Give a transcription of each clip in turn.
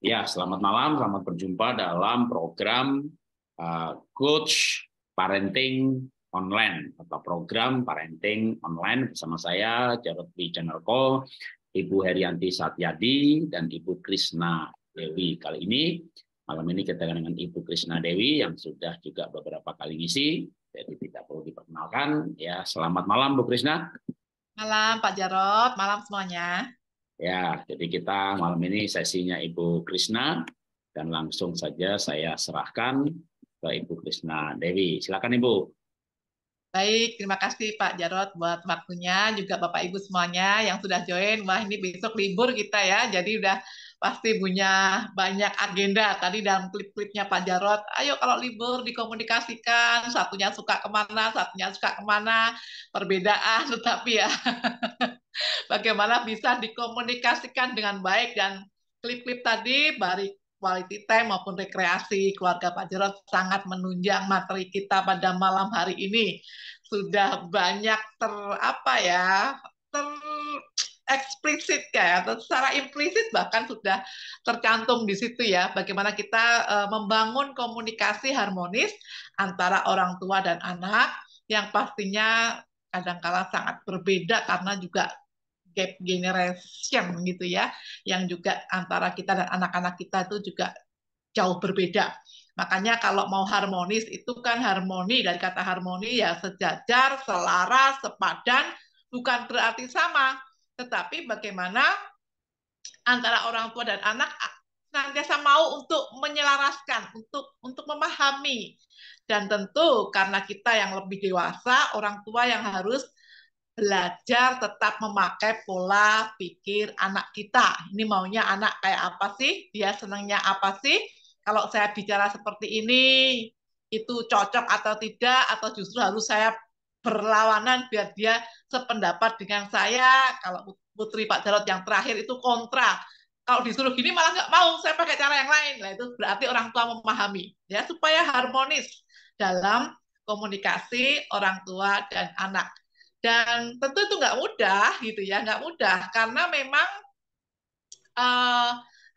Ya, selamat malam, selamat berjumpa dalam program eh, Coach Parenting Online atau program Parenting Online bersama saya Jarod Channel Co, Ibu Herianti Satyadi dan Ibu Krisna Dewi. Kali ini malam ini kita dengan Ibu Krisna Dewi yang sudah juga beberapa kali ngisi, jadi tidak perlu diperkenalkan. Ya, selamat malam Bu Krisna. Malam Pak Jarod, malam semuanya. Ya, jadi kita malam ini sesinya Ibu Krisna dan langsung saja saya serahkan ke Ibu Krisna Dewi. Silakan Ibu. Baik, terima kasih Pak Jarot buat waktunya, juga Bapak Ibu semuanya yang sudah join. Wah, ini besok libur kita ya, jadi udah pasti punya banyak agenda. Tadi dalam klip-klipnya Pak Jarot, ayo kalau libur dikomunikasikan, satunya suka kemana, satunya suka kemana, perbedaan, tetapi ya bagaimana bisa dikomunikasikan dengan baik dan klip-klip tadi, baik quality time maupun rekreasi keluarga Pak Jarot sangat menunjang materi kita pada malam hari ini. Sudah banyak ter apa ya ter eksplisit kayak ya, atau secara implisit bahkan sudah tercantum di situ ya bagaimana kita e, membangun komunikasi harmonis antara orang tua dan anak yang pastinya kadangkala sangat berbeda karena juga gap generation gitu ya yang juga antara kita dan anak-anak kita itu juga jauh berbeda. Makanya kalau mau harmonis itu kan harmoni dari kata harmoni ya sejajar, selaras, sepadan bukan berarti sama tetapi bagaimana antara orang tua dan anak senantiasa mau untuk menyelaraskan, untuk untuk memahami. Dan tentu karena kita yang lebih dewasa, orang tua yang harus belajar tetap memakai pola pikir anak kita. Ini maunya anak kayak apa sih? Dia senangnya apa sih? Kalau saya bicara seperti ini, itu cocok atau tidak, atau justru harus saya berlawanan biar dia sependapat dengan saya. Kalau Putri Pak Jarot yang terakhir itu kontra. Kalau disuruh gini malah nggak mau, saya pakai cara yang lain. Nah, itu berarti orang tua memahami ya supaya harmonis dalam komunikasi orang tua dan anak. Dan tentu itu nggak mudah gitu ya, nggak mudah karena memang uh,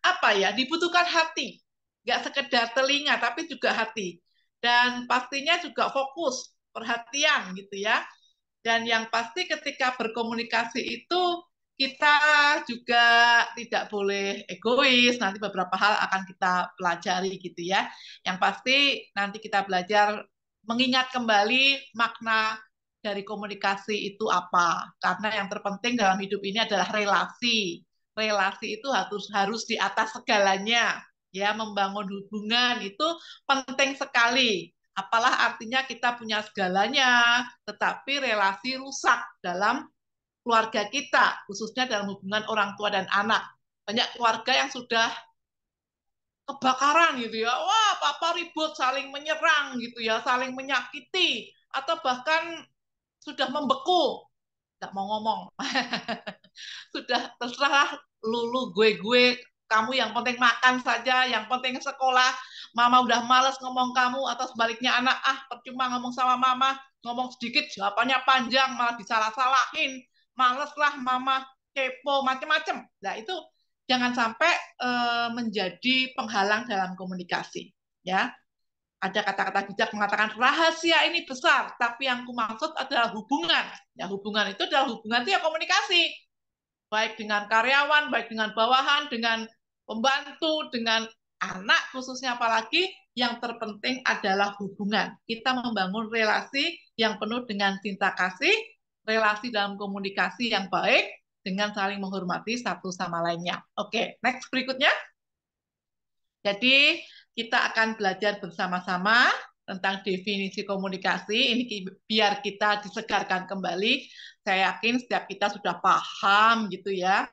apa ya dibutuhkan hati, nggak sekedar telinga tapi juga hati. Dan pastinya juga fokus perhatian gitu ya. Dan yang pasti ketika berkomunikasi itu kita juga tidak boleh egois. Nanti beberapa hal akan kita pelajari gitu ya. Yang pasti nanti kita belajar mengingat kembali makna dari komunikasi itu apa. Karena yang terpenting dalam hidup ini adalah relasi. Relasi itu harus harus di atas segalanya. Ya, membangun hubungan itu penting sekali apalah artinya kita punya segalanya, tetapi relasi rusak dalam keluarga kita, khususnya dalam hubungan orang tua dan anak. Banyak keluarga yang sudah kebakaran gitu ya. Wah, papa ribut, saling menyerang gitu ya, saling menyakiti atau bahkan sudah membeku. Tidak mau ngomong. sudah terserah lulu gue-gue kamu yang penting makan saja, yang penting sekolah, mama udah males ngomong kamu atau sebaliknya anak ah percuma ngomong sama mama ngomong sedikit jawabannya panjang malah disalah-salahin males lah mama kepo macem-macem nah itu jangan sampai uh, menjadi penghalang dalam komunikasi ya ada kata-kata bijak mengatakan rahasia ini besar, tapi yang kumaksud adalah hubungan. Ya, hubungan itu adalah hubungan tiap ya komunikasi. Baik dengan karyawan, baik dengan bawahan, dengan pembantu, dengan anak khususnya apalagi yang terpenting adalah hubungan. Kita membangun relasi yang penuh dengan cinta kasih, relasi dalam komunikasi yang baik, dengan saling menghormati satu sama lainnya. Oke, next berikutnya. Jadi, kita akan belajar bersama-sama tentang definisi komunikasi. Ini biar kita disegarkan kembali. Saya yakin setiap kita sudah paham gitu ya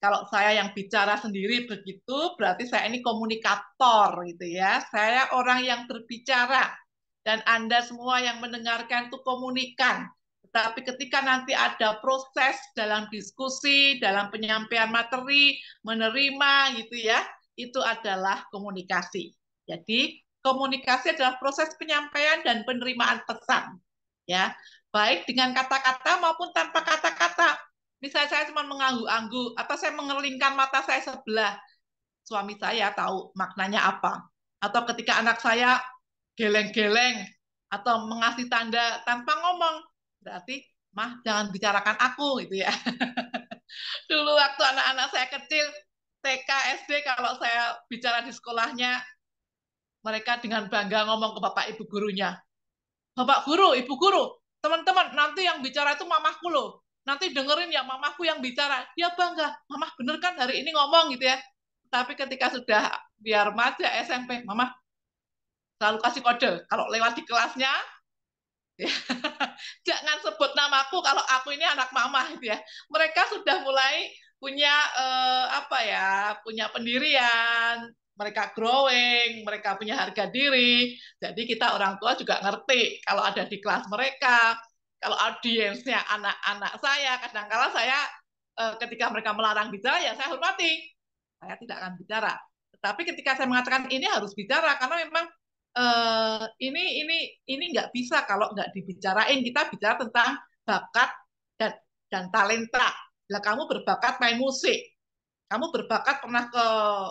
kalau saya yang bicara sendiri begitu, berarti saya ini komunikator gitu ya. Saya orang yang berbicara dan Anda semua yang mendengarkan itu komunikan. Tetapi ketika nanti ada proses dalam diskusi, dalam penyampaian materi, menerima gitu ya, itu adalah komunikasi. Jadi komunikasi adalah proses penyampaian dan penerimaan pesan. Ya, baik dengan kata-kata maupun tanpa kata-kata misalnya saya cuma mengangguk anggu atau saya mengelingkan mata saya sebelah, suami saya tahu maknanya apa. Atau ketika anak saya geleng-geleng atau mengasih tanda tanpa ngomong, berarti mah jangan bicarakan aku gitu ya. Dulu waktu anak-anak saya kecil TK SD kalau saya bicara di sekolahnya mereka dengan bangga ngomong ke bapak ibu gurunya. Bapak guru, ibu guru, teman-teman nanti yang bicara itu mamahku loh nanti dengerin ya mamaku yang bicara. Ya bangga, mamah bener kan hari ini ngomong gitu ya. Tapi ketika sudah biar maja SMP, mama selalu kasih kode. Kalau lewat di kelasnya, ya, jangan sebut namaku kalau aku ini anak mama gitu ya. Mereka sudah mulai punya eh, apa ya, punya pendirian, mereka growing, mereka punya harga diri. Jadi kita orang tua juga ngerti kalau ada di kelas mereka, kalau audiensnya anak-anak saya, kadangkala -kadang saya eh, ketika mereka melarang bicara, ya saya hormati. Saya tidak akan bicara. Tetapi ketika saya mengatakan ini harus bicara, karena memang eh, ini ini ini nggak bisa kalau nggak dibicarain. Kita bicara tentang bakat dan dan talenta. Lah kamu berbakat main musik. Kamu berbakat pernah ke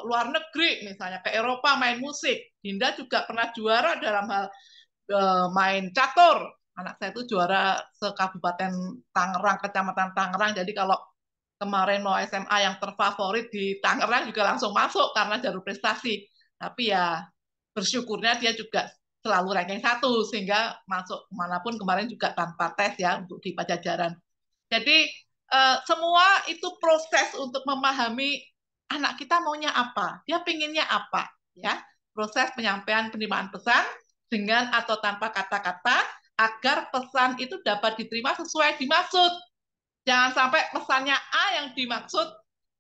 luar negeri, misalnya ke Eropa main musik. Dinda juga pernah juara dalam hal eh, main catur anak saya itu juara se Kabupaten Tangerang, kecamatan Tangerang. Jadi kalau kemarin mau SMA yang terfavorit di Tangerang juga langsung masuk karena jalur prestasi. Tapi ya bersyukurnya dia juga selalu ranking satu sehingga masuk manapun kemarin juga tanpa tes ya untuk di pajajaran. Jadi eh, semua itu proses untuk memahami anak kita maunya apa, dia pinginnya apa, ya proses penyampaian penerimaan pesan dengan atau tanpa kata-kata agar pesan itu dapat diterima sesuai dimaksud. Jangan sampai pesannya A yang dimaksud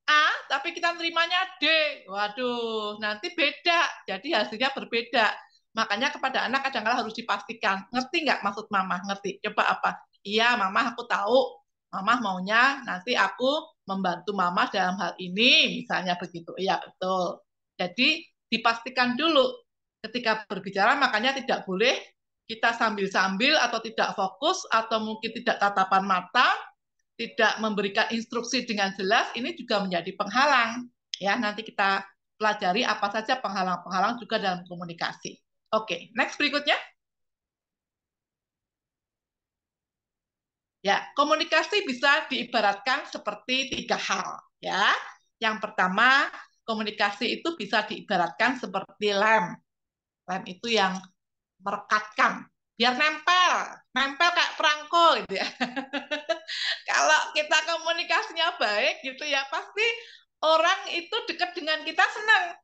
A, tapi kita terimanya D. Waduh, nanti beda. Jadi hasilnya berbeda. Makanya kepada anak kadang-kadang harus dipastikan. Ngerti nggak maksud mama? Ngerti. Coba apa? Iya, mama aku tahu. Mama maunya nanti aku membantu mama dalam hal ini. Misalnya begitu. Iya, betul. Jadi dipastikan dulu ketika berbicara makanya tidak boleh kita sambil-sambil atau tidak fokus atau mungkin tidak tatapan mata, tidak memberikan instruksi dengan jelas, ini juga menjadi penghalang. Ya, nanti kita pelajari apa saja penghalang-penghalang juga dalam komunikasi. Oke, okay, next berikutnya. Ya, komunikasi bisa diibaratkan seperti tiga hal. Ya, yang pertama komunikasi itu bisa diibaratkan seperti lem. Lem itu yang merekatkan biar nempel nempel kayak perangko gitu ya kalau kita komunikasinya baik gitu ya pasti orang itu dekat dengan kita senang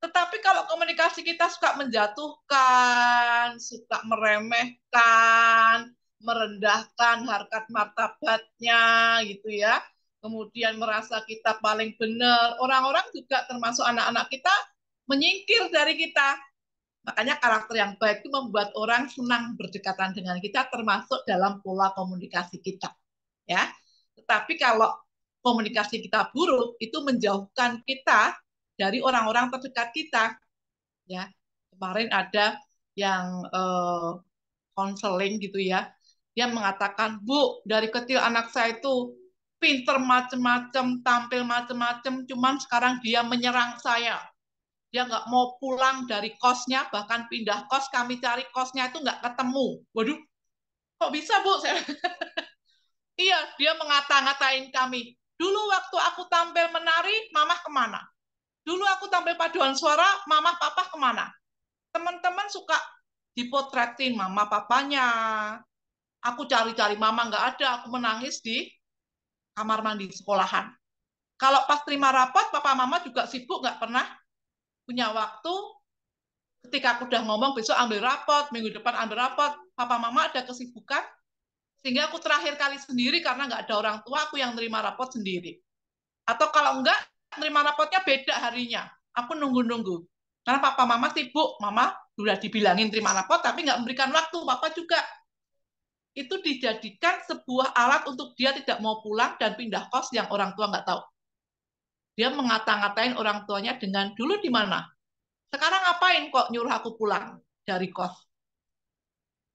tetapi kalau komunikasi kita suka menjatuhkan suka meremehkan merendahkan harkat martabatnya gitu ya kemudian merasa kita paling benar orang-orang juga termasuk anak-anak kita menyingkir dari kita Makanya karakter yang baik itu membuat orang senang berdekatan dengan kita termasuk dalam pola komunikasi kita. Ya. Tetapi kalau komunikasi kita buruk itu menjauhkan kita dari orang-orang terdekat kita. Ya. Kemarin ada yang konseling eh, uh, gitu ya. Dia mengatakan, "Bu, dari kecil anak saya itu pinter macam-macam, tampil macam-macam, cuman sekarang dia menyerang saya." dia nggak mau pulang dari kosnya, bahkan pindah kos, kami cari kosnya itu nggak ketemu. Waduh, kok bisa Bu? Saya... iya, dia mengata-ngatain kami. Dulu waktu aku tampil menari, mamah kemana? Dulu aku tampil paduan suara, mamah papa kemana? Teman-teman suka dipotretin mama papanya. Aku cari-cari mama nggak ada, aku menangis di kamar mandi sekolahan. Kalau pas terima rapat papa mama juga sibuk nggak pernah punya waktu ketika aku udah ngomong besok ambil rapot, minggu depan ambil rapot, papa mama ada kesibukan, sehingga aku terakhir kali sendiri karena nggak ada orang tua, aku yang terima rapot sendiri. Atau kalau enggak, terima rapotnya beda harinya. Aku nunggu-nunggu. Karena papa mama sibuk, mama sudah dibilangin terima rapot, tapi nggak memberikan waktu, papa juga. Itu dijadikan sebuah alat untuk dia tidak mau pulang dan pindah kos yang orang tua nggak tahu dia mengata-ngatain orang tuanya dengan dulu di mana sekarang ngapain kok nyuruh aku pulang dari kos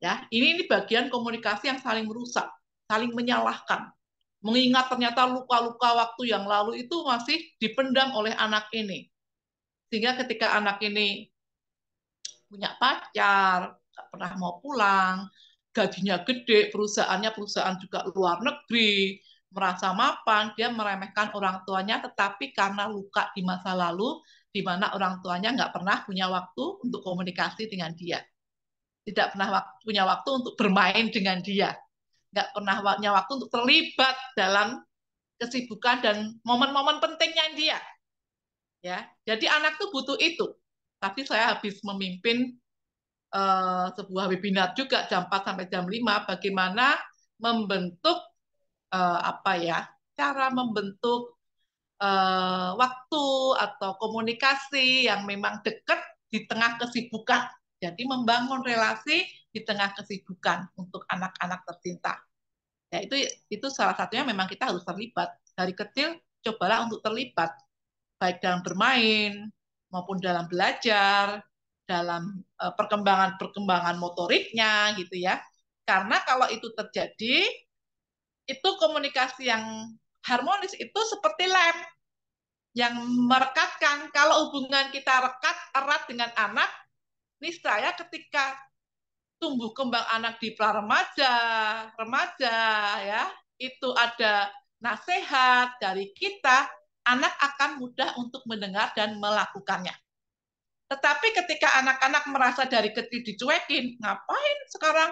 ya ini ini bagian komunikasi yang saling merusak saling menyalahkan mengingat ternyata luka-luka waktu yang lalu itu masih dipendam oleh anak ini sehingga ketika anak ini punya pacar nggak pernah mau pulang gajinya gede perusahaannya perusahaan juga luar negeri merasa mapan, dia meremehkan orang tuanya, tetapi karena luka di masa lalu, di mana orang tuanya nggak pernah punya waktu untuk komunikasi dengan dia. Tidak pernah punya waktu untuk bermain dengan dia. Nggak pernah punya waktu untuk terlibat dalam kesibukan dan momen-momen pentingnya dia. Ya, jadi anak tuh butuh itu. Tapi saya habis memimpin uh, sebuah webinar juga jam 4 sampai jam 5 bagaimana membentuk uh, apa ya cara membentuk uh, waktu atau komunikasi yang memang dekat di tengah kesibukan. Jadi membangun relasi di tengah kesibukan untuk anak-anak tercinta. Ya itu itu salah satunya memang kita harus terlibat dari kecil cobalah untuk terlibat baik dalam bermain maupun dalam belajar dalam eh, perkembangan perkembangan motoriknya gitu ya karena kalau itu terjadi itu komunikasi yang harmonis itu seperti lem yang merekatkan. Kalau hubungan kita rekat erat dengan anak, saya ketika tumbuh kembang anak di pra remaja, remaja ya, itu ada nasihat dari kita, anak akan mudah untuk mendengar dan melakukannya. Tetapi ketika anak-anak merasa dari kecil dicuekin, ngapain sekarang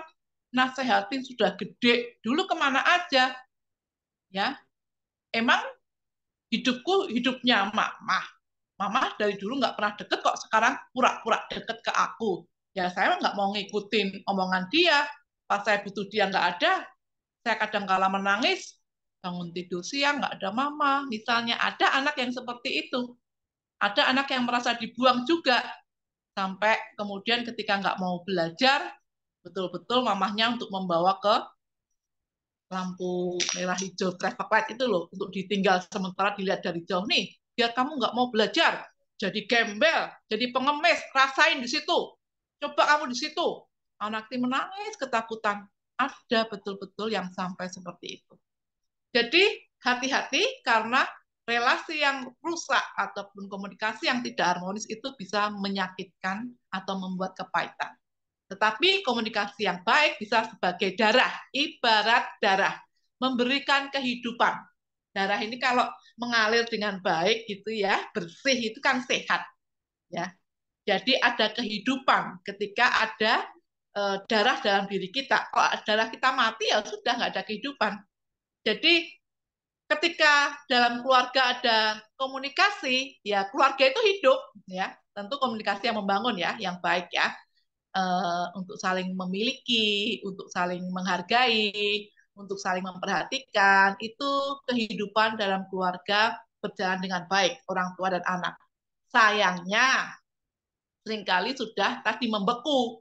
nasehatin sudah gede, dulu kemana aja? Ya, emang hidupku hidupnya mama. Mama dari dulu nggak pernah deket kok sekarang pura-pura deket ke aku. Ya saya nggak mau ngikutin omongan dia. Pas saya butuh dia nggak ada, saya kadang kala menangis, bangun tidur siang nggak ada mama. Misalnya ada anak yang seperti itu, ada anak yang merasa dibuang juga sampai kemudian ketika nggak mau belajar betul-betul mamahnya untuk membawa ke lampu merah hijau traffic light itu loh untuk ditinggal sementara dilihat dari jauh nih biar kamu nggak mau belajar jadi gembel jadi pengemis rasain di situ coba kamu di situ anak tim menangis ketakutan ada betul-betul yang sampai seperti itu jadi hati-hati karena relasi yang rusak ataupun komunikasi yang tidak harmonis itu bisa menyakitkan atau membuat kepahitan tetapi komunikasi yang baik bisa sebagai darah, ibarat darah, memberikan kehidupan. Darah ini kalau mengalir dengan baik gitu ya, bersih itu kan sehat. Ya. Jadi ada kehidupan ketika ada e, darah dalam diri kita. Kalau darah kita mati ya sudah nggak ada kehidupan. Jadi ketika dalam keluarga ada komunikasi, ya keluarga itu hidup ya. Tentu komunikasi yang membangun ya, yang baik ya Eh, untuk saling memiliki, untuk saling menghargai, untuk saling memperhatikan, itu kehidupan dalam keluarga berjalan dengan baik orang tua dan anak. Sayangnya seringkali sudah tadi membeku.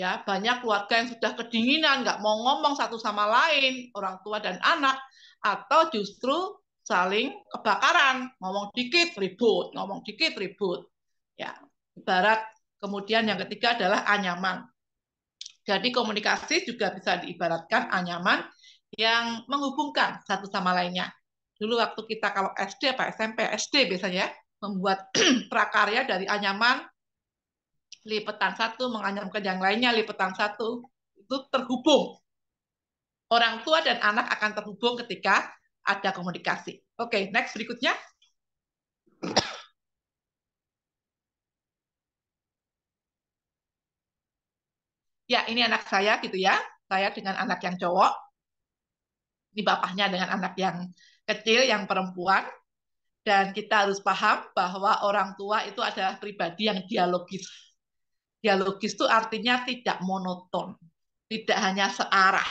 Ya, banyak keluarga yang sudah kedinginan, nggak mau ngomong satu sama lain, orang tua dan anak, atau justru saling kebakaran, ngomong dikit ribut, ngomong dikit ribut. Ya, ibarat Kemudian yang ketiga adalah anyaman. Jadi komunikasi juga bisa diibaratkan anyaman yang menghubungkan satu sama lainnya. Dulu waktu kita kalau SD apa SMP, SD biasanya membuat prakarya dari anyaman lipetan satu menganyamkan yang lainnya lipetan satu itu terhubung. Orang tua dan anak akan terhubung ketika ada komunikasi. Oke, okay, next berikutnya. ya ini anak saya gitu ya, saya dengan anak yang cowok, ini bapaknya dengan anak yang kecil, yang perempuan, dan kita harus paham bahwa orang tua itu adalah pribadi yang dialogis. Dialogis itu artinya tidak monoton, tidak hanya searah,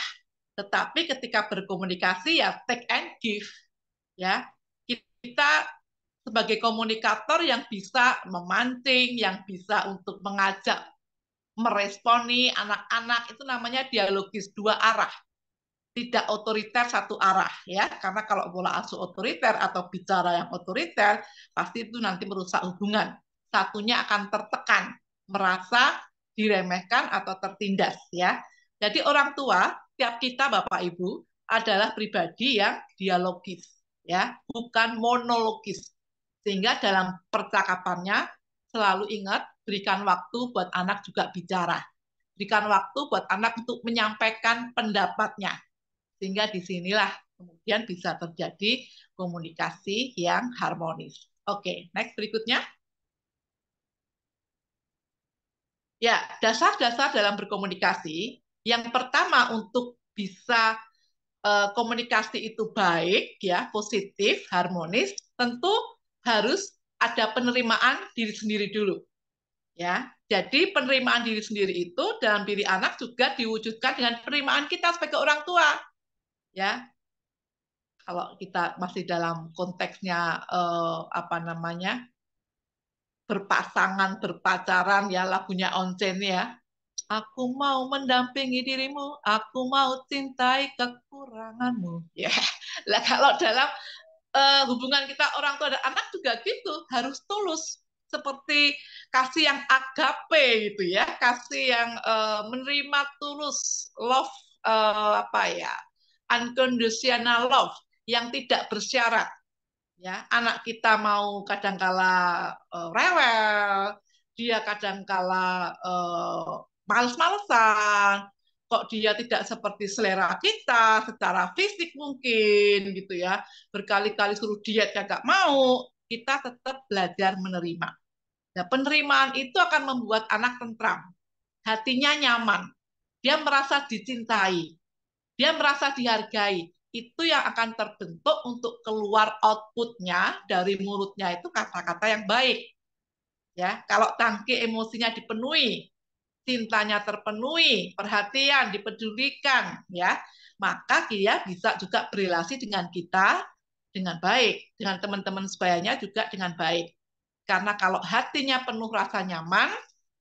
tetapi ketika berkomunikasi ya take and give, ya kita sebagai komunikator yang bisa memancing, yang bisa untuk mengajak meresponi anak-anak itu namanya dialogis dua arah tidak otoriter satu arah ya karena kalau bola asu otoriter atau bicara yang otoriter pasti itu nanti merusak hubungan satunya akan tertekan merasa diremehkan atau tertindas ya jadi orang tua tiap kita bapak ibu adalah pribadi yang dialogis ya bukan monologis sehingga dalam percakapannya selalu ingat berikan waktu buat anak juga bicara. Berikan waktu buat anak untuk menyampaikan pendapatnya. Sehingga di sinilah kemudian bisa terjadi komunikasi yang harmonis. Oke, okay, next berikutnya. Ya, dasar-dasar dalam berkomunikasi. Yang pertama untuk bisa e, komunikasi itu baik, ya positif, harmonis, tentu harus ada penerimaan diri sendiri dulu. Ya, jadi penerimaan diri sendiri itu dalam diri anak juga diwujudkan dengan penerimaan kita sebagai orang tua. Ya. Kalau kita masih dalam konteksnya eh, apa namanya? berpasangan, berpacaran ya lagunya Onsen ya. Aku mau mendampingi dirimu, aku mau cintai kekuranganmu. Ya. Yeah. Lah kalau dalam uh, hubungan kita orang tua dan anak juga gitu harus tulus seperti kasih yang agape gitu ya kasih yang uh, menerima tulus love uh, apa ya unconditional love yang tidak bersyarat ya anak kita mau kadangkala uh, rewel dia kadangkala uh, males-malesan kok dia tidak seperti selera kita secara fisik mungkin gitu ya berkali-kali suruh diet kagak mau kita tetap belajar menerima nah penerimaan itu akan membuat anak tentram hatinya nyaman dia merasa dicintai dia merasa dihargai itu yang akan terbentuk untuk keluar outputnya dari mulutnya itu kata-kata yang baik ya kalau tangki emosinya dipenuhi cintanya terpenuhi, perhatian, dipedulikan, ya, maka dia bisa juga berrelasi dengan kita dengan baik, dengan teman-teman sebayanya juga dengan baik. Karena kalau hatinya penuh rasa nyaman,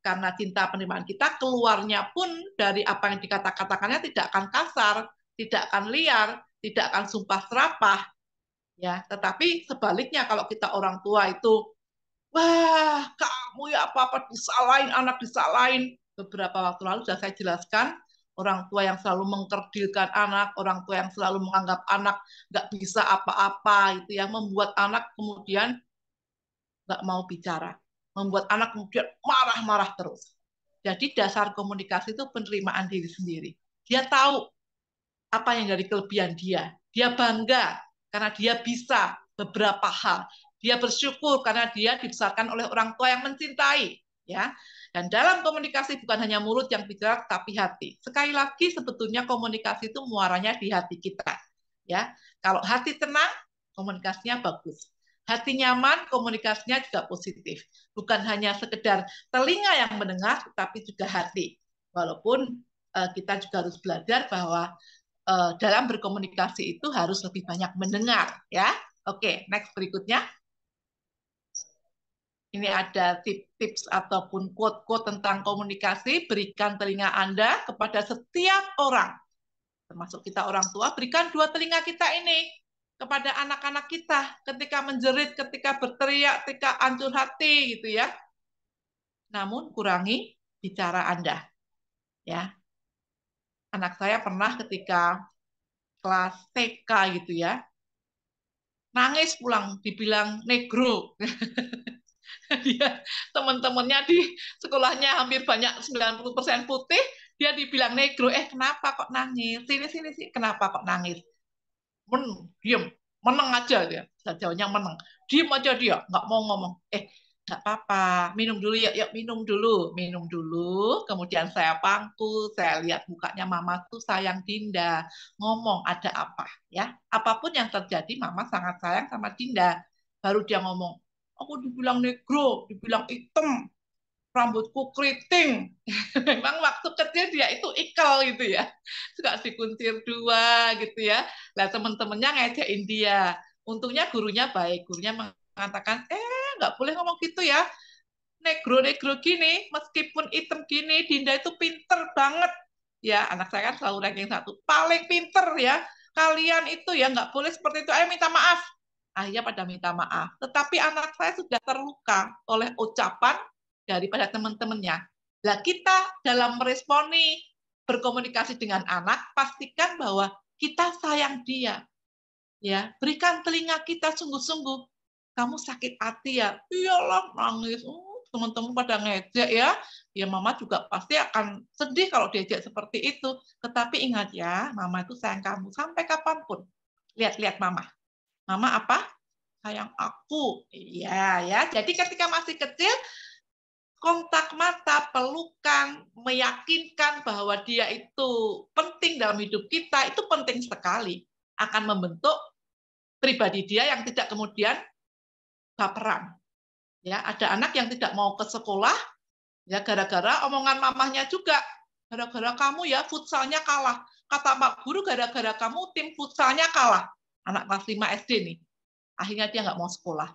karena cinta penerimaan kita, keluarnya pun dari apa yang dikatakan-katakannya tidak akan kasar, tidak akan liar, tidak akan sumpah serapah. Ya, tetapi sebaliknya kalau kita orang tua itu wah kamu ya apa apa disalahin anak disalahin beberapa waktu lalu sudah saya jelaskan orang tua yang selalu mengkerdilkan anak, orang tua yang selalu menganggap anak nggak bisa apa-apa, itu yang membuat anak kemudian nggak mau bicara, membuat anak kemudian marah-marah terus. Jadi dasar komunikasi itu penerimaan diri sendiri. Dia tahu apa yang dari kelebihan dia. Dia bangga karena dia bisa beberapa hal. Dia bersyukur karena dia dibesarkan oleh orang tua yang mencintai. Ya, dan dalam komunikasi bukan hanya mulut yang bicara, tapi hati. Sekali lagi, sebetulnya komunikasi itu muaranya di hati kita. Ya, kalau hati tenang, komunikasinya bagus. Hati nyaman, komunikasinya juga positif. Bukan hanya sekedar telinga yang mendengar, tapi juga hati. Walaupun uh, kita juga harus belajar bahwa eh, dalam berkomunikasi itu harus lebih banyak mendengar. Ya, oke, next berikutnya ini ada tips-tips ataupun quote-quote tentang komunikasi, berikan telinga Anda kepada setiap orang, termasuk kita orang tua, berikan dua telinga kita ini kepada anak-anak kita ketika menjerit, ketika berteriak, ketika ancur hati gitu ya. Namun kurangi bicara Anda. Ya. Anak saya pernah ketika kelas TK gitu ya. Nangis pulang dibilang negro. dia teman-temannya di sekolahnya hampir banyak 90% putih, dia dibilang negro, eh kenapa kok nangis? Sini sini sini, kenapa kok nangis? Men, diem, meneng aja dia, Sejauhnya meneng. Diem aja dia, nggak mau ngomong. Eh, nggak apa-apa, minum dulu ya, yuk minum dulu, minum dulu. Kemudian saya pangku, saya lihat mukanya mama tuh sayang Dinda, ngomong ada apa ya? Apapun yang terjadi, mama sangat sayang sama Dinda. Baru dia ngomong, Aku dibilang negro, dibilang hitam, rambutku keriting. Memang waktu kecil dia itu ikal gitu ya. Suka dikuntir dua gitu ya. Lah teman-temannya ngejek India. Untungnya gurunya baik. Gurunya mengatakan, eh nggak boleh ngomong gitu ya. Negro-negro gini, meskipun hitam gini, Dinda itu pinter banget. Ya, anak saya kan selalu ranking satu. Paling pinter ya. Kalian itu ya nggak boleh seperti itu. Ayo minta maaf akhirnya pada minta maaf. Tetapi anak saya sudah terluka oleh ucapan daripada teman-temannya. Nah, kita dalam meresponi berkomunikasi dengan anak, pastikan bahwa kita sayang dia. Ya, berikan telinga kita sungguh-sungguh. Kamu sakit hati ya? Iyalah nangis. Uh, teman-teman pada ngejek ya. Ya mama juga pasti akan sedih kalau diajak seperti itu. Tetapi ingat ya, mama itu sayang kamu sampai kapanpun. Lihat-lihat mama. Mama apa? Sayang aku. Iya ya. Jadi ketika masih kecil kontak mata, pelukan, meyakinkan bahwa dia itu penting dalam hidup kita, itu penting sekali. Akan membentuk pribadi dia yang tidak kemudian baperan. Ya, ada anak yang tidak mau ke sekolah ya gara-gara omongan mamahnya juga. Gara-gara kamu ya futsalnya kalah. Kata Pak Guru gara-gara kamu tim futsalnya kalah anak kelas 5 SD nih. Akhirnya dia nggak mau sekolah.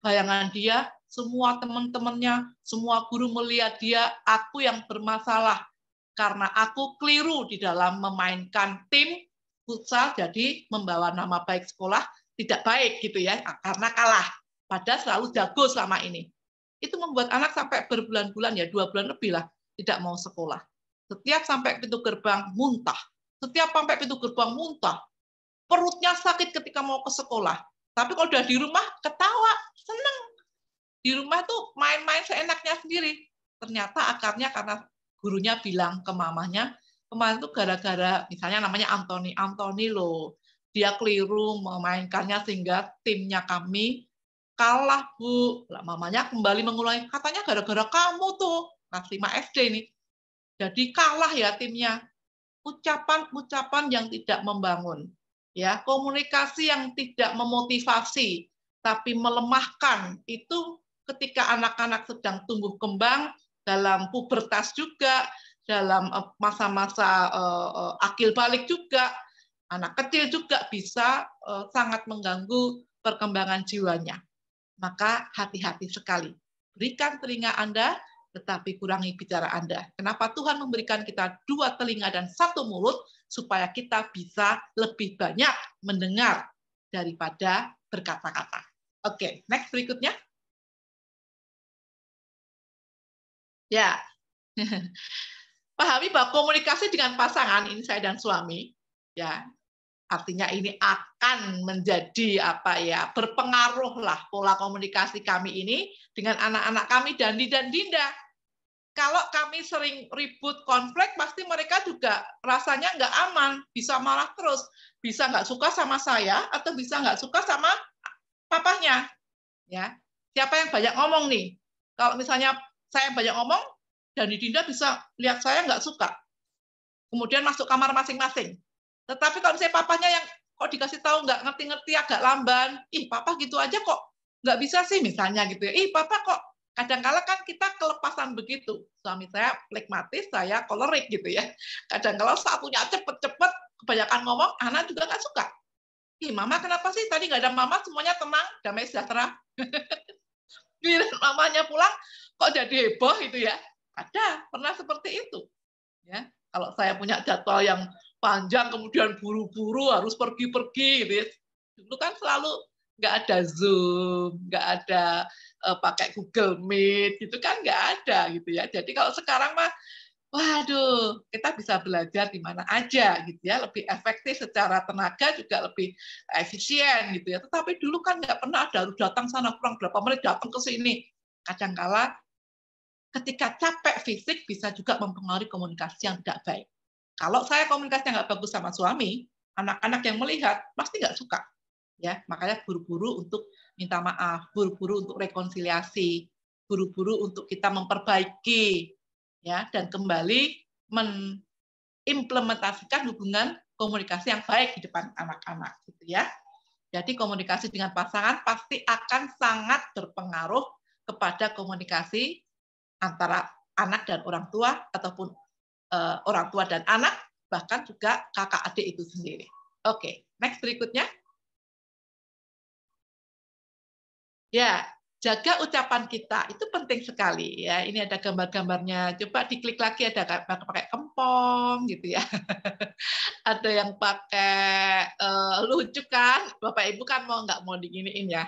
Bayangan dia, semua teman-temannya, semua guru melihat dia, aku yang bermasalah. Karena aku keliru di dalam memainkan tim futsal, jadi membawa nama baik sekolah tidak baik gitu ya, karena kalah. Pada selalu jago selama ini. Itu membuat anak sampai berbulan-bulan ya, dua bulan lebih lah, tidak mau sekolah. Setiap sampai pintu gerbang muntah. Setiap sampai pintu gerbang muntah, perutnya sakit ketika mau ke sekolah. Tapi kalau udah di rumah, ketawa, seneng. Di rumah tuh main-main seenaknya sendiri. Ternyata akarnya karena gurunya bilang ke mamanya, kemarin tuh gara-gara misalnya namanya Anthony, Anthony loh, dia keliru memainkannya sehingga timnya kami kalah bu. Lah, mamanya kembali mengulangi, katanya gara-gara kamu tuh, kelas 5 SD nih. Jadi kalah ya timnya. Ucapan-ucapan yang tidak membangun ya komunikasi yang tidak memotivasi tapi melemahkan itu ketika anak-anak sedang tumbuh kembang dalam pubertas juga dalam eh, masa-masa eh, eh, akil balik juga anak kecil juga bisa sangat mengganggu perkembangan jiwanya maka hati-hati sekali berikan telinga Anda tetapi kurangi bicara Anda kenapa Tuhan memberikan kita dua telinga dan satu mulut supaya kita bisa lebih banyak mendengar daripada berkata-kata. Oke, okay, next berikutnya. Ya, pahami bahwa komunikasi dengan pasangan ini saya dan suami, ya artinya ini akan menjadi apa ya berpengaruh lah pola komunikasi kami ini dengan anak-anak kami dan dan dinda kalau kami sering ribut konflik, pasti mereka juga rasanya nggak aman, bisa marah terus, bisa nggak suka sama saya atau bisa nggak suka sama papanya, Ya, siapa yang banyak ngomong nih? Kalau misalnya saya banyak ngomong, dan Dinda bisa lihat saya nggak suka. Kemudian masuk kamar masing-masing. Tetapi kalau misalnya papanya yang kok dikasih tahu nggak ngerti-ngerti agak lamban, ih papa gitu aja kok nggak bisa sih misalnya gitu ya, ih papa kok Kadangkala kan kita kelepasan begitu. Suami saya plekmatis, saya kolerik gitu ya. Kadangkala saat punya cepet-cepet, kebanyakan ngomong, anak juga nggak suka. Ih, mama kenapa sih tadi nggak ada mama semuanya tenang, damai sejahtera. Giliran mamanya pulang, kok jadi heboh gitu ya. Ada, pernah seperti itu. Ya, kalau saya punya jadwal yang panjang, kemudian buru-buru harus pergi-pergi gitu ya. Dulu kan selalu nggak ada Zoom, nggak ada Eh, pakai Google Meet gitu kan nggak ada gitu ya. Jadi kalau sekarang mah waduh, kita bisa belajar di mana aja gitu ya, lebih efektif secara tenaga juga lebih efisien gitu ya. Tetapi dulu kan nggak pernah ada harus datang sana kurang berapa menit datang ke sini. Kadangkala ketika capek fisik bisa juga mempengaruhi komunikasi yang tidak baik. Kalau saya komunikasi nggak bagus sama suami, anak-anak yang melihat pasti nggak suka ya makanya buru-buru untuk minta maaf buru-buru untuk rekonsiliasi buru-buru untuk kita memperbaiki ya dan kembali mengimplementasikan hubungan komunikasi yang baik di depan anak-anak gitu ya jadi komunikasi dengan pasangan pasti akan sangat berpengaruh kepada komunikasi antara anak dan orang tua ataupun uh, orang tua dan anak bahkan juga kakak adik itu sendiri oke okay, next berikutnya Ya, jaga ucapan kita itu penting sekali ya. Ini ada gambar-gambarnya. Coba diklik lagi ada pakai kempong gitu ya. ada yang pakai uh, lucu kan, Bapak Ibu kan mau nggak mau diginiin ya.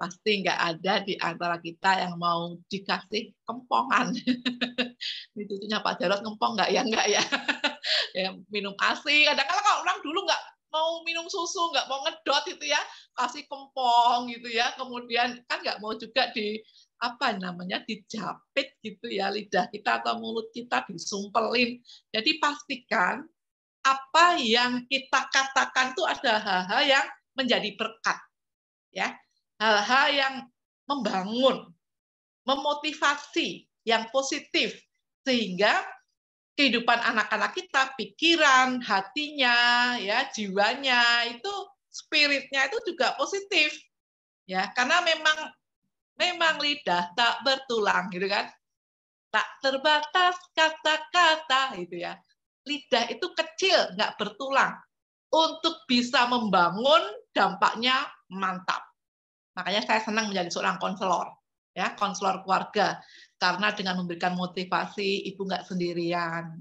Pasti nggak ada di antara kita yang mau dikasih kempongan. Ini cucunya Pak Jarod kempong nggak ya? Nggak ya. ya minum asi. Kadang-kadang kalau orang dulu nggak mau minum susu, nggak mau ngedot itu ya, kasih kempong gitu ya. Kemudian kan nggak mau juga di apa namanya dijapit gitu ya lidah kita atau mulut kita disumpelin. Jadi pastikan apa yang kita katakan itu ada hal-hal yang menjadi berkat. Ya, hal-hal yang membangun, memotivasi, yang positif sehingga kehidupan anak-anak kita, pikiran, hatinya, ya, jiwanya, itu spiritnya itu juga positif. Ya, karena memang memang lidah tak bertulang gitu kan. Tak terbatas kata-kata gitu ya. Lidah itu kecil, nggak bertulang. Untuk bisa membangun dampaknya mantap. Makanya saya senang menjadi seorang konselor, ya, konselor keluarga. Karena dengan memberikan motivasi, ibu nggak sendirian,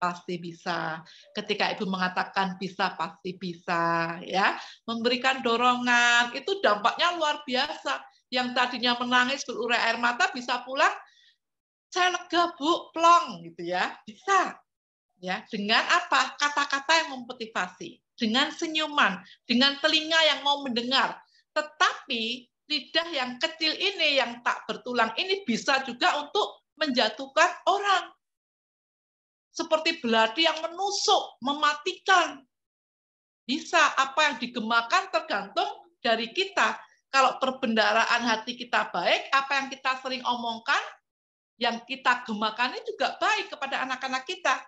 pasti bisa. Ketika ibu mengatakan bisa, pasti bisa, ya. Memberikan dorongan, itu dampaknya luar biasa. Yang tadinya menangis berurai air mata bisa pulang, saya lega bu, plong, gitu ya, bisa. Ya, dengan apa? Kata-kata yang memotivasi, dengan senyuman, dengan telinga yang mau mendengar. Tetapi lidah yang kecil ini, yang tak bertulang ini bisa juga untuk menjatuhkan orang. Seperti belati yang menusuk, mematikan. Bisa apa yang digemakan tergantung dari kita. Kalau perbendaraan hati kita baik, apa yang kita sering omongkan, yang kita gemakannya juga baik kepada anak-anak kita.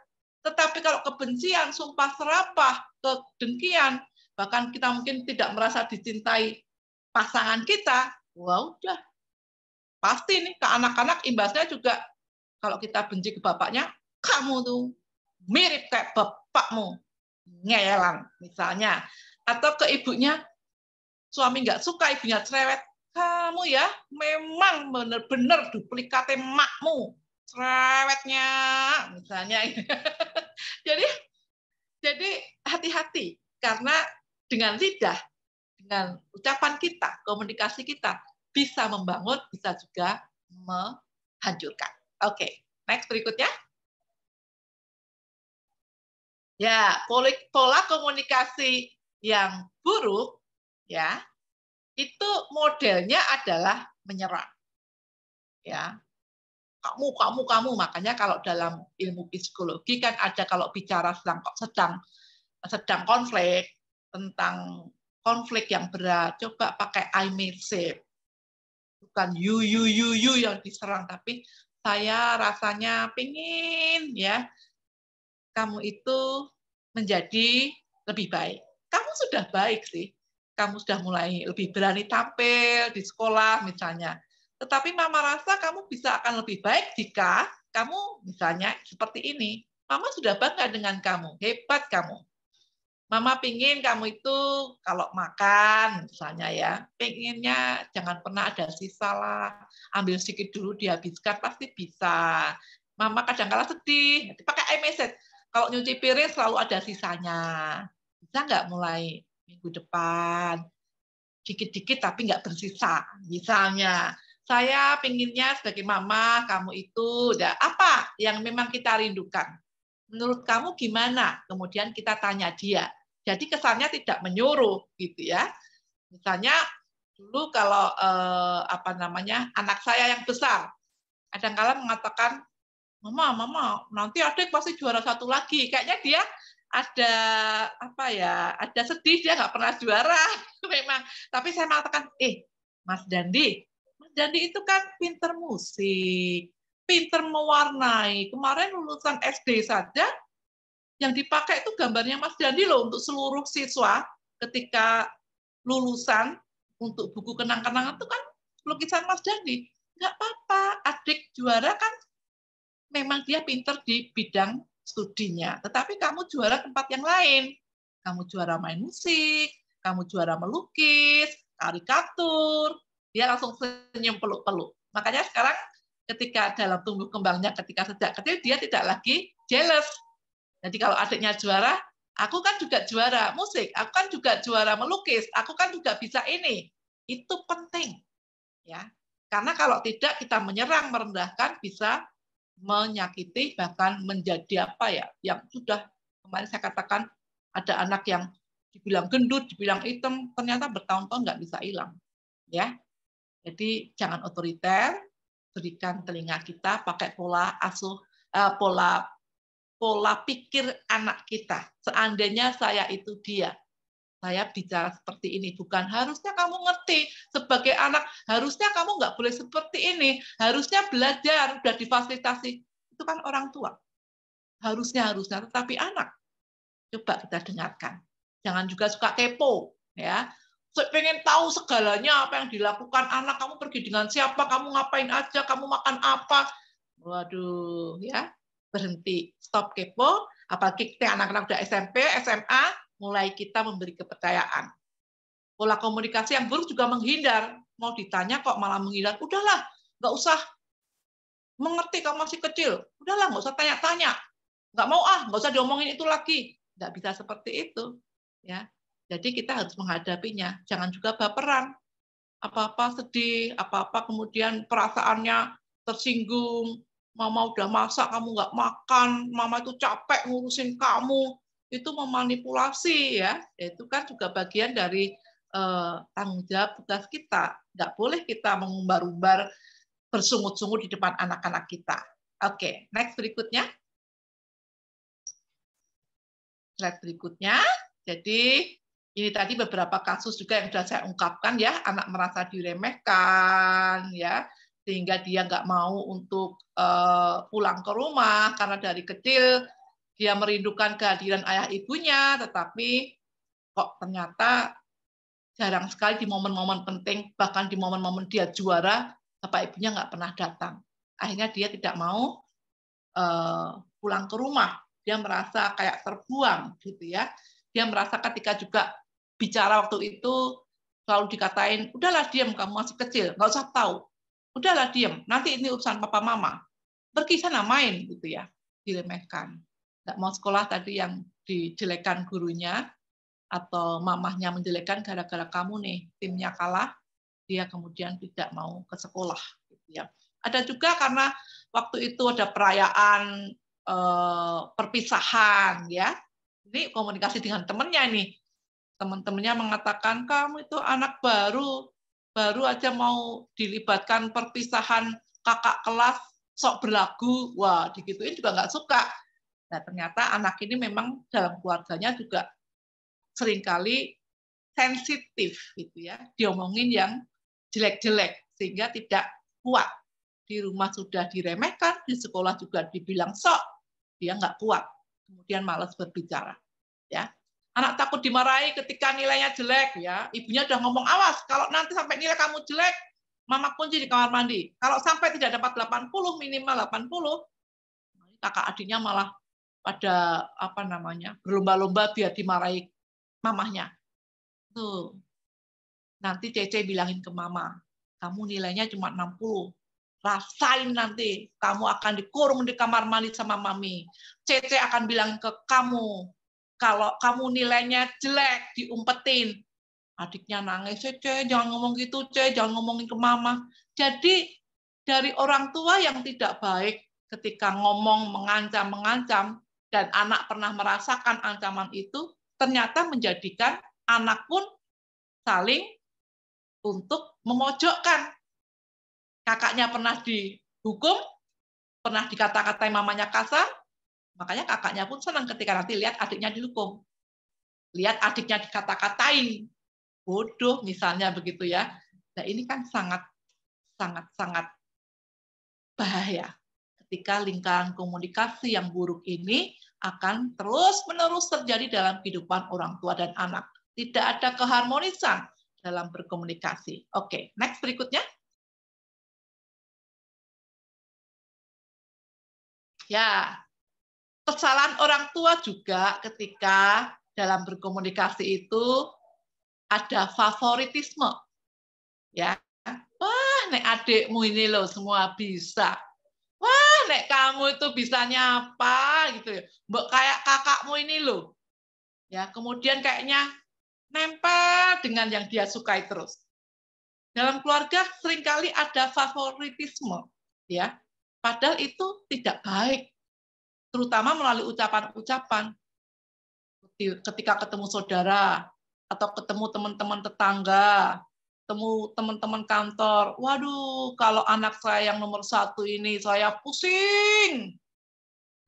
Tetapi kalau kebencian, sumpah serapah, kedengkian, bahkan kita mungkin tidak merasa dicintai pasangan kita, wah udah pasti nih ke anak-anak imbasnya juga kalau kita benci ke bapaknya, kamu tuh mirip kayak bapakmu, ngelang misalnya, atau ke ibunya, suami nggak suka ibunya cerewet, kamu ya memang benar-benar duplikatnya emakmu cerewetnya misalnya jadi jadi hati-hati karena dengan lidah dengan ucapan kita, komunikasi kita bisa membangun, bisa juga menghancurkan. Oke, okay, next berikutnya. Ya, pola komunikasi yang buruk ya itu modelnya adalah menyerang. Ya. Kamu, kamu, kamu. Makanya kalau dalam ilmu psikologi kan ada kalau bicara sedang sedang sedang konflik tentang konflik yang berat. Coba pakai I made Bukan you, you, you, you yang diserang, tapi saya rasanya pingin ya kamu itu menjadi lebih baik. Kamu sudah baik sih. Kamu sudah mulai lebih berani tampil di sekolah misalnya. Tetapi mama rasa kamu bisa akan lebih baik jika kamu misalnya seperti ini. Mama sudah bangga dengan kamu, hebat kamu. Mama pingin kamu itu kalau makan misalnya ya, pinginnya jangan pernah ada sisa lah, ambil sedikit dulu dihabiskan pasti bisa. Mama kadang kala sedih, pakai message. Kalau nyuci piring selalu ada sisanya. Bisa nggak mulai minggu depan? Dikit-dikit tapi nggak bersisa. Misalnya, saya pinginnya sebagai mama kamu itu ya, apa yang memang kita rindukan menurut kamu gimana? Kemudian kita tanya dia, jadi kesannya tidak menyuruh gitu ya. Misalnya dulu kalau eh, apa namanya anak saya yang besar kadangkala mengatakan mama mama nanti adik pasti juara satu lagi kayaknya dia ada apa ya ada sedih dia nggak pernah juara memang tapi saya mengatakan eh Mas Dandi Mas Dandi itu kan pinter musik pinter mewarnai kemarin lulusan SD saja yang dipakai itu gambarnya Mas Dandi loh untuk seluruh siswa ketika lulusan untuk buku kenang-kenangan itu kan lukisan Mas Dandi. Nggak apa-apa, adik juara kan memang dia pinter di bidang studinya, tetapi kamu juara tempat yang lain. Kamu juara main musik, kamu juara melukis, karikatur. Dia langsung senyum peluk-peluk. Makanya sekarang ketika dalam tumbuh kembangnya ketika sejak kecil dia tidak lagi jealous jadi kalau adiknya juara, aku kan juga juara musik, aku kan juga juara melukis, aku kan juga bisa ini. Itu penting. Ya. Karena kalau tidak kita menyerang, merendahkan bisa menyakiti bahkan menjadi apa ya yang sudah kemarin saya katakan ada anak yang dibilang gendut, dibilang hitam, ternyata bertahun-tahun nggak bisa hilang. Ya. Jadi jangan otoriter, berikan telinga kita pakai pola asuh eh, pola pola pikir anak kita. Seandainya saya itu dia. Saya bicara seperti ini. Bukan harusnya kamu ngerti. Sebagai anak, harusnya kamu nggak boleh seperti ini. Harusnya belajar, sudah difasilitasi. Itu kan orang tua. Harusnya, harusnya. Tetapi anak. Coba kita dengarkan. Jangan juga suka kepo. ya pengen tahu segalanya apa yang dilakukan anak kamu pergi dengan siapa kamu ngapain aja kamu makan apa waduh ya berhenti stop kepo apalagi kita anak-anak udah SMP SMA mulai kita memberi kepercayaan pola komunikasi yang buruk juga menghindar mau ditanya kok malah menghindar udahlah nggak usah mengerti kamu masih kecil udahlah nggak usah tanya-tanya nggak mau ah nggak usah diomongin itu lagi nggak bisa seperti itu ya jadi kita harus menghadapinya jangan juga baperan apa-apa sedih apa-apa kemudian perasaannya tersinggung mama udah masak kamu nggak makan, mama itu capek ngurusin kamu, itu memanipulasi ya. ya itu kan juga bagian dari uh, tanggung jawab tugas kita. Nggak boleh kita mengumbar-umbar bersungut-sungut di depan anak-anak kita. Oke, okay, next berikutnya. Slide berikutnya. Jadi ini tadi beberapa kasus juga yang sudah saya ungkapkan ya, anak merasa diremehkan ya, sehingga dia nggak mau untuk uh, pulang ke rumah karena dari kecil dia merindukan kehadiran ayah ibunya, tetapi kok ternyata jarang sekali di momen-momen penting, bahkan di momen-momen dia juara, bapak ibunya nggak pernah datang. Akhirnya dia tidak mau uh, pulang ke rumah, dia merasa kayak terbuang gitu ya. Dia merasa ketika juga bicara waktu itu selalu dikatain, udahlah diam kamu masih kecil, nggak usah tahu udahlah diam, nanti ini urusan papa mama. Pergi sana main gitu ya, diremehkan. Nggak mau sekolah tadi yang dijelekan gurunya, atau mamahnya menjelekan gara-gara kamu nih timnya kalah dia kemudian tidak mau ke sekolah gitu ya ada juga karena waktu itu ada perayaan eh, perpisahan ya ini komunikasi dengan temennya ini teman-temannya mengatakan kamu itu anak baru baru aja mau dilibatkan perpisahan kakak kelas sok berlagu, wah digituin juga nggak suka. Nah ternyata anak ini memang dalam keluarganya juga seringkali sensitif gitu ya, diomongin yang jelek-jelek sehingga tidak kuat. Di rumah sudah diremehkan, di sekolah juga dibilang sok, dia nggak kuat, kemudian malas berbicara. Ya, Anak takut dimarahi ketika nilainya jelek ya. Ibunya udah ngomong awas kalau nanti sampai nilai kamu jelek, mama kunci di kamar mandi. Kalau sampai tidak dapat 80 minimal 80, kakak adiknya malah pada apa namanya berlomba-lomba biar dimarahi mamahnya. Tuh. Nanti Cece bilangin ke mama, kamu nilainya cuma 60. Rasain nanti, kamu akan dikurung di kamar mandi sama mami. Cece akan bilang ke kamu, kalau kamu nilainya jelek, diumpetin. Adiknya nangis, eh, "Ce, jangan ngomong gitu, Ce, jangan ngomongin ke mama." Jadi dari orang tua yang tidak baik ketika ngomong mengancam-mengancam dan anak pernah merasakan ancaman itu, ternyata menjadikan anak pun saling untuk memojokkan. Kakaknya pernah dihukum, pernah dikata katai mamanya kasar, Makanya kakaknya pun senang ketika nanti lihat adiknya dihukum. Lihat adiknya dikata-katain. Bodoh misalnya begitu ya. Nah ini kan sangat, sangat, sangat bahaya. Ketika lingkaran komunikasi yang buruk ini akan terus-menerus terjadi dalam kehidupan orang tua dan anak. Tidak ada keharmonisan dalam berkomunikasi. Oke, okay, next berikutnya. Ya, kesalahan orang tua juga ketika dalam berkomunikasi itu ada favoritisme. Ya. Wah, nek adikmu ini loh semua bisa. Wah, nek kamu itu bisanya apa gitu ya. Mbok kayak kakakmu ini loh. Ya, kemudian kayaknya nempel dengan yang dia sukai terus. Dalam keluarga seringkali ada favoritisme, ya. Padahal itu tidak baik terutama melalui ucapan-ucapan. Ketika ketemu saudara, atau ketemu teman-teman tetangga, ketemu teman-teman kantor, waduh kalau anak saya yang nomor satu ini saya pusing.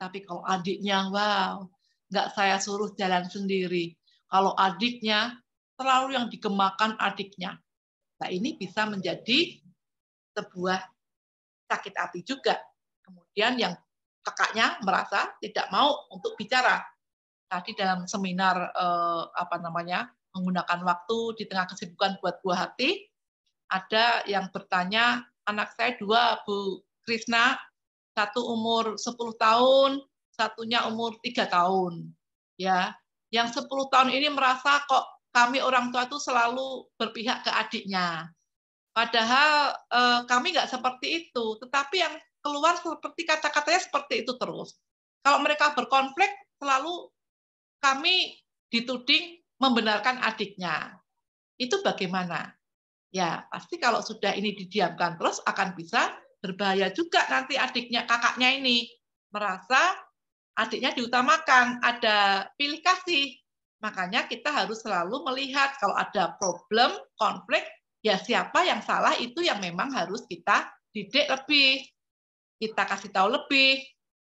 Tapi kalau adiknya, wow, nggak saya suruh jalan sendiri. Kalau adiknya, terlalu yang digemakan adiknya. Nah ini bisa menjadi sebuah sakit hati juga. Kemudian yang kakaknya merasa tidak mau untuk bicara. Tadi dalam seminar eh, apa namanya menggunakan waktu di tengah kesibukan buat buah hati, ada yang bertanya, anak saya dua, Bu Krisna, satu umur 10 tahun, satunya umur tiga tahun. Ya, yang 10 tahun ini merasa kok kami orang tua itu selalu berpihak ke adiknya. Padahal eh, kami nggak seperti itu, tetapi yang keluar seperti kata-katanya seperti itu terus. Kalau mereka berkonflik, selalu kami dituding membenarkan adiknya. Itu bagaimana? Ya, pasti kalau sudah ini didiamkan terus akan bisa berbahaya juga nanti adiknya, kakaknya ini merasa adiknya diutamakan, ada pilih kasih. Makanya kita harus selalu melihat kalau ada problem, konflik, ya siapa yang salah itu yang memang harus kita didik lebih kita kasih tahu lebih,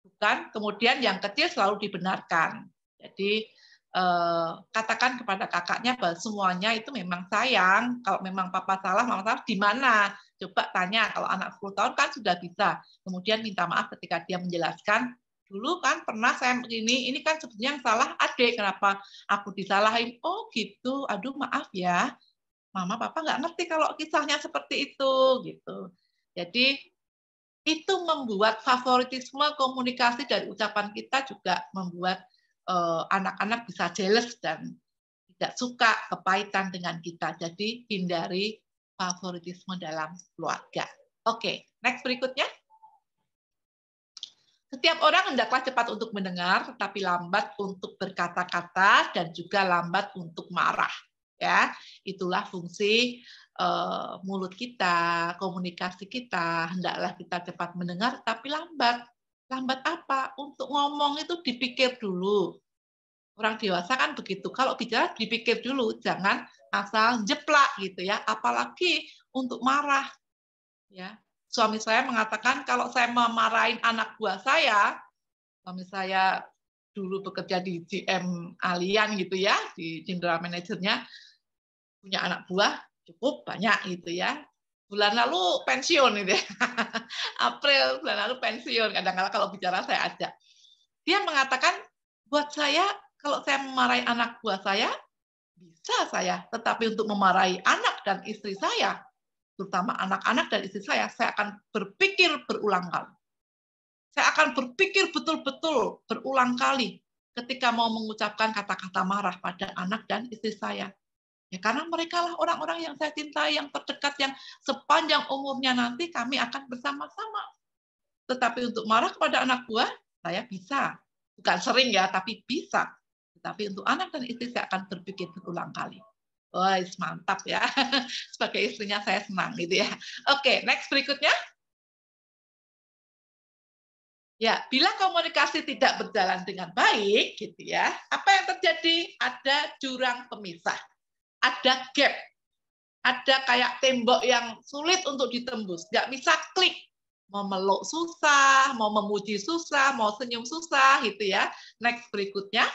bukan kemudian yang kecil selalu dibenarkan. Jadi eh, katakan kepada kakaknya bahwa semuanya itu memang sayang. Kalau memang papa salah, mama salah, di mana? Coba tanya. Kalau anak 10 tahun kan sudah bisa. Kemudian minta maaf ketika dia menjelaskan dulu kan pernah saya begini, ini kan sebenarnya yang salah adik kenapa aku disalahin oh gitu aduh maaf ya mama papa nggak ngerti kalau kisahnya seperti itu gitu jadi itu membuat favoritisme komunikasi dari ucapan kita juga membuat eh, anak-anak uh, bisa jealous dan tidak suka kepahitan dengan kita. Jadi hindari favoritisme dalam keluarga. Oke, okay, next berikutnya. Setiap orang hendaklah cepat untuk mendengar, tetapi lambat untuk berkata-kata dan juga lambat untuk marah. Ya, itulah fungsi Eh, mulut kita, komunikasi kita, hendaklah kita cepat mendengar, tapi lambat. Lambat apa? Untuk ngomong itu dipikir dulu. Orang dewasa kan begitu. Kalau bicara dipikir dulu, jangan asal jeplak gitu ya. Apalagi untuk marah. Ya, suami saya mengatakan kalau saya memarahin anak buah saya, suami saya dulu bekerja di GM Alian gitu ya, di general manajernya, punya anak buah, cukup banyak gitu ya bulan lalu pensiun ini gitu ya. April bulan lalu pensiun kadang-kadang kalau bicara saya ajak dia mengatakan buat saya kalau saya memarahi anak buah saya bisa saya tetapi untuk memarahi anak dan istri saya terutama anak-anak dan istri saya saya akan berpikir berulang kali saya akan berpikir betul-betul berulang kali ketika mau mengucapkan kata-kata marah pada anak dan istri saya Ya, karena mereka lah orang-orang yang saya cintai, yang terdekat, yang sepanjang umurnya nanti kami akan bersama-sama. Tetapi untuk marah kepada anak buah, saya bisa. Bukan sering ya, tapi bisa. Tetapi untuk anak dan istri saya akan berpikir berulang kali. Wah, mantap ya. Sebagai istrinya saya senang gitu ya. Oke, next berikutnya. Ya, bila komunikasi tidak berjalan dengan baik, gitu ya, apa yang terjadi? Ada jurang pemisah ada gap, ada kayak tembok yang sulit untuk ditembus, nggak bisa klik. Mau meluk susah, mau memuji susah, mau senyum susah, gitu ya. Next berikutnya.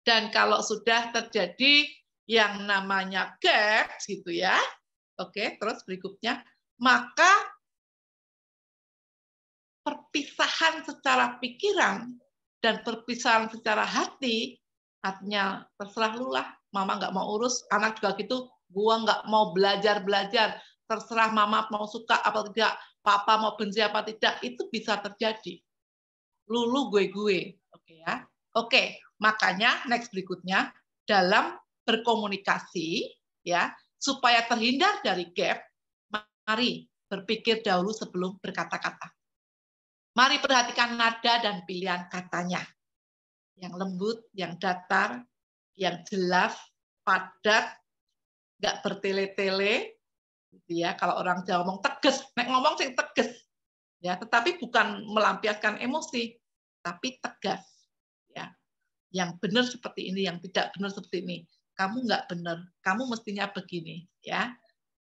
Dan kalau sudah terjadi yang namanya gap, gitu ya. Oke, terus berikutnya. Maka perpisahan secara pikiran dan perpisahan secara hati, artinya terserah lulah mama nggak mau urus, anak juga gitu, gua nggak mau belajar-belajar, terserah mama mau suka apa tidak, papa mau benci apa tidak, itu bisa terjadi. Lulu gue-gue, oke ya. Oke, makanya next berikutnya dalam berkomunikasi ya, supaya terhindar dari gap, mari berpikir dahulu sebelum berkata-kata. Mari perhatikan nada dan pilihan katanya. Yang lembut, yang datar, yang jelas, padat, nggak bertele-tele, gitu ya. Kalau orang Jawa ngomong tegas, nek ngomong sih tegas, ya. Tetapi bukan melampiaskan emosi, tapi tegas, ya. Yang benar seperti ini, yang tidak benar seperti ini. Kamu nggak benar, kamu mestinya begini, ya.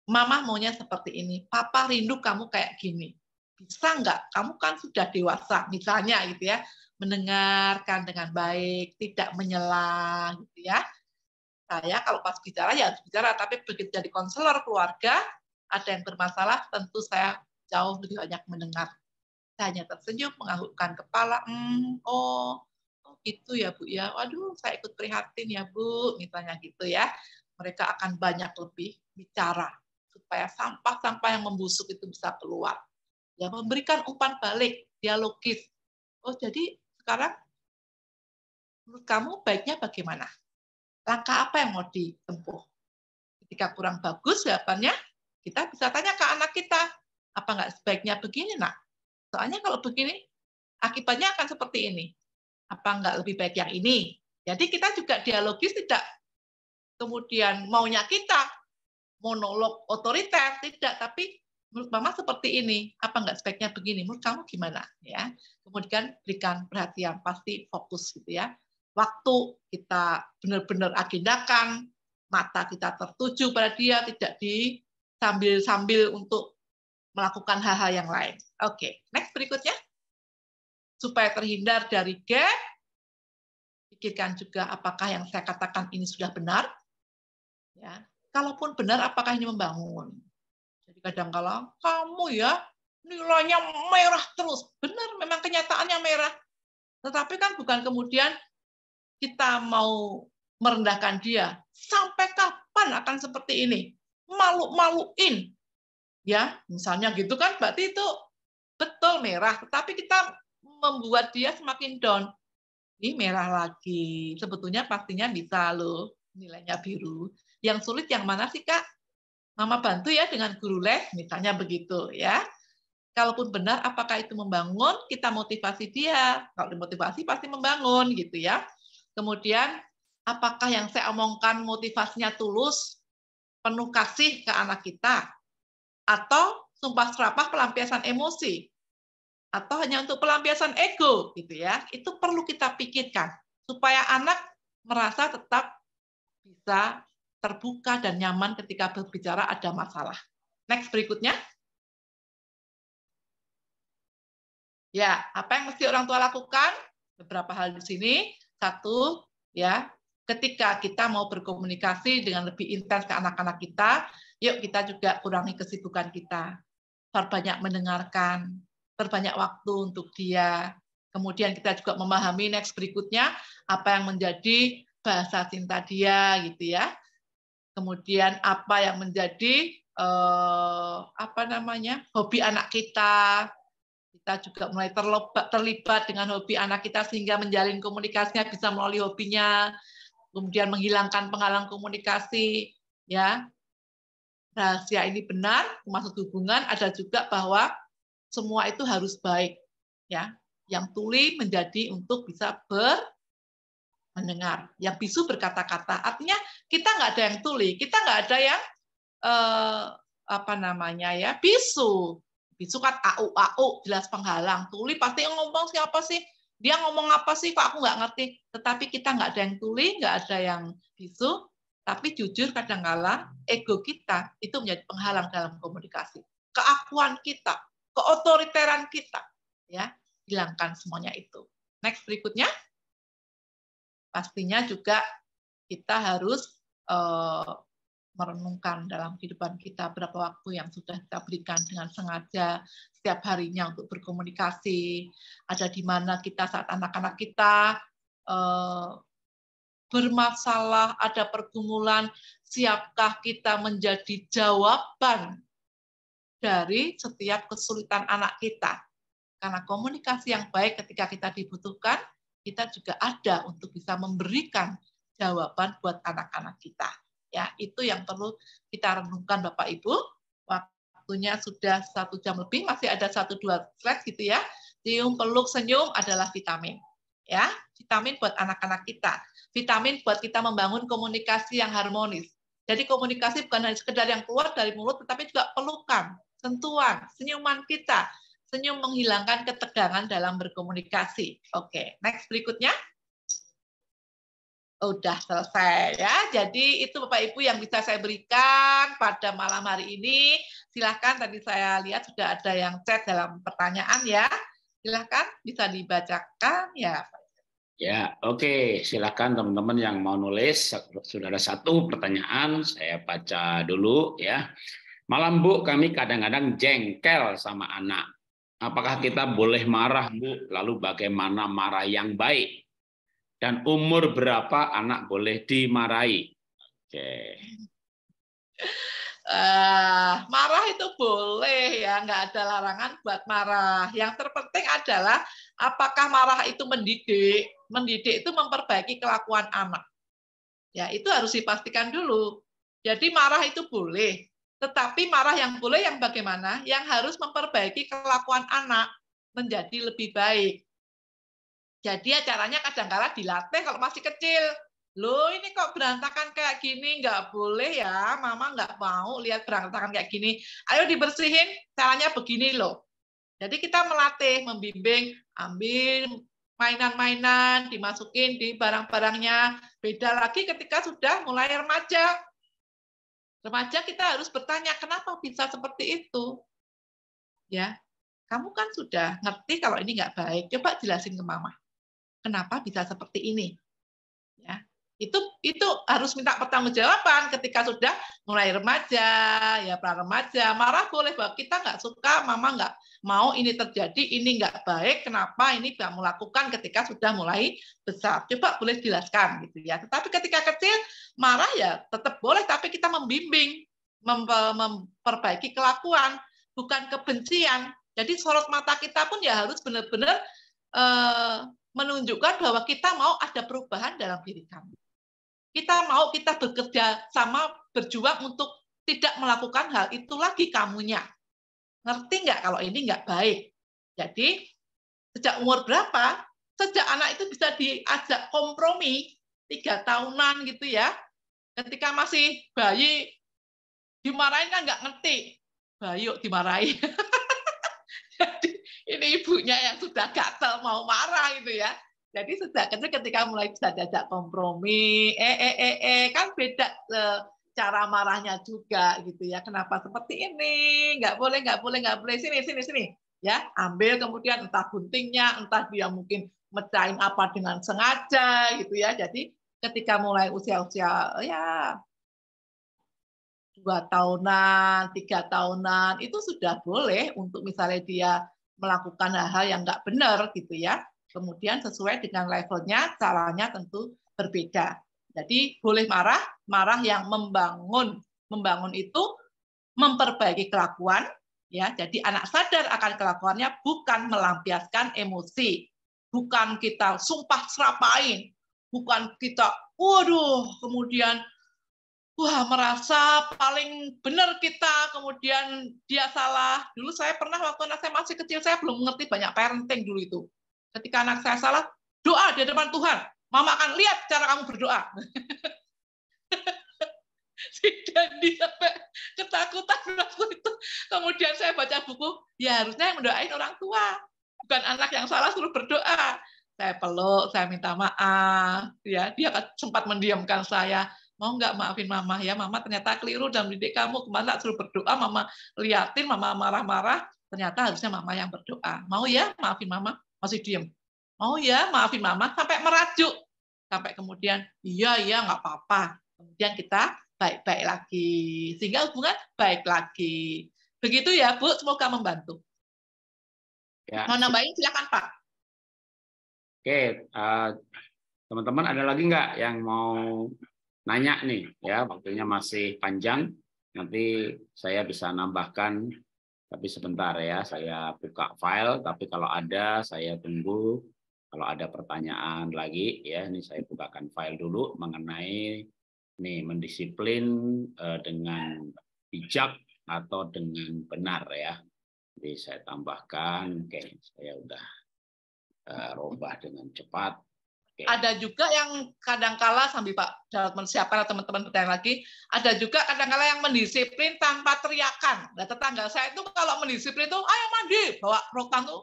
Mama maunya seperti ini, papa rindu kamu kayak gini. Bisa nggak? Kamu kan sudah dewasa, misalnya gitu ya mendengarkan dengan baik, tidak menyela gitu ya. Saya kalau pas bicara ya harus bicara, tapi begitu jadi konselor keluarga, ada yang bermasalah, tentu saya jauh lebih banyak mendengar. Saya hanya tersenyum, menganggukkan kepala, hmm, oh, oh gitu ya Bu ya, waduh saya ikut prihatin ya Bu, misalnya gitu ya. Mereka akan banyak lebih bicara supaya sampah-sampah yang membusuk itu bisa keluar. Ya memberikan umpan balik, dialogis. Oh jadi sekarang menurut kamu baiknya bagaimana? Langkah apa yang mau ditempuh? Ketika kurang bagus jawabannya, kita bisa tanya ke anak kita, apa nggak sebaiknya begini, nak? Soalnya kalau begini, akibatnya akan seperti ini. Apa nggak lebih baik yang ini? Jadi kita juga dialogis tidak kemudian maunya kita monolog otoriter tidak, tapi menurut mama seperti ini, apa enggak speknya begini? Menurut kamu gimana? Ya, kemudian berikan perhatian, pasti fokus gitu ya. Waktu kita benar-benar agendakan, mata kita tertuju pada dia, tidak di sambil-sambil untuk melakukan hal-hal yang lain. Oke, okay. next berikutnya. Supaya terhindar dari gap, pikirkan juga apakah yang saya katakan ini sudah benar. Ya, kalaupun benar, apakah ini membangun? Kadangkala kamu ya nilainya merah terus. Benar, memang kenyataannya merah. Tetapi kan bukan kemudian kita mau merendahkan dia. Sampai kapan akan seperti ini? Malu-maluin. Ya, misalnya gitu kan berarti itu betul merah, tetapi kita membuat dia semakin down. Ini merah lagi. Sebetulnya pastinya bisa loh nilainya biru. Yang sulit yang mana sih, Kak? Mama bantu ya dengan guru les, misalnya begitu ya. Kalaupun benar, apakah itu membangun? Kita motivasi dia. Kalau dimotivasi pasti membangun gitu ya. Kemudian apakah yang saya omongkan motivasinya tulus, penuh kasih ke anak kita, atau sumpah serapah pelampiasan emosi, atau hanya untuk pelampiasan ego gitu ya. Itu perlu kita pikirkan supaya anak merasa tetap bisa terbuka dan nyaman ketika berbicara ada masalah. Next berikutnya. Ya, apa yang mesti orang tua lakukan? Beberapa hal di sini. Satu, ya, ketika kita mau berkomunikasi dengan lebih intens ke anak-anak kita, yuk kita juga kurangi kesibukan kita. Perbanyak mendengarkan, perbanyak waktu untuk dia. Kemudian kita juga memahami next berikutnya apa yang menjadi bahasa cinta dia gitu ya kemudian apa yang menjadi eh, apa namanya hobi anak kita kita juga mulai terlibat, terlibat dengan hobi anak kita sehingga menjalin komunikasinya bisa melalui hobinya kemudian menghilangkan penghalang komunikasi ya rahasia ini benar maksud hubungan ada juga bahwa semua itu harus baik ya yang tuli menjadi untuk bisa ber mendengar yang bisu berkata-kata artinya kita nggak ada yang tuli, kita nggak ada yang eh, apa namanya ya bisu. Bisu kan au au jelas penghalang. Tuli pasti ngomong siapa sih? Dia ngomong apa sih? Kok aku nggak ngerti. Tetapi kita nggak ada yang tuli, nggak ada yang bisu. Tapi jujur kadang kadangkala ego kita itu menjadi penghalang dalam komunikasi. Keakuan kita, keotoriteran kita, ya hilangkan semuanya itu. Next berikutnya, pastinya juga kita harus uh, merenungkan dalam kehidupan kita berapa waktu yang sudah kita berikan dengan sengaja setiap harinya untuk berkomunikasi ada di mana kita saat anak-anak kita uh, bermasalah ada pergumulan siapkah kita menjadi jawaban dari setiap kesulitan anak kita karena komunikasi yang baik ketika kita dibutuhkan kita juga ada untuk bisa memberikan jawaban buat anak-anak kita. Ya, itu yang perlu kita renungkan Bapak Ibu. Waktunya sudah satu jam lebih, masih ada satu dua slide gitu ya. Cium, peluk, senyum adalah vitamin. Ya, vitamin buat anak-anak kita. Vitamin buat kita membangun komunikasi yang harmonis. Jadi komunikasi bukan hanya sekedar yang keluar dari mulut, tetapi juga pelukan, sentuhan, senyuman kita. Senyum menghilangkan ketegangan dalam berkomunikasi. Oke, okay, next berikutnya udah selesai ya. Jadi itu Bapak Ibu yang bisa saya berikan pada malam hari ini. Silahkan tadi saya lihat sudah ada yang chat dalam pertanyaan ya. Silahkan bisa dibacakan ya. Ya, oke. Okay. Silahkan teman-teman yang mau nulis. Sudah ada satu pertanyaan, saya baca dulu ya. Malam Bu, kami kadang-kadang jengkel sama anak. Apakah kita boleh marah Bu? Lalu bagaimana marah yang baik? Dan umur berapa anak boleh dimarahi? Oke. Uh, marah itu boleh ya, nggak ada larangan buat marah. Yang terpenting adalah apakah marah itu mendidik? Mendidik itu memperbaiki kelakuan anak. Ya, itu harus dipastikan dulu. Jadi marah itu boleh, tetapi marah yang boleh yang bagaimana? Yang harus memperbaiki kelakuan anak menjadi lebih baik. Jadi acaranya kadang -kadang dilatih kalau masih kecil. Loh ini kok berantakan kayak gini, nggak boleh ya, mama nggak mau lihat berantakan kayak gini. Ayo dibersihin, caranya begini loh. Jadi kita melatih, membimbing, ambil mainan-mainan, dimasukin di barang-barangnya. Beda lagi ketika sudah mulai remaja. Remaja kita harus bertanya, kenapa bisa seperti itu? Ya, kamu kan sudah ngerti kalau ini nggak baik. Coba jelasin ke mama kenapa bisa seperti ini. Ya, itu itu harus minta pertanggungjawaban ketika sudah mulai remaja, ya pra remaja, marah boleh bahwa kita nggak suka, mama nggak mau ini terjadi, ini nggak baik, kenapa ini tidak melakukan ketika sudah mulai besar. Coba boleh jelaskan gitu ya. Tetapi ketika kecil marah ya tetap boleh, tapi kita membimbing, memperbaiki kelakuan, bukan kebencian. Jadi sorot mata kita pun ya harus benar-benar eh, menunjukkan bahwa kita mau ada perubahan dalam diri kami. Kita mau kita bekerja sama berjuang untuk tidak melakukan hal itu lagi kamunya. Ngerti nggak kalau ini nggak baik? Jadi sejak umur berapa? Sejak anak itu bisa diajak kompromi tiga tahunan gitu ya. Ketika masih bayi dimarahin kan nggak ngerti. Bayu dimarahi. Jadi ini ibunya yang sudah gatel mau marah gitu ya. Jadi sejak kecil ketika mulai bisa diajak kompromi, eh eh eh eh kan beda eh, cara marahnya juga gitu ya. Kenapa seperti ini? Nggak boleh, nggak boleh, nggak boleh. Sini, sini, sini. Ya, ambil kemudian entah guntingnya, entah dia mungkin mecahin apa dengan sengaja gitu ya. Jadi ketika mulai usia-usia ya dua tahunan, tiga tahunan itu sudah boleh untuk misalnya dia melakukan hal-hal yang nggak benar gitu ya. Kemudian sesuai dengan levelnya, caranya tentu berbeda. Jadi boleh marah, marah yang membangun. Membangun itu memperbaiki kelakuan, ya. Jadi anak sadar akan kelakuannya bukan melampiaskan emosi, bukan kita sumpah serapain, bukan kita, waduh, kemudian wah merasa paling benar kita, kemudian dia salah. Dulu saya pernah waktu anak saya masih kecil, saya belum mengerti banyak parenting dulu itu. Ketika anak saya salah, doa di depan Tuhan. Mama akan lihat cara kamu berdoa. tidak di sampai ketakutan waktu itu. Kemudian saya baca buku, ya harusnya yang mendoain orang tua, bukan anak yang salah suruh berdoa. Saya peluk, saya minta maaf, ya dia sempat mendiamkan saya mau nggak maafin mama ya mama ternyata keliru dalam didik kamu kemana suruh berdoa mama liatin mama marah-marah ternyata harusnya mama yang berdoa mau ya maafin mama masih diem mau ya maafin mama sampai merajuk sampai kemudian iya iya nggak apa-apa kemudian kita baik-baik lagi sehingga hubungan baik lagi begitu ya bu semoga membantu ya. mau nambahin silakan pak oke uh, teman-teman ada lagi nggak yang mau nanya nih ya waktunya masih panjang nanti saya bisa nambahkan tapi sebentar ya saya buka file tapi kalau ada saya tunggu kalau ada pertanyaan lagi ya ini saya bukakan file dulu mengenai nih mendisiplin eh, dengan bijak atau dengan benar ya jadi saya tambahkan oke saya udah eh, rubah dengan cepat Okay. Ada juga yang kadangkala sambil Pak persiapan menyiapkan teman-teman bertanya lagi, ada juga kadangkala yang mendisiplin tanpa teriakan. Nah, tetangga saya itu kalau mendisiplin itu, ayo mandi, bawa rokan tuh.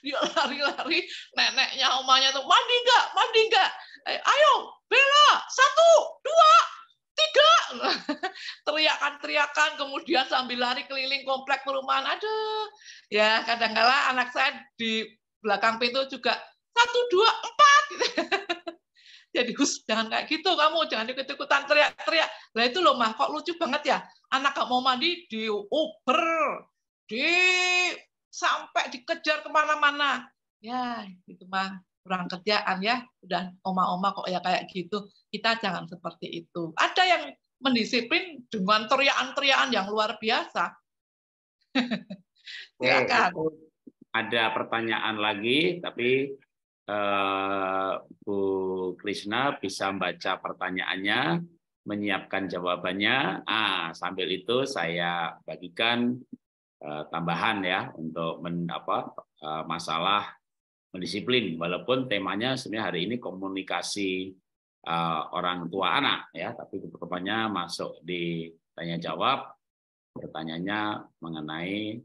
Dia lari-lari, neneknya, omanya tuh, mandi enggak, mandi enggak. Eh, ayo, bela, satu, dua, tiga. Teriakan-teriakan, kemudian sambil lari keliling komplek perumahan. Aduh, ya kadangkala anak saya di belakang pintu juga satu dua empat jadi hus jangan kayak gitu kamu jangan ikut ikutan teriak-teriak lah itu loh mah kok lucu banget ya anak gak mau mandi di uber di sampai dikejar kemana-mana ya itu mah kurang kerjaan ya udah oma-oma kok ya kayak gitu kita jangan seperti itu ada yang mendisiplin dengan teriakan-teriakan yang luar biasa ya Oke, kan? ada pertanyaan lagi tapi Eh, Bu Krishna bisa membaca pertanyaannya, menyiapkan jawabannya. Ah, sambil itu saya bagikan eh, tambahan ya untuk men, apa, eh, masalah mendisiplin. Walaupun temanya sebenarnya hari ini komunikasi orang tua anak ya, tapi rupanya masuk di tanya jawab pertanyaannya mengenai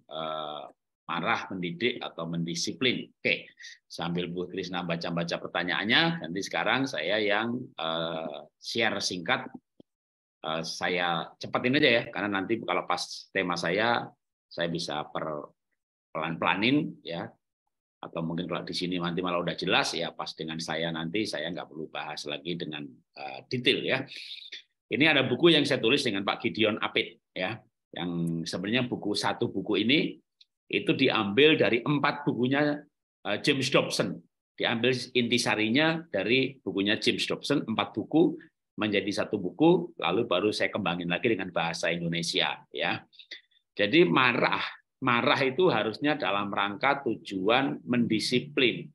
marah, mendidik, atau mendisiplin. Oke, sambil Bu Krisna baca-baca pertanyaannya, nanti sekarang saya yang uh, share singkat. Uh, saya cepetin aja ya, karena nanti kalau pas tema saya, saya bisa per pelan-pelanin ya. Atau mungkin kalau di sini nanti malah udah jelas ya, pas dengan saya nanti saya nggak perlu bahas lagi dengan uh, detail ya. Ini ada buku yang saya tulis dengan Pak Gideon Apit ya yang sebenarnya buku satu buku ini itu diambil dari empat bukunya eh, James Dobson. Diambil intisarinya dari bukunya James Dobson, empat buku menjadi satu buku, lalu baru saya kembangin lagi dengan bahasa Indonesia. Ya, jadi marah, marah itu harusnya dalam rangka tujuan mendisiplin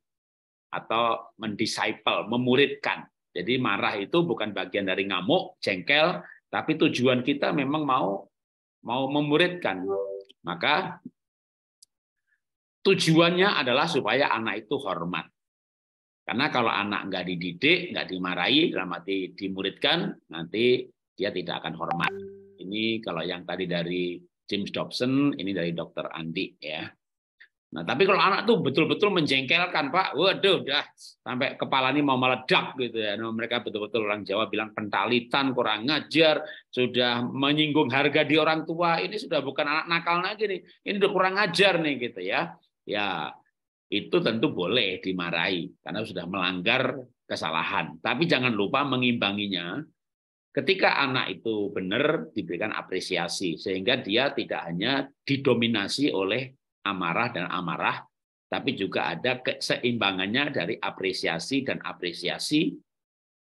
atau mendisciple, memuridkan. Jadi marah itu bukan bagian dari ngamuk, jengkel, tapi tujuan kita memang mau mau memuridkan. Maka Tujuannya adalah supaya anak itu hormat. Karena kalau anak nggak dididik, nggak dimarahi, dalam arti dimuridkan, nanti dia tidak akan hormat. Ini kalau yang tadi dari James Dobson, ini dari Dokter Andi ya. Nah, tapi kalau anak tuh betul-betul menjengkelkan, Pak. Waduh, dah sampai kepala ini mau meledak gitu ya. Nah, mereka betul-betul orang Jawa bilang pentalitan, kurang ngajar, sudah menyinggung harga di orang tua. Ini sudah bukan anak nakal lagi nih. Ini udah kurang ngajar nih gitu ya ya itu tentu boleh dimarahi karena sudah melanggar kesalahan. Tapi jangan lupa mengimbanginya. Ketika anak itu benar diberikan apresiasi sehingga dia tidak hanya didominasi oleh amarah dan amarah, tapi juga ada keseimbangannya dari apresiasi dan apresiasi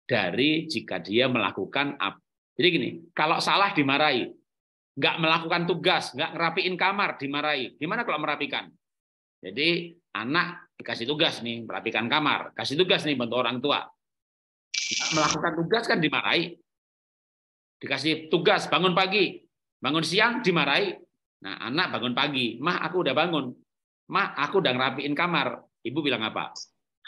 dari jika dia melakukan jadi gini, kalau salah dimarahi, nggak melakukan tugas, nggak ngerapiin kamar dimarahi. Gimana kalau merapikan? Jadi anak dikasih tugas nih, merapikan kamar, kasih tugas nih bantu orang tua. Nah, melakukan tugas kan dimarahi. Dikasih tugas bangun pagi, bangun siang dimarahi. Nah, anak bangun pagi, "Mah, aku udah bangun. Mah, aku udah ngerapiin kamar." Ibu bilang apa?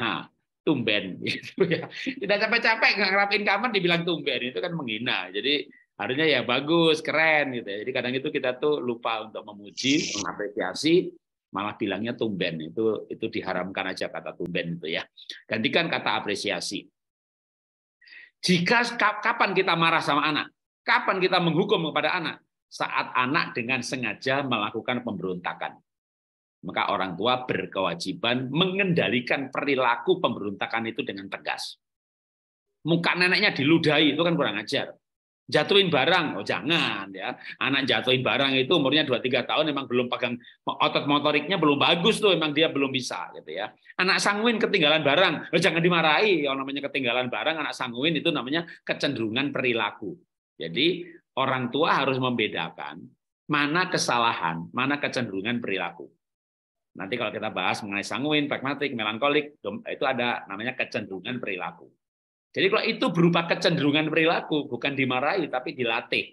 Ha, tumben." Gitu ya. Tidak capek-capek ngerapiin kamar dibilang tumben, itu kan menghina. Jadi harusnya ya bagus, keren gitu ya. Jadi kadang itu kita tuh lupa untuk memuji, mengapresiasi malah bilangnya tumben itu itu diharamkan aja kata tumben itu ya gantikan kata apresiasi jika kapan kita marah sama anak kapan kita menghukum kepada anak saat anak dengan sengaja melakukan pemberontakan maka orang tua berkewajiban mengendalikan perilaku pemberontakan itu dengan tegas muka neneknya diludahi itu kan kurang ajar jatuhin barang, oh jangan ya. Anak jatuhin barang itu umurnya 2-3 tahun memang belum pegang otot motoriknya belum bagus tuh, memang dia belum bisa gitu ya. Anak sanguin ketinggalan barang, oh jangan dimarahi. Kalau oh, namanya ketinggalan barang, anak sanguin itu namanya kecenderungan perilaku. Jadi orang tua harus membedakan mana kesalahan, mana kecenderungan perilaku. Nanti kalau kita bahas mengenai sanguin, pragmatik, melankolik, itu ada namanya kecenderungan perilaku. Jadi kalau itu berupa kecenderungan perilaku, bukan dimarahi tapi dilatih.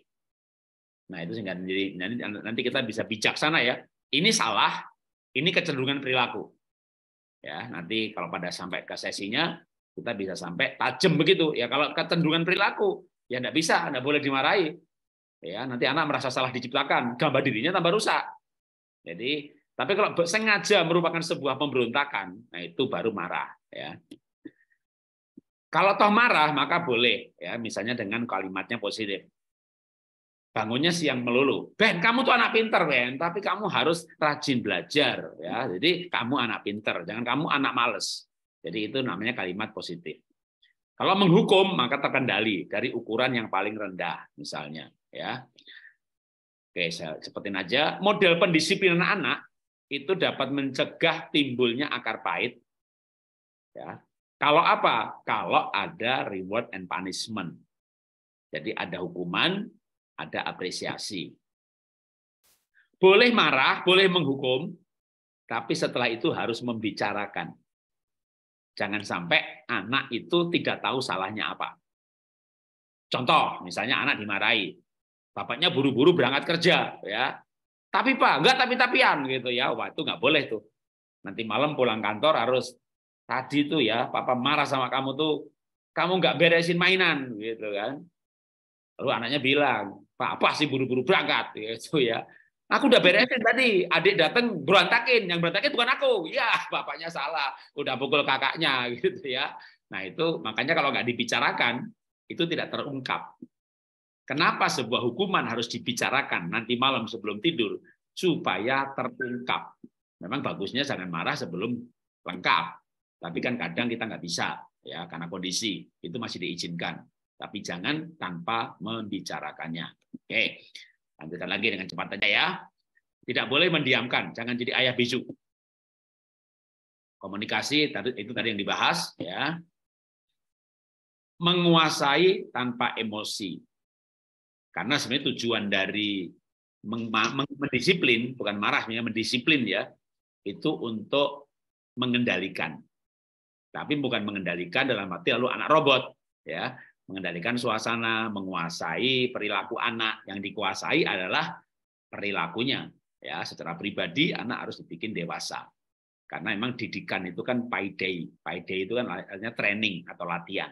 Nah itu sehingga jadi nanti, nanti kita bisa bijaksana ya. Ini salah, ini kecenderungan perilaku. Ya nanti kalau pada sampai ke sesinya kita bisa sampai tajam begitu. Ya kalau kecenderungan perilaku ya tidak bisa, tidak boleh dimarahi. Ya nanti anak merasa salah diciptakan, gambar dirinya tambah rusak. Jadi tapi kalau sengaja merupakan sebuah pemberontakan, nah itu baru marah. Ya kalau toh marah maka boleh ya, misalnya dengan kalimatnya positif. Bangunnya siang melulu. Ben, kamu tuh anak pinter, Ben, tapi kamu harus rajin belajar ya. Jadi kamu anak pinter, jangan kamu anak males. Jadi itu namanya kalimat positif. Kalau menghukum maka terkendali dari ukuran yang paling rendah misalnya ya. Oke, saya cepetin aja model pendisiplinan anak itu dapat mencegah timbulnya akar pahit ya kalau apa? Kalau ada reward and punishment. Jadi ada hukuman, ada apresiasi. Boleh marah, boleh menghukum, tapi setelah itu harus membicarakan. Jangan sampai anak itu tidak tahu salahnya apa. Contoh, misalnya anak dimarahi, bapaknya buru-buru berangkat kerja, ya. Tapi pak, enggak tapi-tapian gitu ya. Wah itu nggak boleh tuh. Nanti malam pulang kantor harus Tadi itu ya, papa marah sama kamu tuh, kamu nggak beresin mainan gitu kan. Lalu anaknya bilang, papa sih buru-buru berangkat gitu ya. Aku udah beresin tadi, adik datang berantakin, yang berantakin bukan aku. Ya, bapaknya salah, udah pukul kakaknya gitu ya. Nah itu makanya kalau nggak dibicarakan, itu tidak terungkap. Kenapa sebuah hukuman harus dibicarakan nanti malam sebelum tidur supaya terungkap. Memang bagusnya jangan marah sebelum lengkap. Tapi kan kadang kita nggak bisa ya karena kondisi itu masih diizinkan. Tapi jangan tanpa membicarakannya. Oke, lanjutkan lagi dengan cepat aja ya. Tidak boleh mendiamkan, jangan jadi ayah bisu. Komunikasi itu tadi yang dibahas ya. Menguasai tanpa emosi. Karena sebenarnya tujuan dari mendisiplin bukan marah mendisiplin ya, itu untuk mengendalikan. Tapi bukan mengendalikan dalam arti lalu anak robot, ya mengendalikan suasana, menguasai perilaku anak. Yang dikuasai adalah perilakunya. Ya, secara pribadi anak harus dibikin dewasa. Karena memang didikan itu kan payday. Payday itu kan artinya training atau latihan.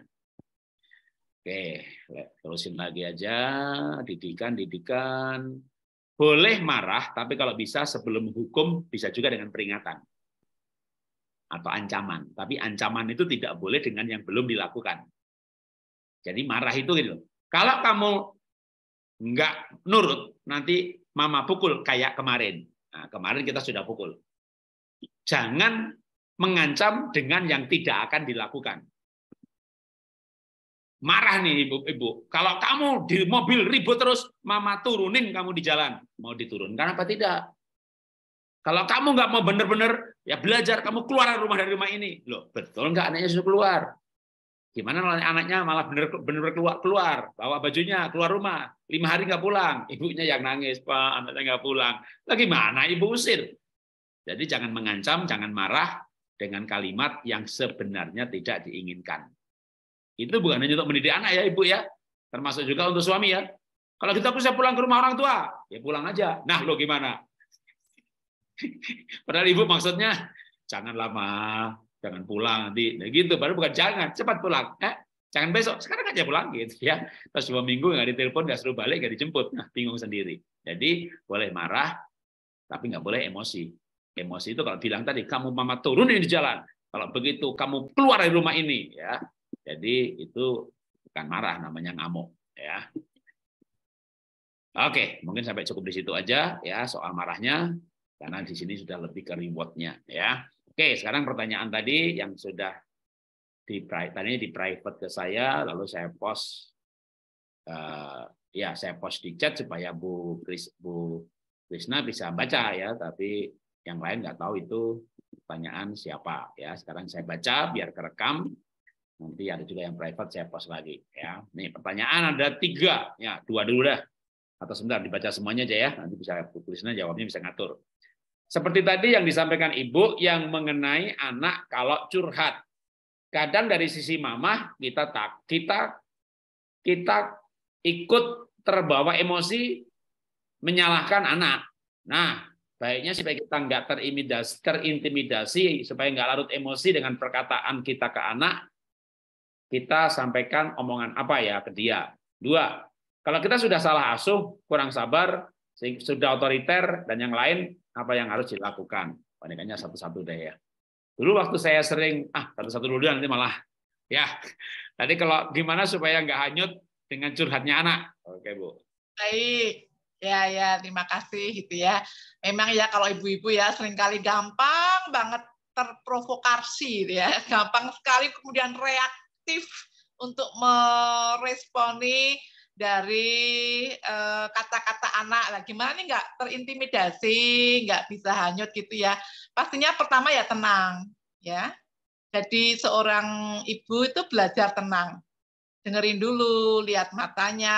Oke, terusin lagi aja. Didikan, didikan. Boleh marah, tapi kalau bisa sebelum hukum bisa juga dengan peringatan atau ancaman. Tapi ancaman itu tidak boleh dengan yang belum dilakukan. Jadi marah itu gitu. Kalau kamu nggak nurut, nanti mama pukul kayak kemarin. Nah, kemarin kita sudah pukul. Jangan mengancam dengan yang tidak akan dilakukan. Marah nih ibu-ibu. Kalau kamu di mobil ribut terus, mama turunin kamu di jalan. Mau diturunkan apa tidak? Kalau kamu nggak mau bener-bener, ya belajar. Kamu keluar dari rumah dari rumah ini. Loh, betul nggak anaknya sudah keluar? Gimana anaknya malah bener-bener keluar, keluar, bawa bajunya, keluar rumah. Lima hari nggak pulang. Ibunya yang nangis, Pak, anaknya nggak pulang. lagi mana ibu usir? Jadi jangan mengancam, jangan marah dengan kalimat yang sebenarnya tidak diinginkan. Itu bukan hanya untuk mendidik anak ya, Ibu ya. Termasuk juga untuk suami ya. Kalau kita bisa pulang ke rumah orang tua, ya pulang aja. Nah, lo gimana? Padahal ibu maksudnya jangan lama, jangan pulang nanti. Nah, gitu, padahal bukan jangan, cepat pulang. Eh, jangan besok, sekarang aja pulang gitu ya. Terus dua minggu nggak ditelepon, nggak seru balik, nggak dijemput. Nah, bingung sendiri. Jadi boleh marah, tapi nggak boleh emosi. Emosi itu kalau bilang tadi, kamu mama turunin di jalan. Kalau begitu kamu keluar dari rumah ini, ya. Jadi itu bukan marah, namanya ngamuk, ya. Oke, mungkin sampai cukup di situ aja ya soal marahnya. Karena di sini sudah lebih ke rewardnya ya. Oke, sekarang pertanyaan tadi yang sudah di tadi di private ke saya, lalu saya post uh, ya saya post di chat supaya Bu Kris, Bu Krisna bisa baca ya, tapi yang lain nggak tahu itu pertanyaan siapa ya. Sekarang saya baca biar kerekam. Nanti ada juga yang private saya post lagi ya. Nih pertanyaan ada tiga ya, dua dulu dah. Atau sebentar dibaca semuanya aja ya. Nanti bisa Bu Krisna jawabnya bisa ngatur. Seperti tadi yang disampaikan ibu yang mengenai anak kalau curhat. Kadang dari sisi mamah kita tak kita kita ikut terbawa emosi menyalahkan anak. Nah, baiknya supaya kita nggak terintimidasi, terintimidasi supaya nggak larut emosi dengan perkataan kita ke anak, kita sampaikan omongan apa ya ke dia. Dua, kalau kita sudah salah asuh, kurang sabar, sudah otoriter dan yang lain, apa yang harus dilakukan. panikannya satu-satu deh ya. Dulu waktu saya sering, ah satu-satu dulu nanti malah. Ya, tadi kalau gimana supaya nggak hanyut dengan curhatnya anak. Oke, Bu. Baik. Ya, ya, terima kasih gitu ya. Memang ya kalau ibu-ibu ya sering kali gampang banget terprovokasi gitu ya. Gampang sekali kemudian reaktif untuk meresponi dari eh, kata-kata uh, anak lah gimana nih nggak terintimidasi nggak bisa hanyut gitu ya pastinya pertama ya tenang ya jadi seorang ibu itu belajar tenang dengerin dulu lihat matanya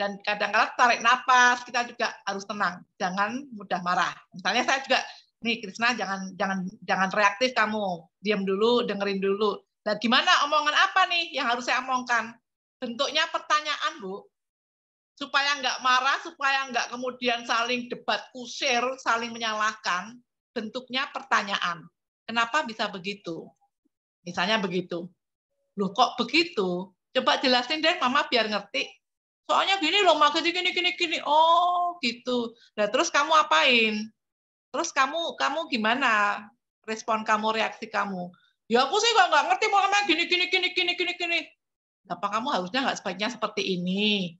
dan kadang-kadang tarik nafas kita juga harus tenang jangan mudah marah misalnya saya juga nih Krisna jangan jangan jangan reaktif kamu diam dulu dengerin dulu Nah, gimana omongan apa nih yang harus saya omongkan? bentuknya pertanyaan, Bu. Supaya nggak marah, supaya nggak kemudian saling debat kusir, saling menyalahkan, bentuknya pertanyaan. Kenapa bisa begitu? Misalnya begitu. Loh kok begitu? Coba jelasin deh Mama biar ngerti. Soalnya gini loh, Mama gini, gini, gini, Oh gitu. Nah terus kamu apain? Terus kamu kamu gimana? Respon kamu, reaksi kamu. Ya aku sih nggak ngerti mau gini, gini, gini, gini, gini, gini. Apa kamu harusnya nggak sebaiknya seperti ini?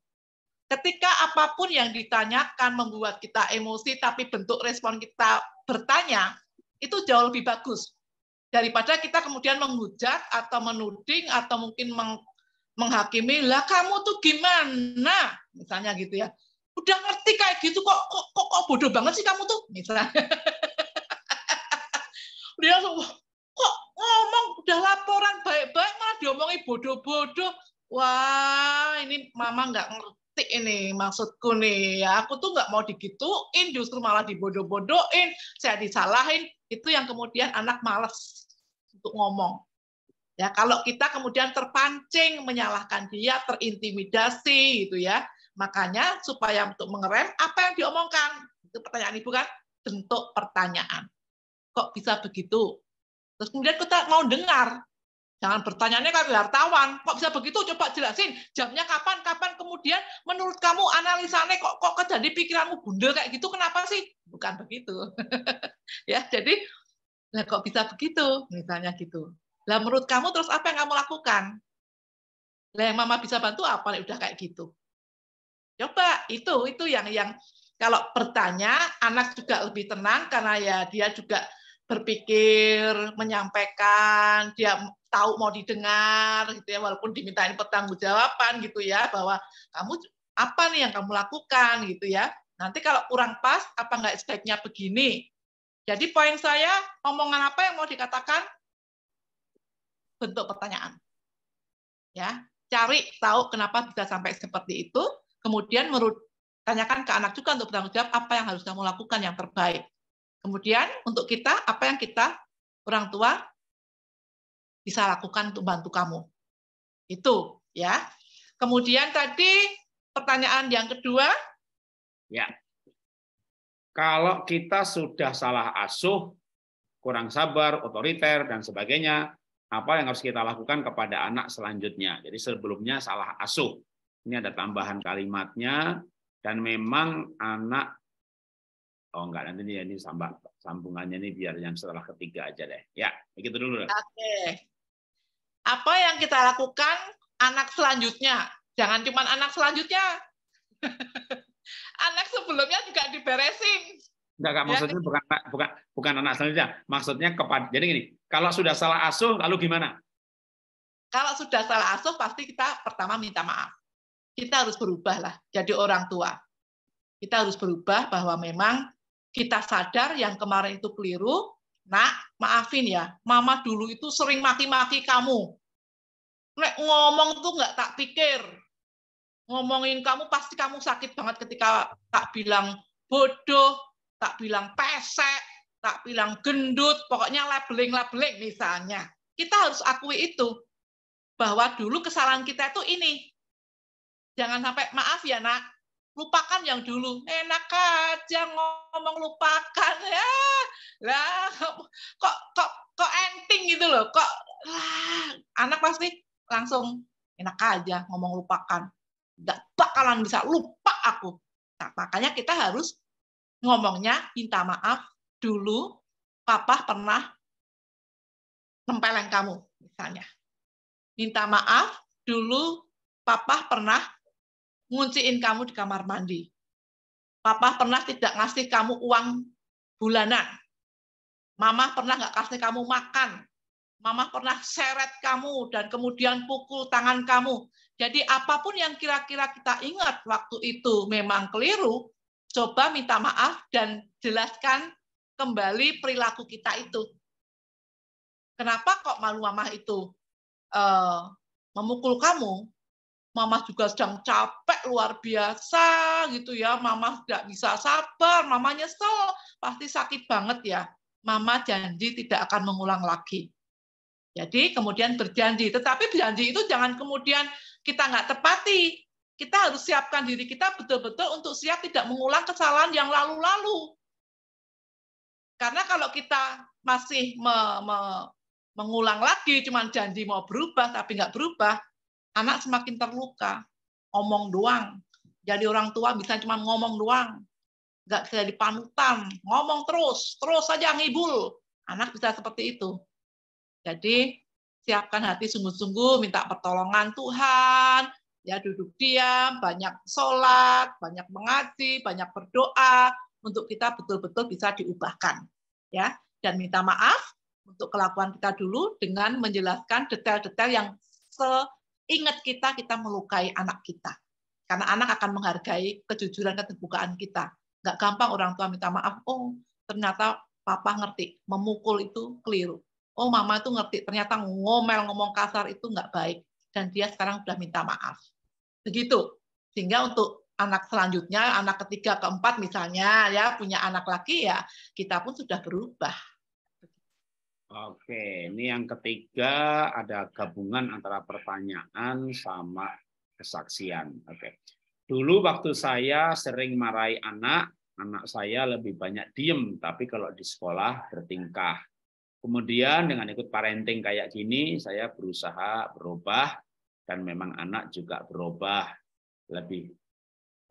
Ketika apapun yang ditanyakan membuat kita emosi, tapi bentuk respon kita bertanya, itu jauh lebih bagus daripada kita kemudian menghujat atau menuding atau mungkin meng menghakimi lah kamu tuh gimana misalnya gitu ya udah ngerti kayak gitu kok kok kok, kok bodoh banget sih kamu tuh misalnya dia langsung kok ngomong udah laporan baik-baik malah diomongi bodoh-bodoh. Wah, ini mama nggak ngerti ini maksudku nih. Ya, aku tuh nggak mau digituin, justru malah dibodoh-bodohin, saya disalahin. Itu yang kemudian anak males untuk ngomong. Ya, kalau kita kemudian terpancing menyalahkan dia, terintimidasi gitu ya. Makanya supaya untuk mengerem apa yang diomongkan. Itu pertanyaan Ibu kan? Bentuk pertanyaan. Kok bisa begitu? Terus kemudian kita mau dengar. Jangan bertanyanya kan wartawan, kok bisa begitu? Coba jelasin jamnya kapan, kapan kemudian menurut kamu analisanya kok kok kejadi pikiranmu bundel kayak gitu kenapa sih? Bukan begitu. ya, jadi lah kok bisa begitu misalnya gitu. Lah menurut kamu terus apa yang kamu lakukan? Lah yang mama bisa bantu apa lah udah kayak gitu. Coba itu itu yang yang kalau bertanya anak juga lebih tenang karena ya dia juga berpikir, menyampaikan, dia tahu mau didengar gitu ya walaupun dimintain pertanggungjawaban gitu ya bahwa kamu apa nih yang kamu lakukan gitu ya. Nanti kalau kurang pas apa enggak speknya begini. Jadi poin saya omongan apa yang mau dikatakan bentuk pertanyaan. Ya, cari tahu kenapa bisa sampai seperti itu, kemudian menurut tanyakan ke anak juga untuk bertanggung jawab apa yang harus kamu lakukan yang terbaik. Kemudian untuk kita, apa yang kita orang tua bisa lakukan untuk bantu kamu. Itu ya. Kemudian tadi pertanyaan yang kedua. Ya. Kalau kita sudah salah asuh, kurang sabar, otoriter dan sebagainya, apa yang harus kita lakukan kepada anak selanjutnya? Jadi sebelumnya salah asuh. Ini ada tambahan kalimatnya dan memang anak Oh enggak, nanti ini, ini sambak, sambungannya ini biar yang setelah ketiga aja deh. Ya, begitu dulu. Oke. Okay. Apa yang kita lakukan anak selanjutnya? Jangan cuma anak selanjutnya. anak sebelumnya juga diberesin. Enggak, enggak maksudnya bukan bukan bukan anak selanjutnya. Maksudnya kepada jadi gini, kalau sudah salah asuh lalu gimana? Kalau sudah salah asuh pasti kita pertama minta maaf. Kita harus berubah lah jadi orang tua. Kita harus berubah bahwa memang kita sadar yang kemarin itu keliru. Nak, maafin ya, mama dulu itu sering maki-maki kamu. Nek ngomong tuh nggak tak pikir. Ngomongin kamu pasti kamu sakit banget ketika tak bilang bodoh, tak bilang pesek, tak bilang gendut, pokoknya labeling-labeling misalnya. Kita harus akui itu. Bahwa dulu kesalahan kita itu ini. Jangan sampai, maaf ya nak, lupakan yang dulu. Enak aja ngomong lupakan ya. Lah kok kok kok enting gitu loh. Kok lah anak pasti langsung enak aja ngomong lupakan. Gak bakalan bisa lupa aku. Nah, makanya kita harus ngomongnya minta maaf dulu. Papa pernah nempeleng kamu misalnya. Minta maaf dulu papa pernah ngunciin kamu di kamar mandi. Papa pernah tidak ngasih kamu uang bulanan. Mama pernah nggak kasih kamu makan. Mama pernah seret kamu dan kemudian pukul tangan kamu. Jadi apapun yang kira-kira kita ingat waktu itu memang keliru, coba minta maaf dan jelaskan kembali perilaku kita itu. Kenapa kok malu mama itu uh, memukul kamu? Mama juga sedang capek luar biasa gitu ya. Mama tidak bisa sabar, mama nyesel, pasti sakit banget ya. Mama janji tidak akan mengulang lagi. Jadi kemudian berjanji, tetapi berjanji itu jangan kemudian kita nggak tepati. Kita harus siapkan diri kita betul-betul untuk siap tidak mengulang kesalahan yang lalu-lalu. Karena kalau kita masih me, me, mengulang lagi, cuma janji mau berubah tapi nggak berubah, anak semakin terluka. Ngomong doang. Jadi orang tua bisa cuma ngomong doang. Nggak bisa panutan, Ngomong terus. Terus saja ngibul. Anak bisa seperti itu. Jadi siapkan hati sungguh-sungguh, minta pertolongan Tuhan, ya duduk diam, banyak sholat, banyak mengaji, banyak berdoa, untuk kita betul-betul bisa diubahkan. ya Dan minta maaf untuk kelakuan kita dulu dengan menjelaskan detail-detail yang ingat kita, kita melukai anak kita. Karena anak akan menghargai kejujuran dan keterbukaan kita. Nggak gampang orang tua minta maaf, oh ternyata papa ngerti, memukul itu keliru. Oh mama itu ngerti, ternyata ngomel, ngomong kasar itu nggak baik. Dan dia sekarang sudah minta maaf. Begitu. Sehingga untuk anak selanjutnya, anak ketiga, keempat misalnya, ya punya anak lagi ya, kita pun sudah berubah Oke, ini yang ketiga ada gabungan antara pertanyaan sama kesaksian. Oke. Dulu waktu saya sering marahi anak, anak saya lebih banyak diem, tapi kalau di sekolah bertingkah. Kemudian dengan ikut parenting kayak gini, saya berusaha berubah dan memang anak juga berubah lebih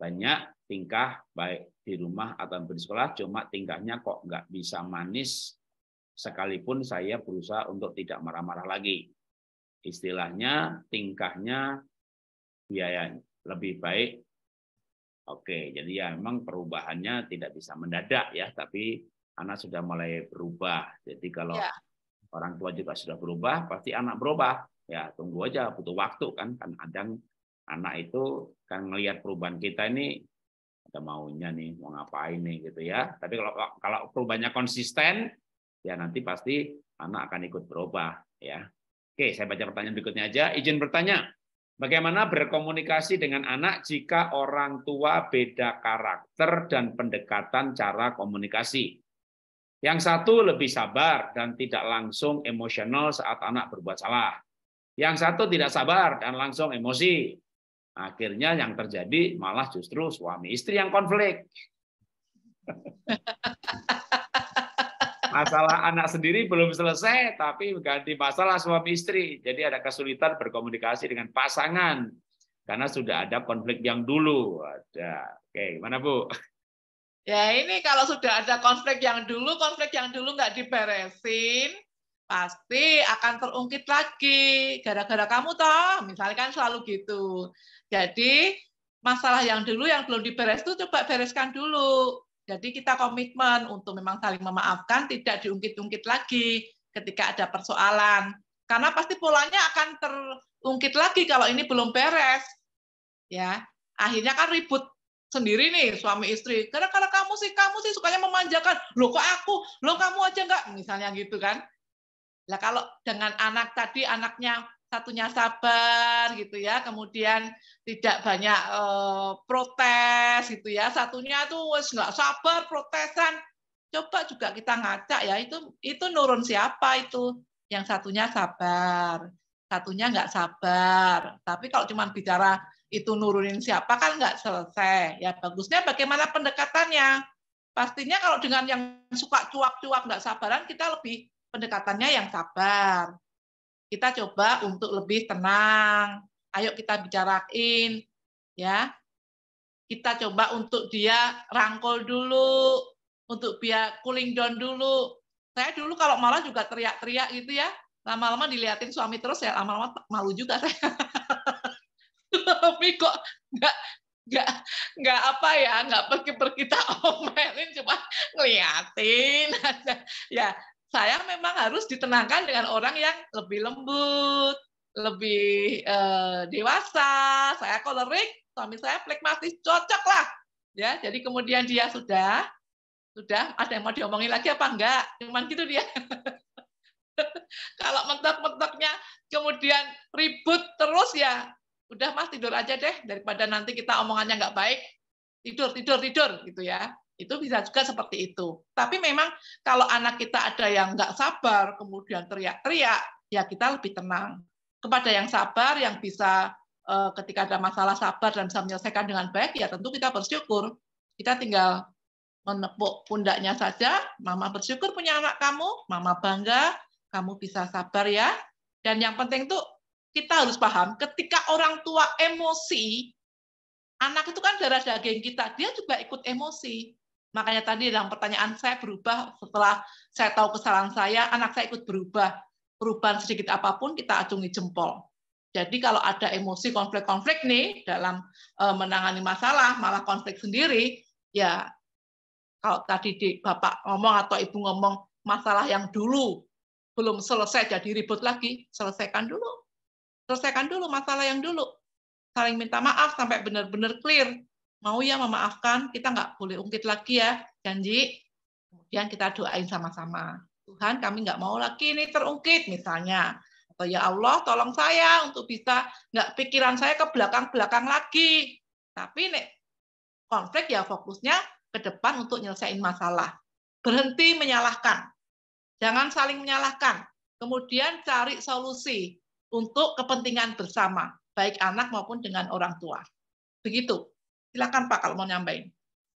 banyak tingkah baik di rumah atau di sekolah, cuma tingkahnya kok nggak bisa manis sekalipun saya berusaha untuk tidak marah-marah lagi. Istilahnya, tingkahnya, biaya lebih baik. Oke, jadi ya memang perubahannya tidak bisa mendadak ya, tapi anak sudah mulai berubah. Jadi kalau ya. orang tua juga sudah berubah, pasti anak berubah. Ya tunggu aja, butuh waktu kan. Kan kadang anak itu kan melihat perubahan kita ini ada maunya nih, mau ngapain nih gitu ya. Tapi kalau kalau perubahannya konsisten, ya nanti pasti anak akan ikut berubah ya. Oke, saya baca pertanyaan berikutnya aja. Izin bertanya, bagaimana berkomunikasi dengan anak jika orang tua beda karakter dan pendekatan cara komunikasi? Yang satu lebih sabar dan tidak langsung emosional saat anak berbuat salah. Yang satu tidak sabar dan langsung emosi. Akhirnya yang terjadi malah justru suami istri yang konflik. masalah anak sendiri belum selesai, tapi ganti masalah suami istri. Jadi ada kesulitan berkomunikasi dengan pasangan karena sudah ada konflik yang dulu. Ada. Oke, gimana Bu? Ya ini kalau sudah ada konflik yang dulu, konflik yang dulu nggak diberesin, pasti akan terungkit lagi gara-gara kamu toh misalkan selalu gitu jadi masalah yang dulu yang belum diberes itu coba bereskan dulu jadi kita komitmen untuk memang saling memaafkan, tidak diungkit-ungkit lagi ketika ada persoalan. Karena pasti polanya akan terungkit lagi kalau ini belum beres. Ya, akhirnya kan ribut sendiri nih suami istri. Karena kalau kamu sih kamu sih sukanya memanjakan. Loh kok aku? Loh kamu aja enggak? Misalnya gitu kan. Lah kalau dengan anak tadi anaknya satunya sabar gitu ya kemudian tidak banyak e, protes gitu ya satunya tuh wes nggak sabar protesan coba juga kita ngacak ya itu itu nurun siapa itu yang satunya sabar satunya nggak sabar tapi kalau cuma bicara itu nurunin siapa kan nggak selesai ya bagusnya bagaimana pendekatannya pastinya kalau dengan yang suka cuap-cuap nggak sabaran kita lebih pendekatannya yang sabar kita coba untuk lebih tenang. Ayo kita bicarain, ya. Kita coba untuk dia rangkul dulu, untuk dia cooling down dulu. Saya dulu kalau malah juga teriak-teriak gitu ya. Lama-lama diliatin suami terus ya, lama-lama malu juga saya. Tapi kok nggak nggak nggak apa ya nggak pergi pergi kita omelin cuma ngeliatin ya saya memang harus ditenangkan dengan orang yang lebih lembut, lebih uh, dewasa. Saya kolerik, suami saya flekmatis, cocok lah. Ya, jadi kemudian dia sudah sudah ada yang mau diomongin lagi apa enggak? Cuman gitu dia. Kalau mentok-mentoknya kemudian ribut terus ya udah mas tidur aja deh daripada nanti kita omongannya nggak baik tidur tidur tidur gitu ya itu bisa juga seperti itu. Tapi memang kalau anak kita ada yang nggak sabar, kemudian teriak-teriak, ya kita lebih tenang. Kepada yang sabar, yang bisa eh, ketika ada masalah sabar dan bisa menyelesaikan dengan baik, ya tentu kita bersyukur. Kita tinggal menepuk pundaknya saja, mama bersyukur punya anak kamu, mama bangga, kamu bisa sabar ya. Dan yang penting tuh kita harus paham, ketika orang tua emosi, anak itu kan darah daging kita, dia juga ikut emosi. Makanya tadi dalam pertanyaan saya berubah setelah saya tahu kesalahan saya, anak saya ikut berubah. Perubahan sedikit apapun kita acungi jempol. Jadi kalau ada emosi konflik-konflik nih dalam e, menangani masalah, malah konflik sendiri, ya kalau tadi di Bapak ngomong atau Ibu ngomong masalah yang dulu belum selesai jadi ribut lagi, selesaikan dulu. Selesaikan dulu masalah yang dulu. Saling minta maaf sampai benar-benar clear mau ya memaafkan, kita nggak boleh ungkit lagi ya, janji. Kemudian kita doain sama-sama. Tuhan, kami nggak mau lagi ini terungkit misalnya. Atau ya Allah, tolong saya untuk bisa nggak pikiran saya ke belakang-belakang lagi. Tapi nih konflik ya fokusnya ke depan untuk nyelesain masalah. Berhenti menyalahkan. Jangan saling menyalahkan. Kemudian cari solusi untuk kepentingan bersama, baik anak maupun dengan orang tua. Begitu. Silakan Pak kalau mau nyampein.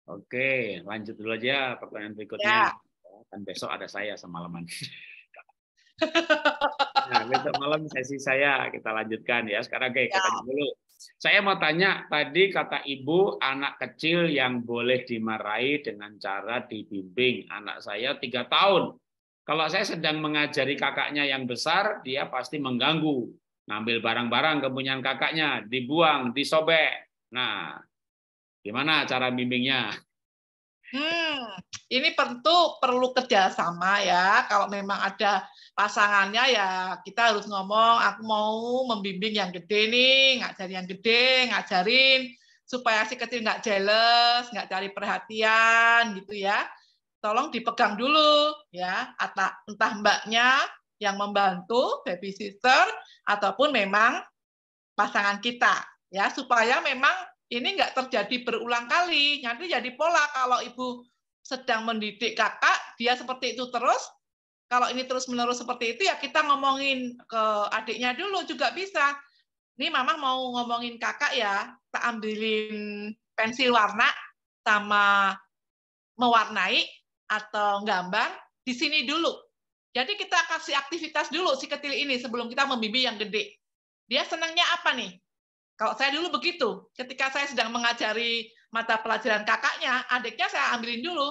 Oke, lanjut dulu aja pertanyaan berikutnya. Ya. Kan besok ada saya semalaman. nah, besok malam sesi saya kita lanjutkan ya. Sekarang kayak kita ya. dulu. Saya mau tanya tadi kata ibu anak kecil yang boleh dimarahi dengan cara dibimbing. Anak saya tiga tahun. Kalau saya sedang mengajari kakaknya yang besar, dia pasti mengganggu, ngambil barang-barang kepunyaan kakaknya, dibuang, disobek. Nah, Gimana cara bimbingnya? Hmm, ini tentu perlu kerjasama ya. Kalau memang ada pasangannya ya kita harus ngomong, aku mau membimbing yang gede nih, ngajarin yang gede, ngajarin supaya si kecil nggak jealous, nggak cari perhatian gitu ya. Tolong dipegang dulu ya, atau entah mbaknya yang membantu babysitter ataupun memang pasangan kita ya supaya memang ini nggak terjadi berulang kali. Nanti jadi pola kalau ibu sedang mendidik kakak, dia seperti itu terus. Kalau ini terus-menerus seperti itu, ya kita ngomongin ke adiknya dulu juga bisa. Ini mama mau ngomongin kakak ya, tak ambilin pensil warna sama mewarnai atau gambar di sini dulu. Jadi kita kasih aktivitas dulu si kecil ini sebelum kita membimbing yang gede. Dia senangnya apa nih? Kalau saya dulu begitu, ketika saya sedang mengajari mata pelajaran kakaknya, adiknya saya ambilin dulu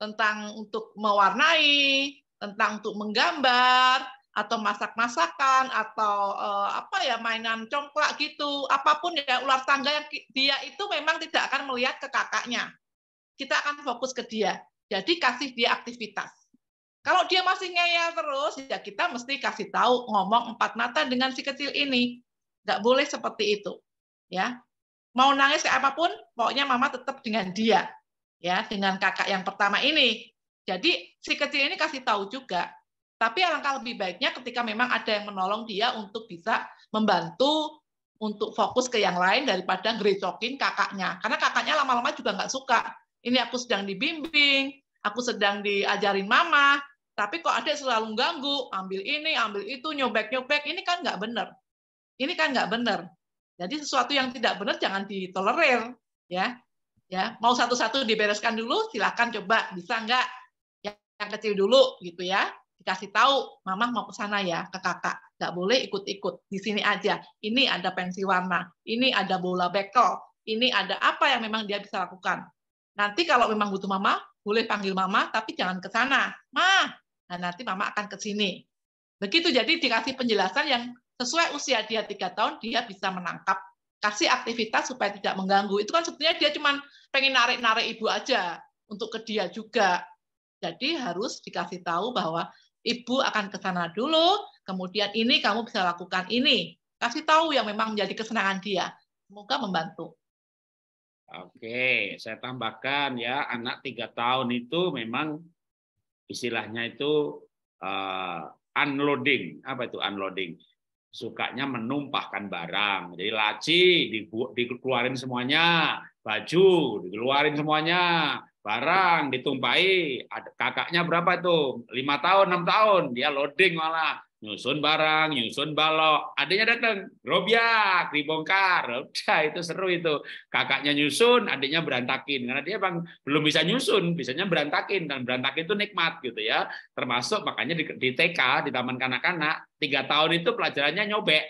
tentang untuk mewarnai, tentang untuk menggambar, atau masak-masakan, atau eh, apa ya mainan congklak gitu, apapun ya ular tangga yang dia itu memang tidak akan melihat ke kakaknya. Kita akan fokus ke dia. Jadi kasih dia aktivitas. Kalau dia masih ngeyel terus, ya kita mesti kasih tahu ngomong empat mata dengan si kecil ini. Nggak boleh seperti itu ya mau nangis kayak apapun pokoknya mama tetap dengan dia ya dengan kakak yang pertama ini jadi si kecil ini kasih tahu juga tapi alangkah lebih baiknya ketika memang ada yang menolong dia untuk bisa membantu untuk fokus ke yang lain daripada ngerecokin kakaknya karena kakaknya lama-lama juga nggak suka ini aku sedang dibimbing aku sedang diajarin mama tapi kok adik selalu ganggu ambil ini ambil itu nyobek nyobek ini kan nggak benar ini kan nggak benar jadi sesuatu yang tidak benar jangan ditolerir, ya. Ya, mau satu-satu dibereskan dulu, silakan coba bisa nggak ya, yang kecil dulu gitu ya. Dikasih tahu, mama mau ke sana ya, ke kakak. Nggak boleh ikut-ikut, di sini aja. Ini ada pensi warna, ini ada bola bekel, ini ada apa yang memang dia bisa lakukan. Nanti kalau memang butuh mama, boleh panggil mama, tapi jangan ke sana. Ma, nah nanti mama akan ke sini. Begitu jadi dikasih penjelasan yang sesuai usia dia tiga tahun dia bisa menangkap kasih aktivitas supaya tidak mengganggu itu kan sebetulnya dia cuma pengen narik-narik ibu aja untuk ke dia juga jadi harus dikasih tahu bahwa ibu akan ke sana dulu kemudian ini kamu bisa lakukan ini kasih tahu yang memang menjadi kesenangan dia semoga membantu Oke, saya tambahkan ya, anak tiga tahun itu memang istilahnya itu uh, unloading. Apa itu unloading? sukanya menumpahkan barang. Jadi laci dikeluarin semuanya, baju dikeluarin semuanya, barang ditumpahi. Kakaknya berapa itu, Lima tahun, enam tahun, dia loading malah nyusun barang, nyusun balok. Adiknya datang, robiak, dibongkar. Udah, itu seru itu. Kakaknya nyusun, adiknya berantakin. Karena dia bang belum bisa nyusun, bisanya berantakin. Dan berantakin itu nikmat gitu ya. Termasuk makanya di, di TK, di Taman Kanak-Kanak, tiga tahun itu pelajarannya nyobek.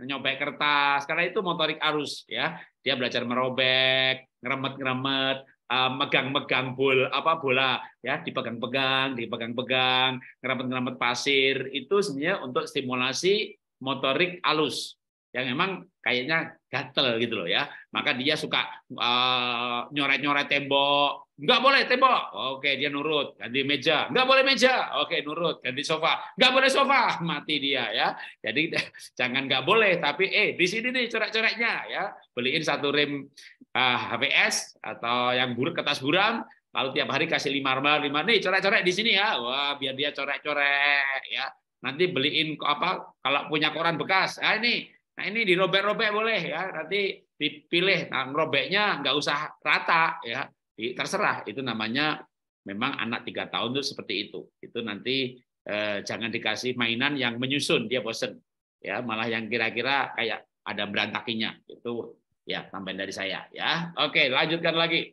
Nyobek kertas, karena itu motorik arus. ya Dia belajar merobek, ngeremet-ngeremet, Eh, megang-megang bol apa bola ya dipegang-pegang, dipegang-pegang, ngeramet-ngeramet pasir itu sebenarnya untuk stimulasi motorik alus yang memang kayaknya gatel gitu loh ya. Maka dia suka eh, nyoret-nyoret uh, tembok, Nggak boleh tembok. Oke, dia nurut. Ganti meja. Nggak boleh meja. Oke, nurut. Ganti sofa. Nggak boleh sofa. Mati dia ya. Jadi jangan nggak boleh, tapi eh di sini nih corak-coraknya ya. Beliin satu rem uh, ah, HPS atau yang buruk kertas buram, lalu tiap hari kasih lima rem lima nih corak coret di sini ya. Wah, biar dia corak coret ya. Nanti beliin apa kalau punya koran bekas. Nah, ini Nah ini dirobek-robek boleh ya, nanti dipilih. Nah robeknya nggak usah rata ya, terserah itu namanya memang anak tiga tahun itu seperti itu itu nanti eh, jangan dikasih mainan yang menyusun dia bosen ya malah yang kira-kira kayak ada berantakinya itu ya tambahan dari saya ya oke lanjutkan lagi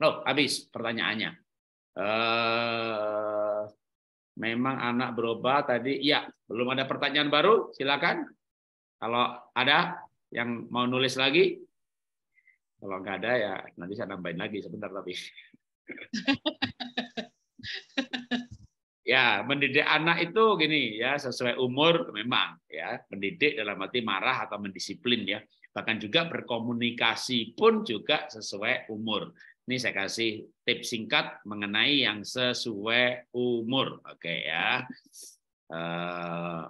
no oh, habis pertanyaannya eh, memang anak berubah tadi ya belum ada pertanyaan baru silakan kalau ada yang mau nulis lagi kalau nggak ada ya nanti saya nambahin lagi sebentar tapi. ya mendidik anak itu gini ya sesuai umur memang ya mendidik dalam arti marah atau mendisiplin ya bahkan juga berkomunikasi pun juga sesuai umur ini saya kasih tips singkat mengenai yang sesuai umur oke ya eh,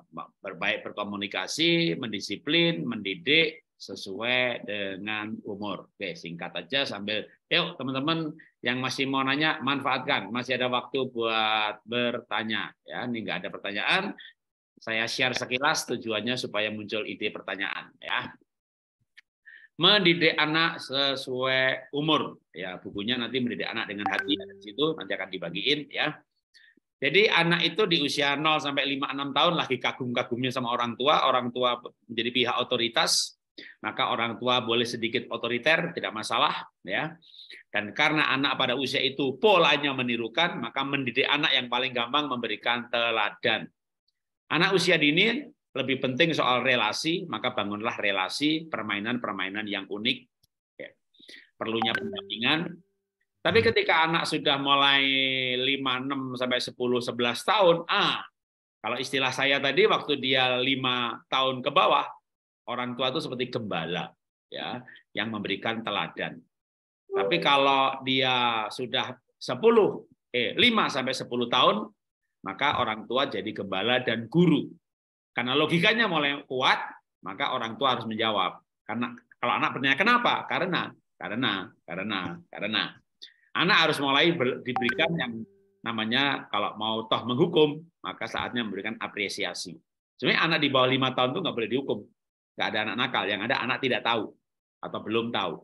berbaik berkomunikasi mendisiplin mendidik sesuai dengan umur. Oke, singkat aja sambil yuk teman-teman yang masih mau nanya manfaatkan, masih ada waktu buat bertanya ya. Ini enggak ada pertanyaan. Saya share sekilas tujuannya supaya muncul ide pertanyaan ya. Mendidik anak sesuai umur ya. Bukunya nanti mendidik anak dengan hati di situ nanti akan dibagiin ya. Jadi anak itu di usia 0 sampai 5 6 tahun lagi kagum-kagumnya sama orang tua, orang tua menjadi pihak otoritas, maka orang tua boleh sedikit otoriter, tidak masalah, ya. Dan karena anak pada usia itu polanya menirukan, maka mendidik anak yang paling gampang memberikan teladan. Anak usia dini lebih penting soal relasi, maka bangunlah relasi permainan-permainan yang unik. Ya. Perlunya pendampingan. Tapi ketika anak sudah mulai 5, 6, sampai 10, 11 tahun, ah, kalau istilah saya tadi, waktu dia lima tahun ke bawah, Orang tua itu seperti gembala ya yang memberikan teladan. Hmm. Tapi kalau dia sudah 10 eh 5 sampai 10 tahun maka orang tua jadi gembala dan guru. Karena logikanya mulai kuat, maka orang tua harus menjawab. Karena kalau anak bertanya kenapa? Karena karena karena karena anak harus mulai diberikan yang namanya kalau mau toh menghukum maka saatnya memberikan apresiasi. Sebenarnya anak di bawah lima tahun itu nggak boleh dihukum, Nggak ada anak nakal, yang ada anak tidak tahu atau belum tahu.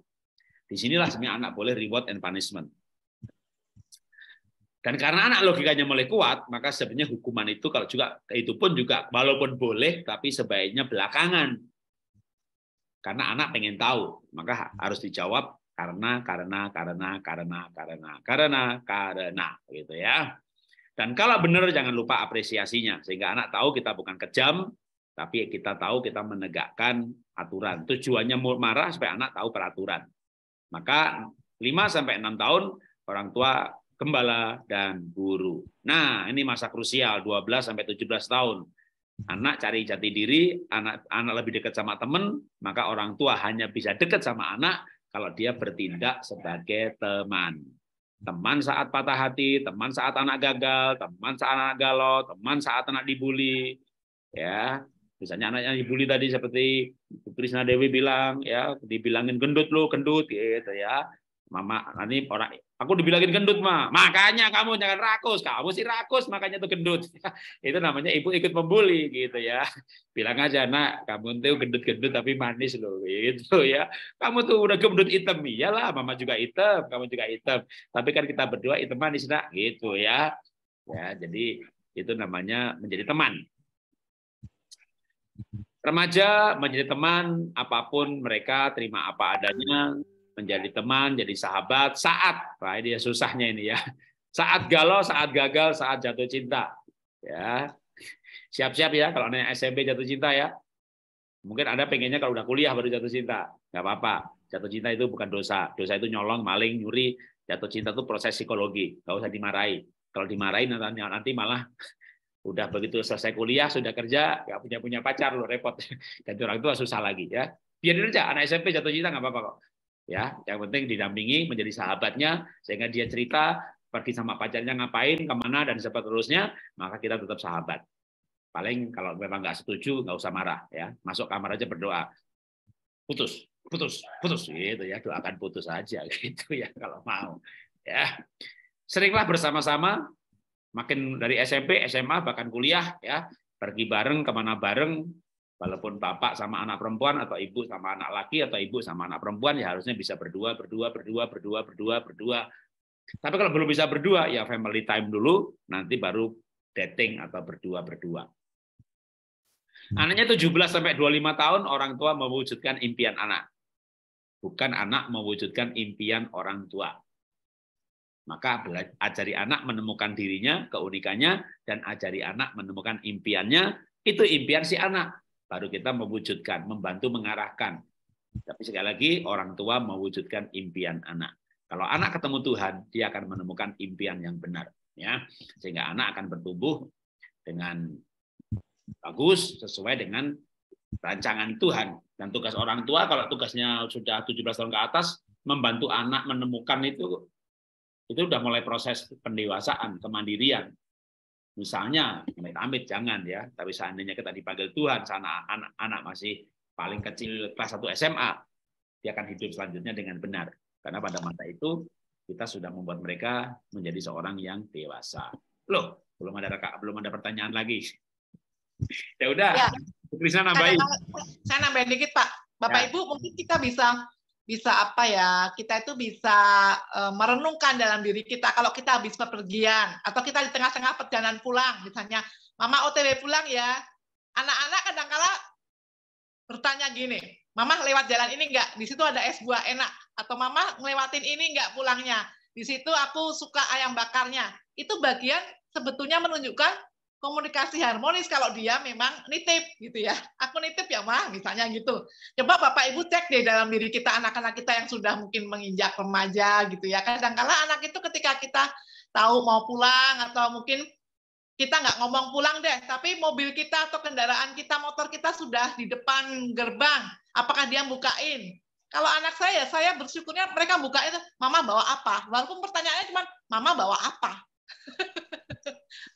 Disinilah sebenarnya anak boleh reward and punishment. Dan karena anak logikanya mulai kuat, maka sebenarnya hukuman itu kalau juga itu pun juga walaupun boleh, tapi sebaiknya belakangan. Karena anak pengen tahu, maka harus dijawab karena karena karena karena karena karena karena gitu ya. Dan kalau benar jangan lupa apresiasinya sehingga anak tahu kita bukan kejam, tapi kita tahu kita menegakkan aturan. Tujuannya marah supaya anak tahu peraturan. Maka 5 sampai 6 tahun orang tua gembala dan guru. Nah, ini masa krusial 12 sampai 17 tahun. Anak cari jati diri, anak anak lebih dekat sama teman, maka orang tua hanya bisa dekat sama anak kalau dia bertindak sebagai teman. Teman saat patah hati, teman saat anak gagal, teman saat anak galau, teman saat anak dibully, ya Misalnya anak yang dibully tadi seperti Krisna Dewi bilang ya dibilangin gendut lo gendut gitu ya. Mama nanti orang aku dibilangin gendut mah. Makanya kamu jangan rakus. Kamu sih rakus makanya tuh gendut. itu namanya ibu ikut membuli gitu ya. Bilang aja nak, kamu tuh gendut-gendut tapi manis lo gitu ya. Kamu tuh udah gendut hitam. Iyalah, mama juga hitam, kamu juga hitam. Tapi kan kita berdua hitam manis nak gitu ya. Ya, jadi itu namanya menjadi teman Remaja menjadi teman apapun mereka terima apa adanya, menjadi teman, jadi sahabat saat, nah ini ya susahnya ini ya. Saat galau, saat gagal, saat jatuh cinta. Ya. Siap-siap ya kalau nanya SMP jatuh cinta ya. Mungkin Anda pengennya kalau udah kuliah baru jatuh cinta. Nggak apa-apa. Jatuh cinta itu bukan dosa. Dosa itu nyolong, maling, nyuri. Jatuh cinta itu proses psikologi. Nggak usah dimarahi. Kalau dimarahi nanti malah Udah begitu selesai kuliah, sudah kerja, nggak punya punya pacar lo repot. dan orang tua susah lagi ya. biar aja anak SMP jatuh cinta nggak apa-apa kok. Ya, yang penting didampingi menjadi sahabatnya sehingga dia cerita pergi sama pacarnya ngapain, kemana dan seterusnya, maka kita tetap sahabat. Paling kalau memang nggak setuju nggak usah marah ya, masuk kamar aja berdoa. Putus, putus, putus gitu ya, doakan putus aja gitu ya kalau mau. Ya. Seringlah bersama-sama makin dari SMP, SMA bahkan kuliah ya pergi bareng kemana bareng walaupun bapak sama anak perempuan atau ibu sama anak laki atau ibu sama anak perempuan ya harusnya bisa berdua berdua berdua berdua berdua berdua tapi kalau belum bisa berdua ya family time dulu nanti baru dating atau berdua berdua hmm. anaknya 17 sampai 25 tahun orang tua mewujudkan impian anak bukan anak mewujudkan impian orang tua maka ajari anak menemukan dirinya, keunikannya, dan ajari anak menemukan impiannya. Itu impian si anak. Baru kita mewujudkan, membantu mengarahkan. Tapi sekali lagi, orang tua mewujudkan impian anak. Kalau anak ketemu Tuhan, dia akan menemukan impian yang benar. ya Sehingga anak akan bertumbuh dengan bagus, sesuai dengan rancangan Tuhan. Dan tugas orang tua, kalau tugasnya sudah 17 tahun ke atas, membantu anak menemukan itu itu udah mulai proses pendewasaan, kemandirian. Misalnya, amit-amit jangan ya, tapi seandainya kita dipanggil Tuhan, sana anak-anak masih paling kecil kelas 1 SMA, dia akan hidup selanjutnya dengan benar. Karena pada masa itu kita sudah membuat mereka menjadi seorang yang dewasa. Loh, belum ada belum ada pertanyaan lagi. ya udah, ya. Krisna nambahin. Saya nambahin dikit Pak. Bapak ya. Ibu mungkin kita bisa bisa apa ya kita itu bisa uh, merenungkan dalam diri kita kalau kita habis pepergian atau kita di tengah-tengah perjalanan pulang misalnya mama otw pulang ya anak-anak kadang-kala bertanya gini mama lewat jalan ini enggak di situ ada es buah enak atau mama ngelewatin ini enggak pulangnya di situ aku suka ayam bakarnya itu bagian sebetulnya menunjukkan komunikasi harmonis kalau dia memang nitip gitu ya. Aku nitip ya mah misalnya gitu. Coba Bapak Ibu cek deh dalam diri kita anak-anak kita yang sudah mungkin menginjak remaja gitu ya. kadang -kadang anak itu ketika kita tahu mau pulang atau mungkin kita nggak ngomong pulang deh, tapi mobil kita atau kendaraan kita, motor kita sudah di depan gerbang. Apakah dia bukain? Kalau anak saya, saya bersyukurnya mereka bukain, mama bawa apa? Walaupun pertanyaannya cuma, mama bawa apa?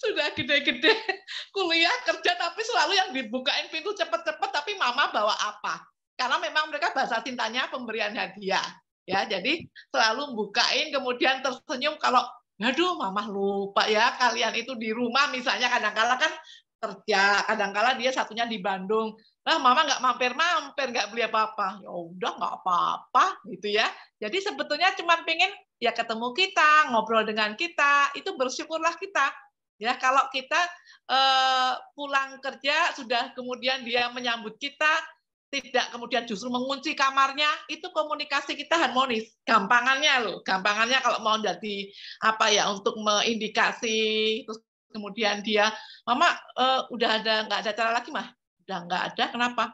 sudah gede-gede kuliah kerja tapi selalu yang dibukain pintu cepet-cepet tapi mama bawa apa karena memang mereka bahasa cintanya pemberian hadiah ya jadi selalu bukain kemudian tersenyum kalau aduh mama lupa ya kalian itu di rumah misalnya kadang-kala kan kerja kadang-kala dia satunya di Bandung lah mama nggak mampir-mampir nggak beli apa-apa ya udah nggak apa-apa gitu ya jadi sebetulnya cuma pengen ya ketemu kita ngobrol dengan kita itu bersyukurlah kita Ya, kalau kita uh, pulang kerja sudah kemudian dia menyambut kita, tidak kemudian justru mengunci kamarnya, itu komunikasi kita harmonis. Gampangannya loh, gampangannya kalau mau jadi apa ya untuk mengindikasi terus kemudian dia, "Mama, uh, udah ada nggak ada cara lagi, Mah?" "Udah nggak ada, kenapa?"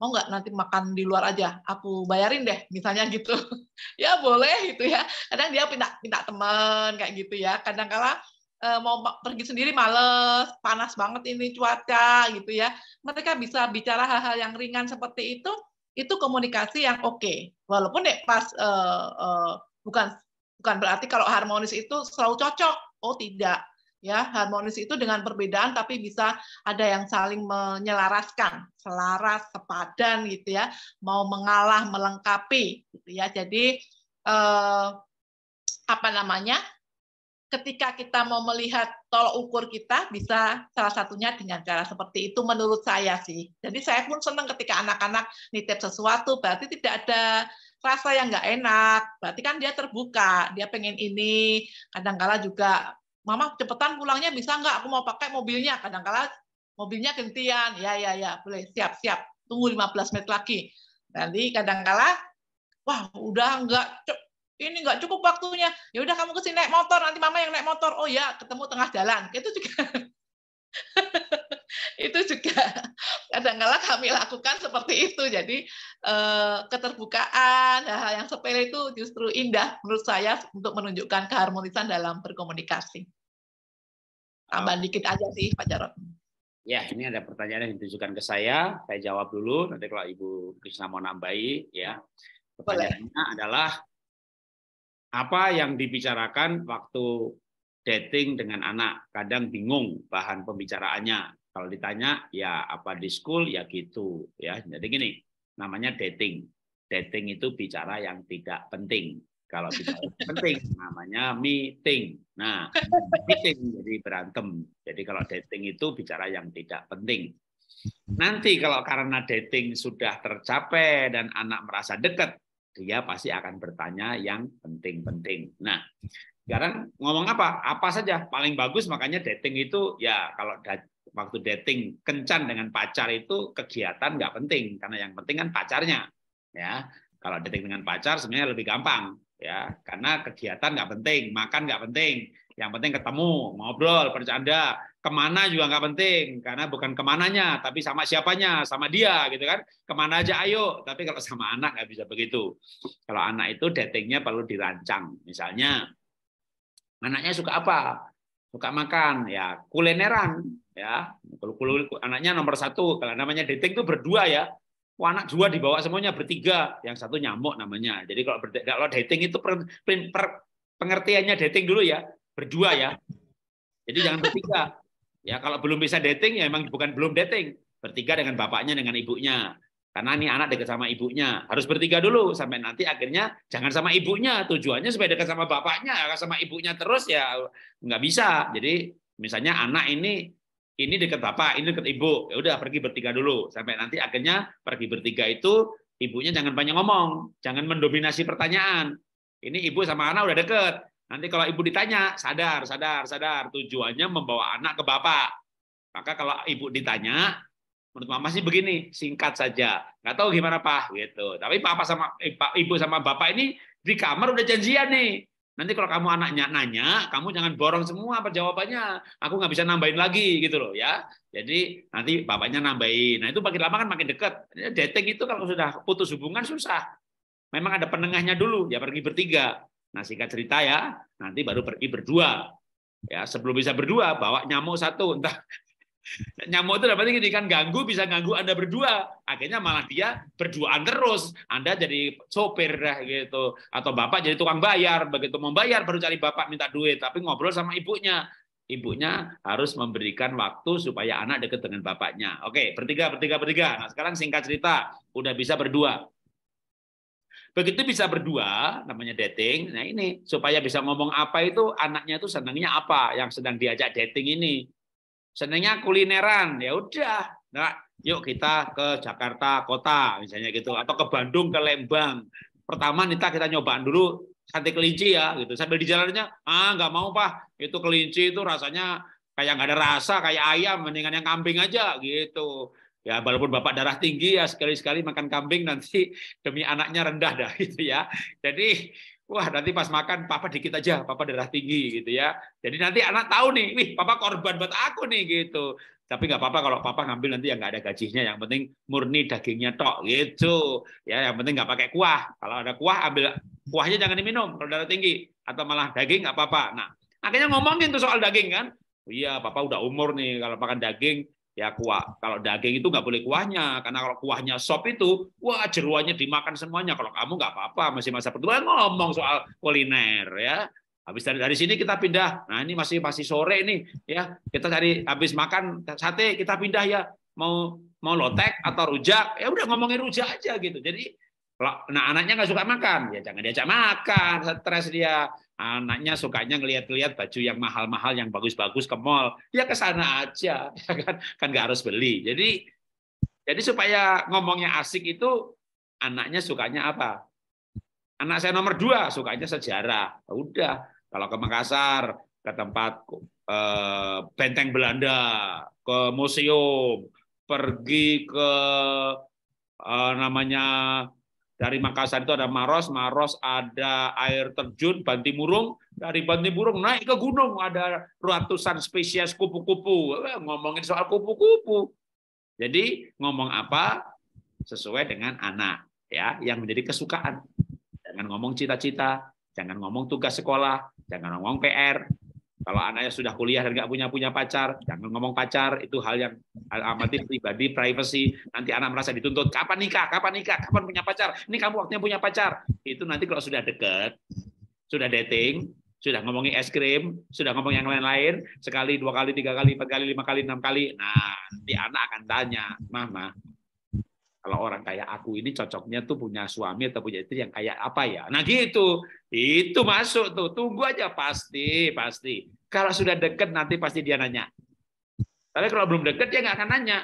mau nggak nanti makan di luar aja aku bayarin deh misalnya gitu ya boleh gitu ya kadang dia pindah minta teman kayak gitu ya kadang kala Eh, mau pergi sendiri males, panas banget ini cuaca gitu ya. Mereka bisa bicara hal-hal yang ringan seperti itu, itu komunikasi yang oke. Okay. Walaupun ya pas uh, uh, bukan bukan berarti kalau harmonis itu selalu cocok. Oh tidak, ya harmonis itu dengan perbedaan tapi bisa ada yang saling menyelaraskan, selaras, sepadan gitu ya. Mau mengalah, melengkapi gitu ya. Jadi uh, apa namanya? ketika kita mau melihat tolok ukur kita bisa salah satunya dengan cara seperti itu menurut saya sih. Jadi saya pun senang ketika anak-anak nitip sesuatu berarti tidak ada rasa yang nggak enak. Berarti kan dia terbuka, dia pengen ini. Kadang-kala juga mama cepetan pulangnya bisa nggak? Aku mau pakai mobilnya. Kadang-kala mobilnya gentian. Ya ya ya boleh siap siap. Tunggu 15 menit lagi. Nanti kadang-kala, wah udah nggak ini nggak cukup waktunya. Ya udah kamu kesini naik motor, nanti mama yang naik motor. Oh ya, ketemu tengah jalan. Itu juga itu juga kadang-kala kami lakukan seperti itu. Jadi eh, keterbukaan hal-hal yang sepele itu justru indah menurut saya untuk menunjukkan keharmonisan dalam berkomunikasi. Tambah dikit aja sih Pak Jarot. Ya, ini ada pertanyaan yang ditujukan ke saya. Saya jawab dulu. Nanti kalau Ibu Krisna mau nambahi, ya. Pertanyaannya Boleh. adalah apa yang dibicarakan waktu dating dengan anak. Kadang bingung bahan pembicaraannya. Kalau ditanya, ya apa di school, ya gitu. ya Jadi gini, namanya dating. Dating itu bicara yang tidak penting. Kalau bicara penting, namanya meeting. Nah, meeting jadi berantem. Jadi kalau dating itu bicara yang tidak penting. Nanti kalau karena dating sudah tercapai dan anak merasa dekat, dia pasti akan bertanya yang penting-penting. Nah, hmm. sekarang ngomong apa? Apa saja paling bagus makanya dating itu ya kalau waktu dating kencan dengan pacar itu kegiatan nggak penting karena yang penting kan pacarnya ya. Kalau dating dengan pacar sebenarnya lebih gampang ya karena kegiatan nggak penting, makan nggak penting, yang penting ketemu, ngobrol, bercanda. Kemana juga nggak penting, karena bukan kemananya, tapi sama siapanya, sama dia gitu kan. Kemana aja ayo, tapi kalau sama anak nggak bisa begitu. Kalau anak itu datingnya perlu dirancang. Misalnya, anaknya suka apa? Suka makan, ya kulineran. ya kalau Anaknya nomor satu, kalau namanya dating itu berdua ya. Oh, anak dua dibawa semuanya bertiga, yang satu nyamuk namanya. Jadi kalau kalau dating itu per, per, pengertiannya dating dulu ya berdua ya. Jadi jangan bertiga. Ya kalau belum bisa dating ya emang bukan belum dating. Bertiga dengan bapaknya dengan ibunya. Karena ini anak dekat sama ibunya. Harus bertiga dulu sampai nanti akhirnya jangan sama ibunya. Tujuannya supaya dekat sama bapaknya, sama ibunya terus ya nggak bisa. Jadi misalnya anak ini ini dekat bapak, ini dekat ibu. Ya udah pergi bertiga dulu sampai nanti akhirnya pergi bertiga itu ibunya jangan banyak ngomong, jangan mendominasi pertanyaan. Ini ibu sama anak udah deket, Nanti kalau ibu ditanya, sadar, sadar, sadar. Tujuannya membawa anak ke bapak. Maka kalau ibu ditanya, menurut mama sih begini, singkat saja. Nggak tahu gimana pak, gitu. Tapi papa sama eh, ibu sama bapak ini di kamar udah janjian nih. Nanti kalau kamu anaknya nanya, kamu jangan borong semua jawabannya. Aku nggak bisa nambahin lagi gitu loh ya. Jadi nanti bapaknya nambahin. Nah itu makin lama kan makin deket. Dating itu kalau sudah putus hubungan susah. Memang ada penengahnya dulu, ya pergi bertiga. Nah singkat cerita ya, nanti baru pergi berdua. Ya sebelum bisa berdua bawa nyamuk satu, entah nyamuk itu dapatnya gini kan ganggu bisa ganggu anda berdua, akhirnya malah dia berduaan terus. Anda jadi sopir gitu, atau bapak jadi tukang bayar, begitu membayar baru cari bapak minta duit, tapi ngobrol sama ibunya. Ibunya harus memberikan waktu supaya anak dekat dengan bapaknya. Oke, bertiga, bertiga, bertiga. Nah, sekarang singkat cerita, udah bisa berdua Begitu bisa berdua, namanya dating. Nah ini supaya bisa ngomong apa itu anaknya itu senangnya apa yang sedang diajak dating ini. Senangnya kulineran, ya udah. Nah, yuk kita ke Jakarta kota misalnya gitu atau ke Bandung ke Lembang. Pertama kita kita nyoba dulu sate kelinci ya gitu. Sambil di jalannya, ah nggak mau pak, itu kelinci itu rasanya kayak nggak ada rasa kayak ayam mendingan yang kambing aja gitu Ya, walaupun bapak darah tinggi ya sekali-sekali makan kambing nanti demi anaknya rendah dah gitu ya. Jadi wah nanti pas makan papa dikit aja, papa darah tinggi gitu ya. Jadi nanti anak tahu nih, wih papa korban buat aku nih gitu. Tapi nggak apa-apa kalau papa ngambil nanti yang nggak ada gajinya, yang penting murni dagingnya tok gitu. Ya, yang penting nggak pakai kuah. Kalau ada kuah ambil kuahnya jangan diminum kalau darah tinggi atau malah daging nggak apa-apa. Nah, akhirnya ngomongin tuh soal daging kan. Iya, papa udah umur nih kalau makan daging ya kuah. Kalau daging itu nggak boleh kuahnya, karena kalau kuahnya sop itu, wah jeruannya dimakan semuanya. Kalau kamu nggak apa-apa, masih masa pertumbuhan ngomong soal kuliner ya. Habis dari, dari sini kita pindah. Nah ini masih masih sore ini ya. Kita cari habis makan sate kita pindah ya. Mau mau lotek atau rujak ya udah ngomongin rujak aja gitu. Jadi Nah anaknya nggak suka makan, ya jangan diajak makan, stres dia. Anaknya sukanya ngelihat-lihat baju yang mahal-mahal, yang bagus-bagus ke mall, ya ke sana aja, ya kan kan nggak harus beli. Jadi jadi supaya ngomongnya asik itu anaknya sukanya apa? Anak saya nomor dua sukanya sejarah. Ya udah kalau ke Makassar ke tempat eh, benteng Belanda, ke museum, pergi ke eh, namanya dari Makassar itu ada Maros, Maros ada air terjun Bantimurung, dari Bantimurung naik ke gunung ada ratusan spesies kupu-kupu. Eh, ngomongin soal kupu-kupu. Jadi ngomong apa sesuai dengan anak ya yang menjadi kesukaan. Jangan ngomong cita-cita, jangan ngomong tugas sekolah, jangan ngomong PR, kalau anaknya sudah kuliah dan nggak punya punya pacar, jangan ngomong pacar, itu hal yang amat pribadi, privacy. Nanti anak merasa dituntut, kapan nikah, kapan nikah, kapan punya pacar. Ini kamu waktunya punya pacar. Itu nanti kalau sudah deket, sudah dating, sudah ngomongin es krim, sudah ngomong yang lain-lain, sekali, dua kali, tiga kali, empat kali, lima kali, enam kali. Nah, nanti anak akan tanya, mama, kalau orang kayak aku ini cocoknya tuh punya suami atau punya istri yang kayak apa ya? Nah gitu, itu masuk tuh. Tunggu aja pasti, pasti. Kalau sudah deket nanti pasti dia nanya. Tapi kalau belum deket dia nggak akan nanya.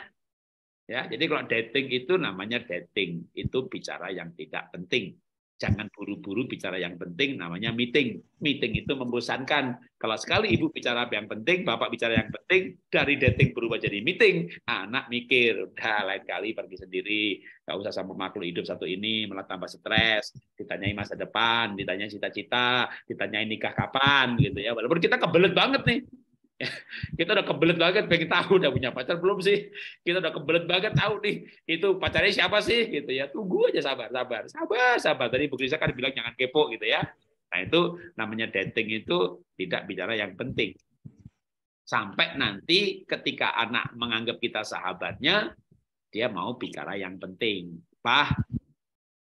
Ya, jadi kalau dating itu namanya dating, itu bicara yang tidak penting. Jangan buru-buru bicara yang penting, namanya meeting. Meeting itu membosankan. Kalau sekali ibu bicara yang penting, bapak bicara yang penting, dari dating berubah jadi meeting, anak mikir, udah lain kali pergi sendiri, nggak usah sama makhluk hidup satu ini, malah tambah stres, ditanyai masa depan, ditanyai cita-cita, ditanyai nikah kapan, gitu ya. Walaupun kita kebelet banget nih, kita udah kebelet banget pengen tahu udah punya pacar belum sih kita udah kebelet banget tahu nih itu pacarnya siapa sih gitu ya tunggu aja sabar sabar sabar sabar tadi Bu Krisa kan bilang jangan kepo gitu ya nah itu namanya dating itu tidak bicara yang penting sampai nanti ketika anak menganggap kita sahabatnya dia mau bicara yang penting Pak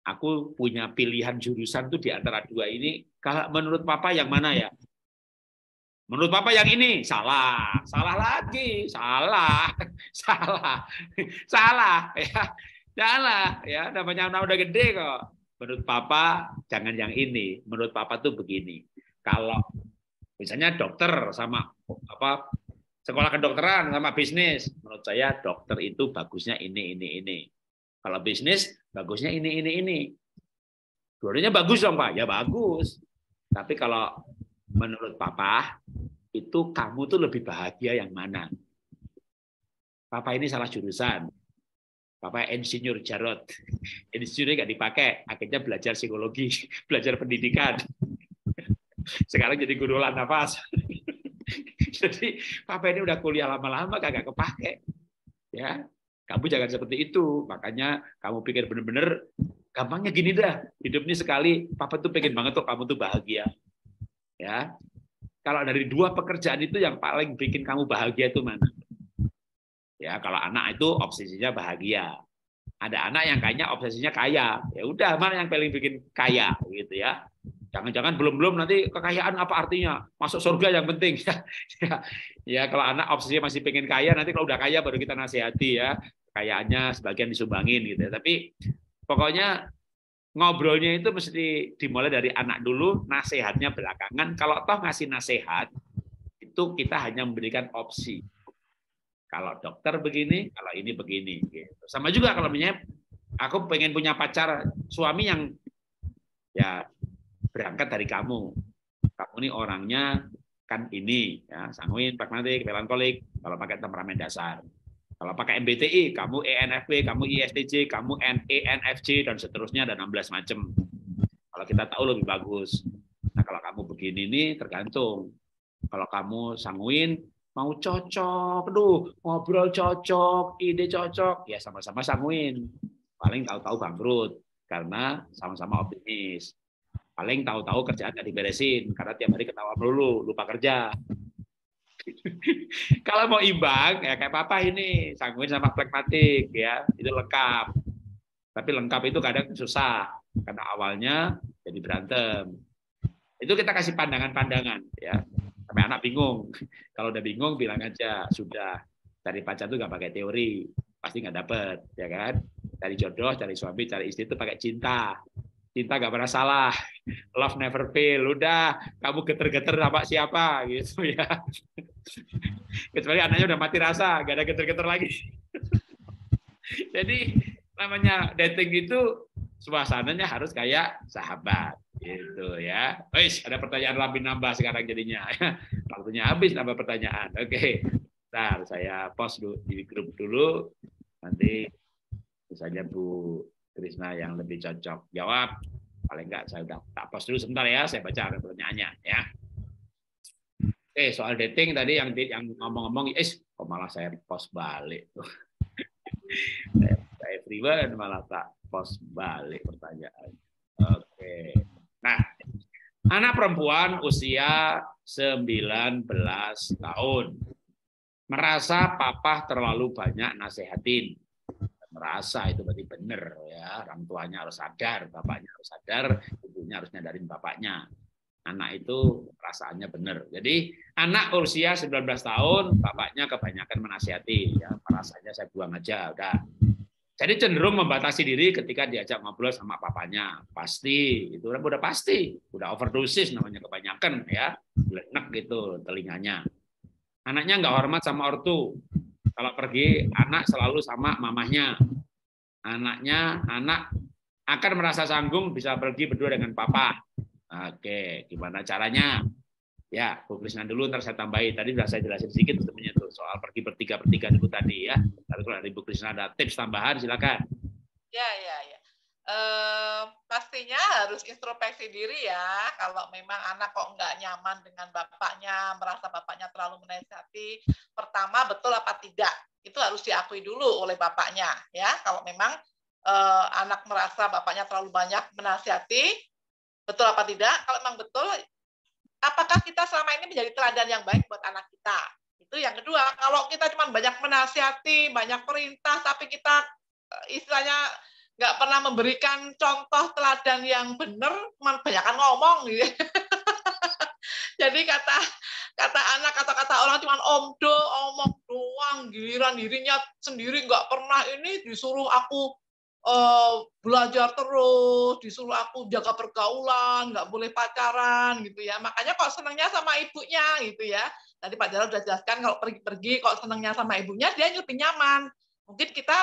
aku punya pilihan jurusan tuh di antara dua ini kalau menurut papa yang mana ya Menurut Papa yang ini salah, salah lagi, salah, salah, salah, ya, salah, ya. Namanya anak udah gede kok. Menurut Papa jangan yang ini. Menurut Papa tuh begini. Kalau misalnya dokter sama apa sekolah kedokteran sama bisnis, menurut saya dokter itu bagusnya ini, ini, ini. Kalau bisnis bagusnya ini, ini, ini. Dua-duanya bagus dong Pak, ya bagus. Tapi kalau menurut papa itu kamu tuh lebih bahagia yang mana? Papa ini salah jurusan. Papa insinyur Jarot. Insinyurnya nggak dipakai. Akhirnya belajar psikologi, belajar pendidikan. Sekarang jadi guru olah nafas. Jadi papa ini udah kuliah lama-lama kagak kepake. Ya, kamu jangan seperti itu. Makanya kamu pikir bener-bener gampangnya gini dah. Hidup ini sekali. Papa tuh pengen banget tuh kamu tuh bahagia. Ya. Kalau dari dua pekerjaan itu yang paling bikin kamu bahagia itu mana? Ya, kalau anak itu obsesinya bahagia. Ada anak yang kayaknya obsesinya kaya. Ya udah, mana yang paling bikin kaya gitu ya. Jangan-jangan belum-belum nanti kekayaan apa artinya? Masuk surga yang penting. Ya, ya, kalau anak obsesinya masih pengen kaya, nanti kalau udah kaya baru kita nasihati ya. kayaknya sebagian disumbangin gitu ya. Tapi pokoknya ngobrolnya itu mesti dimulai dari anak dulu, nasihatnya belakangan. Kalau toh ngasih nasihat, itu kita hanya memberikan opsi. Kalau dokter begini, kalau ini begini. Gitu. Sama juga kalau misalnya aku pengen punya pacar suami yang ya berangkat dari kamu. Kamu ini orangnya kan ini, ya, sanguin, pragmatik, melankolik, kalau pakai temperamen dasar. Kalau pakai MBTI, kamu ENFP, kamu ISTJ, kamu ENFJ, dan seterusnya, ada 16 macam. Kalau kita tahu lebih bagus. Nah, kalau kamu begini nih, tergantung. Kalau kamu sanguin, mau cocok, aduh, ngobrol cocok, ide cocok, ya sama-sama sanguin. Paling tahu-tahu bangkrut, karena sama-sama optimis. Paling tahu-tahu kerjaan nggak diberesin, karena tiap hari ketawa melulu, lupa kerja. Kalau mau imbang ya kayak papa ini sanguin sama pragmatik, ya itu lengkap. Tapi lengkap itu kadang susah karena awalnya jadi berantem. Itu kita kasih pandangan-pandangan ya. Sampai anak bingung. Kalau udah bingung bilang aja sudah cari pacar tuh gak pakai teori pasti nggak dapet ya kan. Cari jodoh, cari suami, cari istri itu pakai cinta cinta gak pernah salah, love never fail, udah kamu geter-geter sama siapa gitu ya. Kecuali anaknya udah mati rasa, gak ada geter-geter lagi. Jadi namanya dating itu suasananya harus kayak sahabat gitu ya. Wis, ada pertanyaan lebih nambah sekarang jadinya. Waktunya habis nambah pertanyaan. Oke. ntar saya post dulu di grup dulu. Nanti misalnya Bu Krisna yang lebih cocok jawab. Paling enggak saya udah tak pause dulu sebentar ya, saya baca ada pertanyaannya ya. Oke, eh, soal dating tadi yang yang ngomong-ngomong, eh kok malah saya post balik tuh. saya, pribadi malah tak post balik pertanyaan. Oke. Nah, anak perempuan usia 19 tahun merasa papa terlalu banyak nasehatin merasa itu berarti benar ya orang tuanya harus sadar bapaknya harus sadar ibunya harus nyadarin bapaknya anak itu perasaannya benar jadi anak usia 19 tahun bapaknya kebanyakan menasihati ya perasaannya saya buang aja udah jadi cenderung membatasi diri ketika diajak ngobrol sama papanya. Pasti, itu udah pasti. Udah overdosis namanya kebanyakan ya. Lenek gitu telinganya. Anaknya nggak hormat sama ortu. Kalau pergi anak selalu sama mamahnya. Anaknya anak akan merasa sanggup bisa pergi berdua dengan papa. Oke, gimana caranya? Ya, Bu Krisna dulu ntar saya tambahi. Tadi sudah saya jelasin sedikit temennya tuh soal pergi bertiga bertiga itu tadi ya. Tapi kalau dari Bu Krisna ada tips tambahan silakan. Ya, ya, ya eh, pastinya harus introspeksi diri ya. Kalau memang anak kok nggak nyaman dengan bapaknya, merasa bapaknya terlalu menasihati, pertama betul apa tidak itu harus diakui dulu oleh bapaknya ya. Kalau memang eh, anak merasa bapaknya terlalu banyak menasihati, betul apa tidak? Kalau memang betul, apakah kita selama ini menjadi teladan yang baik buat anak kita? Itu yang kedua. Kalau kita cuma banyak menasihati, banyak perintah, tapi kita e, istilahnya nggak pernah memberikan contoh teladan yang benar, banyak ngomong gitu. Jadi kata kata anak kata kata orang cuma omdo omong doang giliran dirinya sendiri nggak pernah ini disuruh aku uh, belajar terus disuruh aku jaga pergaulan nggak boleh pacaran gitu ya makanya kok senangnya sama ibunya gitu ya tadi Pak Jarod sudah jelaskan kalau pergi-pergi kok senangnya sama ibunya dia lebih nyaman mungkin kita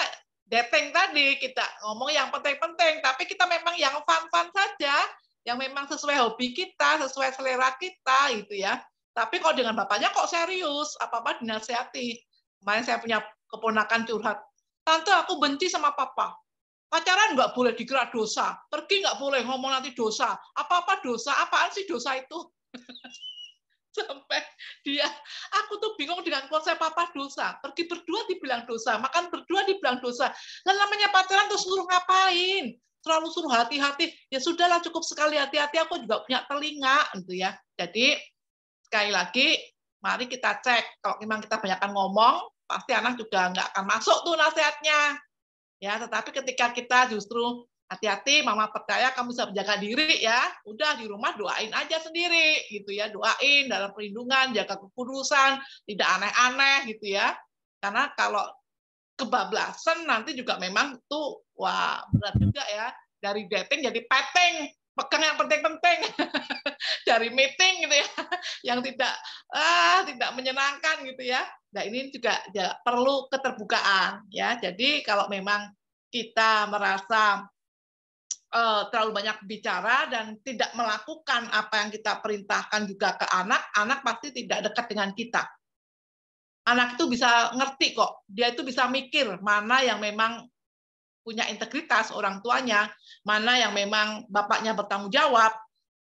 deteng tadi kita ngomong yang penting-penting, tapi kita memang yang fun-fun saja, yang memang sesuai hobi kita, sesuai selera kita gitu ya. Tapi kalau dengan bapaknya kok serius, apa-apa dinasehati. Kemarin saya punya keponakan curhat, tante aku benci sama papa. Pacaran nggak boleh dikira dosa, pergi nggak boleh ngomong nanti dosa. Apa-apa dosa, apaan sih dosa itu? sampai dia aku tuh bingung dengan konsep papa dosa pergi berdua dibilang dosa makan berdua dibilang dosa dan namanya pacaran terus suruh ngapain terlalu suruh hati-hati ya sudahlah cukup sekali hati-hati aku juga punya telinga gitu ya jadi sekali lagi mari kita cek kalau memang kita kan ngomong pasti anak juga nggak akan masuk tuh nasihatnya ya tetapi ketika kita justru hati-hati mama percaya kamu bisa menjaga diri ya udah di rumah doain aja sendiri gitu ya doain dalam perlindungan jaga kekudusan tidak aneh-aneh gitu ya karena kalau kebablasan nanti juga memang tuh wah berat juga ya dari dating jadi petting pegang yang penting-penting dari meeting gitu ya yang tidak ah tidak menyenangkan gitu ya nah ini juga ya, perlu keterbukaan ya jadi kalau memang kita merasa Eh, terlalu banyak bicara dan tidak melakukan apa yang kita perintahkan juga ke anak, anak pasti tidak dekat dengan kita. Anak itu bisa ngerti kok, dia itu bisa mikir mana yang memang punya integritas orang tuanya, mana yang memang bapaknya bertanggung jawab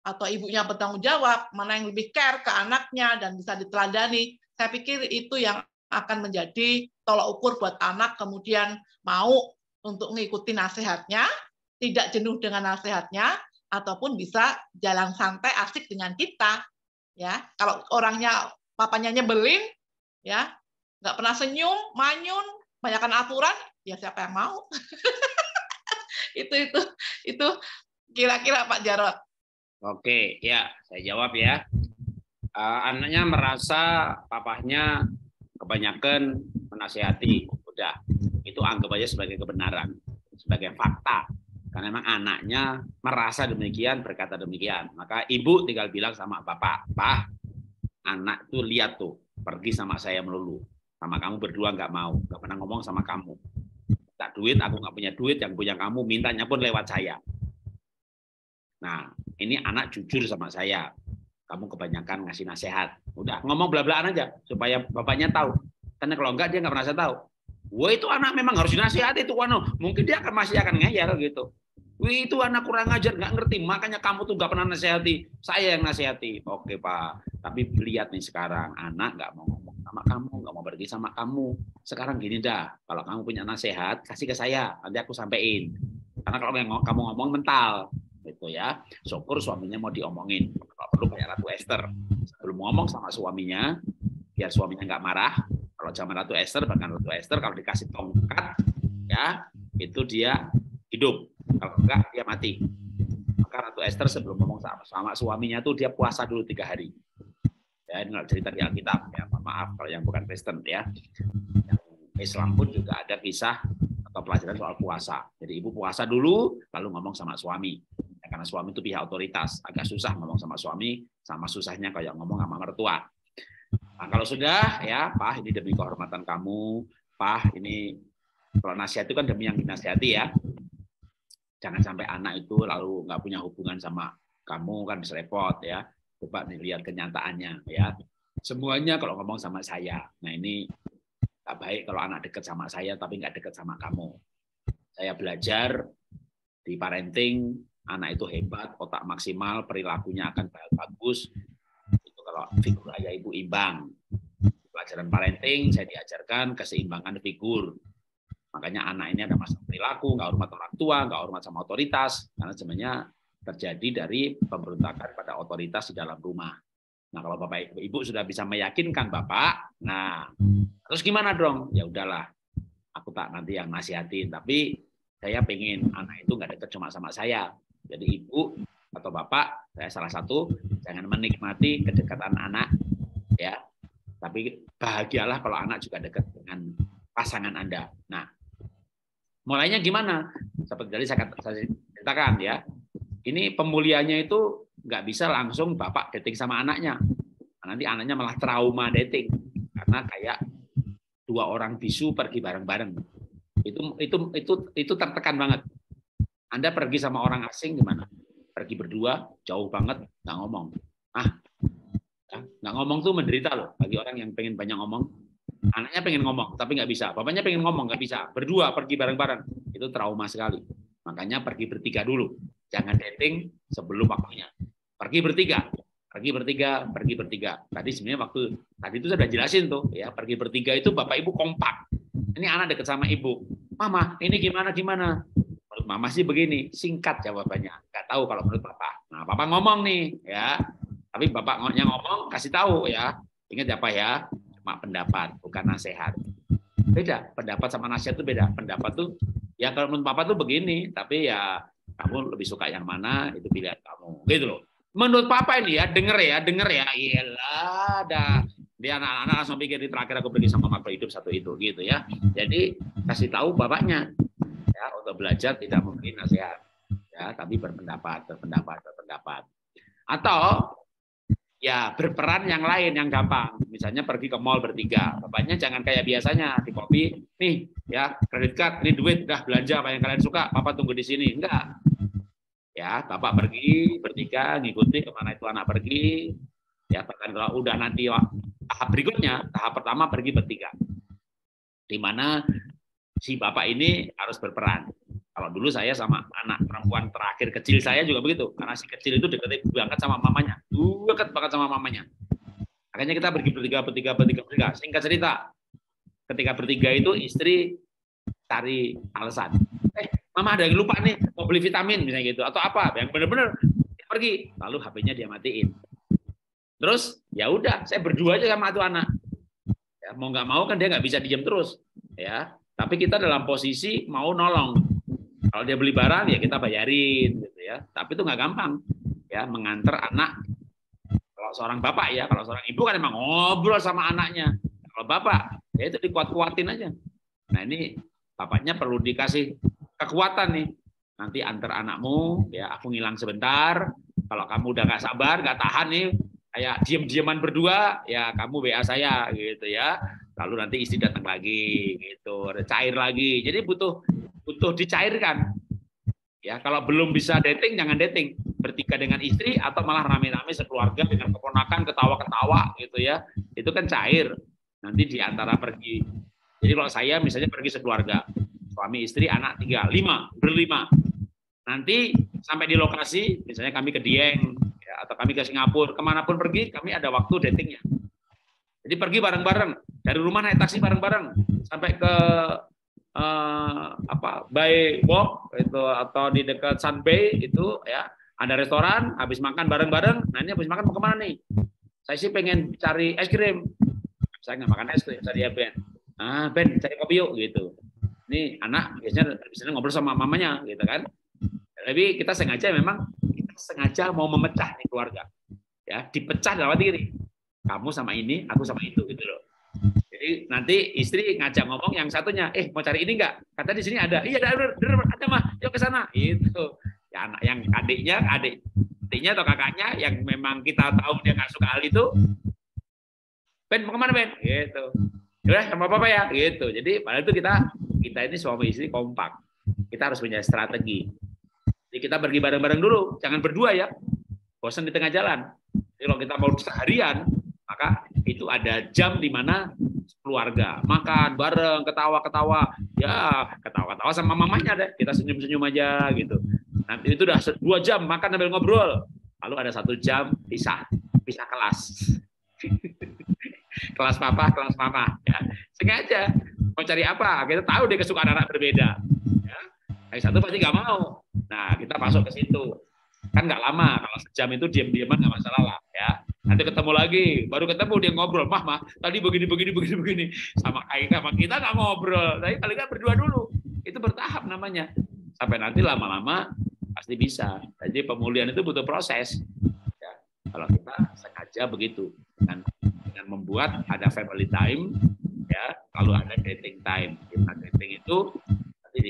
atau ibunya bertanggung jawab, mana yang lebih care ke anaknya dan bisa diteladani. Saya pikir itu yang akan menjadi tolak ukur buat anak kemudian mau untuk mengikuti nasihatnya tidak jenuh dengan nasihatnya, ataupun bisa jalan santai asik dengan kita. Ya, kalau orangnya papanya nyebelin, ya nggak pernah senyum, manyun, banyakkan aturan, ya siapa yang mau? itu itu itu kira-kira Pak Jarot. Oke, ya saya jawab ya. Eh, anaknya merasa papahnya kebanyakan menasihati, udah itu anggap aja sebagai kebenaran, sebagai fakta karena memang anaknya merasa demikian berkata demikian maka ibu tinggal bilang sama bapak pak anak tuh lihat tuh pergi sama saya melulu sama kamu berdua nggak mau nggak pernah ngomong sama kamu tak duit aku nggak punya duit yang punya kamu mintanya pun lewat saya nah ini anak jujur sama saya kamu kebanyakan ngasih nasihat udah ngomong bla blaan aja supaya bapaknya tahu karena kalau enggak dia nggak pernah saya tahu Wah itu anak memang harus dinasihati itu Wano. Mungkin dia akan masih akan ngeyel gitu. Wih itu anak kurang ajar, nggak ngerti. Makanya kamu tuh nggak pernah nasihati. Saya yang nasihati. Oke pak, tapi lihat nih sekarang. Anak nggak mau ngomong sama kamu, nggak mau pergi sama kamu. Sekarang gini dah, kalau kamu punya nasihat, kasih ke saya. Nanti aku sampein. Karena kalau kamu ngomong mental, gitu ya. Syukur suaminya mau diomongin. Kalau perlu kayak Ratu Esther. Sebelum ngomong sama suaminya, biar suaminya nggak marah. Kalau zaman Ratu Esther, bahkan Ratu Esther kalau dikasih tongkat, ya itu dia hidup kalau enggak, dia mati. Maka Ratu Esther sebelum ngomong sama, sama suaminya tuh dia puasa dulu tiga hari. Ya, ini cerita di Alkitab. Ya, maaf kalau yang bukan Kristen ya. Yang Islam pun juga ada kisah atau pelajaran soal puasa. Jadi ibu puasa dulu, lalu ngomong sama suami. Ya, karena suami itu pihak otoritas, agak susah ngomong sama suami, sama susahnya kayak ngomong sama mertua. Nah, kalau sudah, ya, Pak, ini demi kehormatan kamu, Pak, ini kalau nasihat itu kan demi yang dinasihati ya jangan sampai anak itu lalu nggak punya hubungan sama kamu kan repot ya coba dilihat kenyataannya ya semuanya kalau ngomong sama saya nah ini tak baik kalau anak dekat sama saya tapi nggak dekat sama kamu saya belajar di parenting anak itu hebat otak maksimal perilakunya akan bagus itu kalau figur ayah ibu imbang pelajaran parenting saya diajarkan keseimbangan figur Makanya anak ini ada masalah perilaku, nggak hormat orang tua, nggak hormat sama otoritas, karena sebenarnya terjadi dari pemberontakan pada otoritas di dalam rumah. Nah kalau bapak ibu sudah bisa meyakinkan bapak, nah terus gimana dong? Ya udahlah, aku tak nanti yang nasihatin, tapi saya pengen anak itu nggak deket cuma sama saya. Jadi ibu atau bapak, saya salah satu, jangan menikmati kedekatan anak, ya. Tapi bahagialah kalau anak juga dekat dengan pasangan Anda. Nah, Mulainya gimana? Seperti tadi saya, katakan ya. Ini pemuliannya itu nggak bisa langsung bapak dating sama anaknya. Nanti anaknya malah trauma dating karena kayak dua orang bisu pergi bareng-bareng. Itu itu itu itu tertekan banget. Anda pergi sama orang asing gimana? Pergi berdua jauh banget nggak ngomong. Ah, nggak ngomong tuh menderita loh bagi orang yang pengen banyak ngomong Anaknya pengen ngomong, tapi nggak bisa. Bapaknya pengen ngomong, nggak bisa. Berdua pergi bareng-bareng. Itu trauma sekali. Makanya pergi bertiga dulu. Jangan dating sebelum waktunya. Pergi bertiga. Pergi bertiga, pergi bertiga. Tadi sebenarnya waktu tadi itu sudah jelasin tuh ya, pergi bertiga itu bapak ibu kompak. Ini anak deket sama ibu. Mama, ini gimana gimana? Menurut mama sih begini, singkat jawabannya. Nggak tahu kalau menurut bapak. Nah, bapak ngomong nih ya. Tapi bapaknya ngomong kasih tahu ya. Ingat ya Pak ya, mak pendapat, bukan nasihat. Beda, pendapat sama nasihat itu beda. Pendapat tuh ya kalau menurut papa tuh begini, tapi ya kamu lebih suka yang mana itu pilihan kamu. Gitu loh. Menurut papa ini ya, denger ya, denger ya. Iyalah, ada dia anak-anak langsung pikir di terakhir aku pergi sama makhluk hidup satu itu gitu ya. Jadi kasih tahu bapaknya ya untuk belajar tidak memberi nasihat ya tapi berpendapat berpendapat berpendapat atau ya berperan yang lain yang gampang. Misalnya pergi ke mall bertiga. Bapaknya jangan kayak biasanya di kopi, nih ya kredit card, ini duit, udah belanja apa yang kalian suka, papa tunggu di sini. Enggak. Ya, bapak pergi bertiga, ngikuti kemana itu anak pergi. Ya, bahkan kalau udah nanti tahap berikutnya, tahap pertama pergi bertiga. Di mana si bapak ini harus berperan. Kalau dulu saya sama anak perempuan terakhir kecil saya juga begitu. Karena si kecil itu deketin banget sama mamanya. Deket banget sama mamanya. Akhirnya kita pergi bertiga, bertiga, bertiga, bertiga. Singkat cerita, ketika bertiga itu istri cari alasan. Eh, mama ada yang lupa nih, mau beli vitamin misalnya gitu. Atau apa, yang benar-benar pergi. Lalu HP-nya dia matiin. Terus ya udah, saya berdua aja sama itu anak. Ya, mau nggak mau kan dia nggak bisa diem terus, ya. Tapi kita dalam posisi mau nolong. Kalau dia beli barang ya kita bayarin gitu ya. Tapi itu nggak gampang ya mengantar anak. Kalau seorang bapak ya, kalau seorang ibu kan emang ngobrol sama anaknya. Kalau bapak ya itu dikuat-kuatin aja. Nah ini bapaknya perlu dikasih kekuatan nih. Nanti antar anakmu ya aku ngilang sebentar. Kalau kamu udah nggak sabar, nggak tahan nih kayak diem diaman berdua ya kamu WA saya gitu ya lalu nanti istri datang lagi gitu cair lagi jadi butuh butuh dicairkan. Ya, kalau belum bisa dating jangan dating, bertiga dengan istri atau malah rame-rame sekeluarga dengan keponakan ketawa-ketawa gitu ya. Itu kan cair. Nanti di antara pergi. Jadi kalau saya misalnya pergi sekeluarga, suami istri, anak tiga, lima, berlima. Nanti sampai di lokasi, misalnya kami ke Dieng ya, atau kami ke Singapura, kemanapun pergi kami ada waktu datingnya. Jadi pergi bareng-bareng, dari rumah naik taksi bareng-bareng sampai ke Eh, apa by walk itu atau di dekat Sun Bay itu ya ada restoran habis makan bareng-bareng nah ini habis makan mau kemana nih saya sih pengen cari es krim saya nggak makan es krim saya ya Ben ah Ben cari kopi yuk gitu ini anak biasanya biasanya ngobrol sama mamanya gitu kan tapi kita sengaja memang kita sengaja mau memecah nih keluarga ya dipecah dalam diri kamu sama ini aku sama itu gitu loh jadi nanti istri ngajak ngomong yang satunya, eh mau cari ini enggak? Kata di sini ada. Iya ada, ada, ada mah, yuk ke sana. Itu. Ya anak yang adiknya, adik adiknya atau kakaknya yang memang kita tahu dia nggak suka hal itu. Ben mau kemana Ben? Gitu. Udah sama apa ya, gitu. Jadi pada itu kita kita ini suami istri kompak. Kita harus punya strategi. Jadi kita pergi bareng-bareng dulu, jangan berdua ya. Bosan di tengah jalan. Jadi kalau kita mau seharian, maka itu ada jam di mana keluarga makan bareng ketawa-ketawa ya ketawa-ketawa sama mamanya deh kita senyum-senyum aja gitu nanti itu udah dua jam makan sambil ngobrol lalu ada satu jam pisah pisah kelas kelas papa kelas mama ya sengaja mau cari apa kita tahu dia kesukaan anak berbeda ya yang satu pasti nggak mau nah kita masuk ke situ Kan nggak lama, kalau sejam itu diam-diaman nggak masalah lah ya. Nanti ketemu lagi, baru ketemu dia ngobrol, mah mah tadi begini begini begini begini sama kain sama kita nggak ngobrol, tapi paling kan berdua dulu. Itu bertahap namanya. Sampai nanti lama-lama pasti bisa. Jadi pemulihan itu butuh proses. Ya, kalau kita sengaja begitu dengan dengan membuat ada family time, ya lalu ada dating time. kita dating itu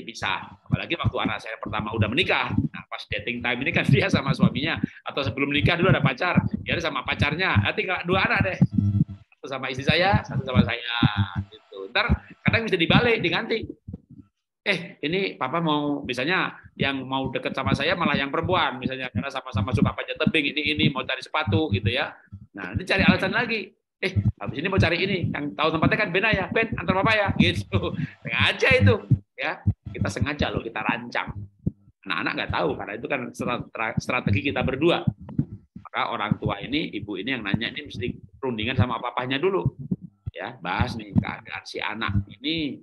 bisa. Apalagi waktu anak saya pertama udah menikah, nah, pas dating time ini kan dia sama suaminya, atau sebelum nikah dulu ada pacar, dia sama pacarnya, nah, tinggal dua anak deh. Satu sama istri saya, satu sama saya. Gitu. Ntar kadang bisa dibalik, diganti. Eh, ini papa mau, misalnya yang mau deket sama saya malah yang perempuan, misalnya karena sama-sama suka panjat tebing, ini ini mau cari sepatu gitu ya. Nah, ini cari alasan lagi eh habis ini mau cari ini yang tahu tempatnya kan Ben ya Ben antar papa ya gitu sengaja itu ya kita sengaja loh, kita rancang. Anak-anak nggak tahu karena itu kan strategi kita berdua. Maka orang tua ini, ibu ini yang nanya ini mesti rundingan sama papahnya dulu. Ya, bahas nih keadaan si anak ini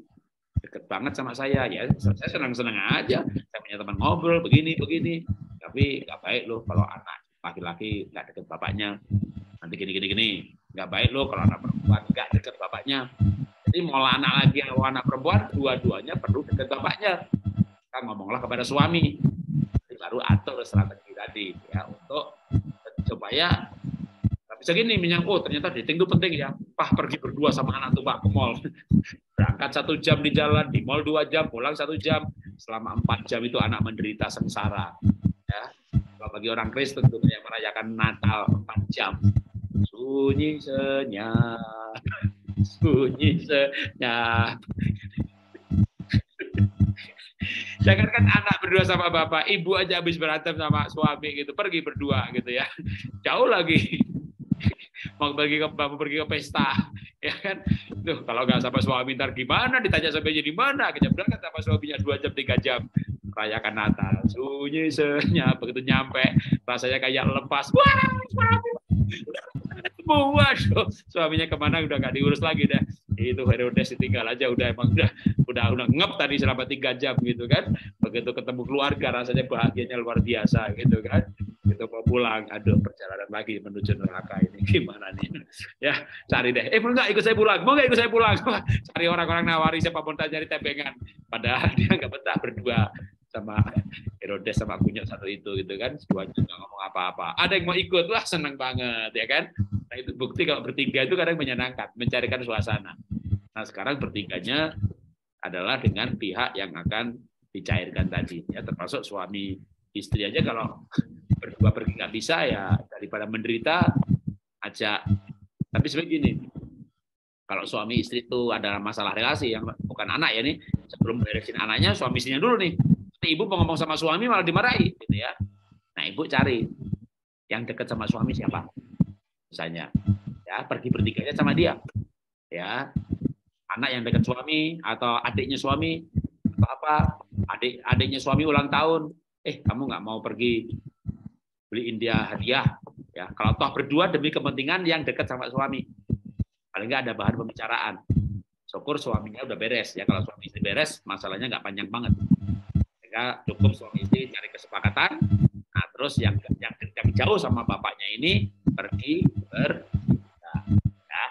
deket banget sama saya ya saya senang-senang aja saya punya teman ngobrol begini begini tapi nggak baik loh kalau anak laki-laki nggak deket bapaknya nanti gini gini gini nggak baik loh kalau anak perempuan nggak deket bapaknya jadi mau anak lagi atau anak perempuan, dua-duanya perlu dekat bapaknya. Kita ngomonglah kepada suami. Jadi baru atur strategi tadi ya untuk supaya bisa gini minyak oh ternyata dating itu penting ya Pah pergi berdua sama anak tuh pak ke mall berangkat satu jam di jalan di mall dua jam pulang satu jam selama empat jam itu anak menderita sengsara ya kalau bagi orang Kristen itu yang merayakan Natal empat jam sunyi senyap bunyi senyap. Jangan kan anak berdua sama bapak, ibu aja habis berantem sama suami gitu, pergi berdua gitu ya. Jauh lagi. Mau pergi ke mau pergi ke pesta, ya kan? Tuh, kalau nggak sama suami ntar gimana? Ditanya sampai jadi mana? Kebetulan kan sama suaminya dua jam tiga jam rayakan Natal. Sunyi senyap begitu nyampe rasanya kayak lepas. Wah, suami waduh suaminya kemana udah nggak diurus lagi dah itu Herodes ditinggal aja udah emang udah udah udah ngep tadi selama tiga jam gitu kan begitu ketemu keluarga rasanya bahagianya luar biasa gitu kan gitu mau pulang aduh perjalanan lagi menuju neraka ini gimana nih ya cari deh eh enggak ikut saya pulang mau nggak ikut saya pulang cari orang-orang nawari siapa pun tak cari tembengan padahal dia nggak betah berdua sama Herodes sama Kunyuk satu itu gitu kan semuanya nggak ngomong apa-apa ada yang mau ikut lah seneng banget ya kan nah itu bukti kalau bertiga itu kadang menyenangkan mencarikan suasana nah sekarang bertiganya adalah dengan pihak yang akan dicairkan tadi ya termasuk suami istri aja kalau berdua pergi nggak bisa ya daripada menderita aja, tapi sebenarnya gini kalau suami istri itu ada masalah relasi yang bukan anak ya nih sebelum beresin anaknya suami istrinya dulu nih ibu ngomong sama suami malah dimarahi gitu ya. Nah, ibu cari yang dekat sama suami siapa? Misalnya ya pergi bertiga aja sama dia. Ya. Anak yang dekat suami atau adiknya suami atau apa? Adik adiknya suami ulang tahun. Eh, kamu nggak mau pergi beli India hadiah ya. Kalau toh berdua demi kepentingan yang dekat sama suami. Paling nggak ada bahan pembicaraan. Syukur suaminya udah beres ya. Kalau suami istri beres, masalahnya nggak panjang banget sehingga cukup suami istri cari kesepakatan nah terus yang yang, yang jauh sama bapaknya ini pergi ber ya.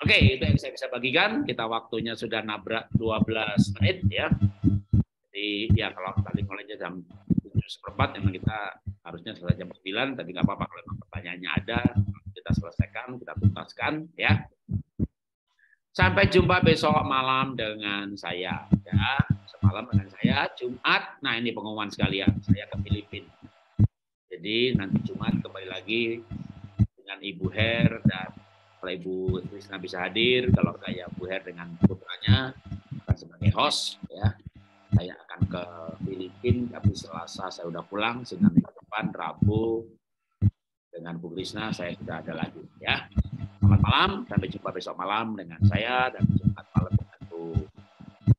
oke itu yang saya bisa bagikan kita waktunya sudah nabrak 12 menit ya jadi ya kalau tadi mulainya jam tujuh seperempat memang kita harusnya selesai jam 9 tapi nggak apa-apa kalau pertanyaannya ada kita selesaikan kita tuntaskan ya Sampai jumpa besok malam dengan saya. Ya, semalam dengan saya. Jumat, nah ini pengumuman sekalian. Saya ke Filipina. Jadi nanti Jumat kembali lagi dengan Ibu Her dan kalau Ibu Krisna bisa hadir, kalau kayak ya Bu Her dengan putranya akan sebagai host ya. Saya akan ke Filipina, tapi Selasa saya udah pulang, Senin depan Rabu dengan Bu Krisna saya sudah ada lagi ya. Selamat malam sampai jumpa besok malam dengan saya dan Jumat malam pembantu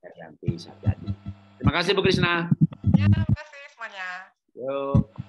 Herianti Sarjadi. Terima kasih Bu Krisna. Ya, terima kasih semuanya. Yuk.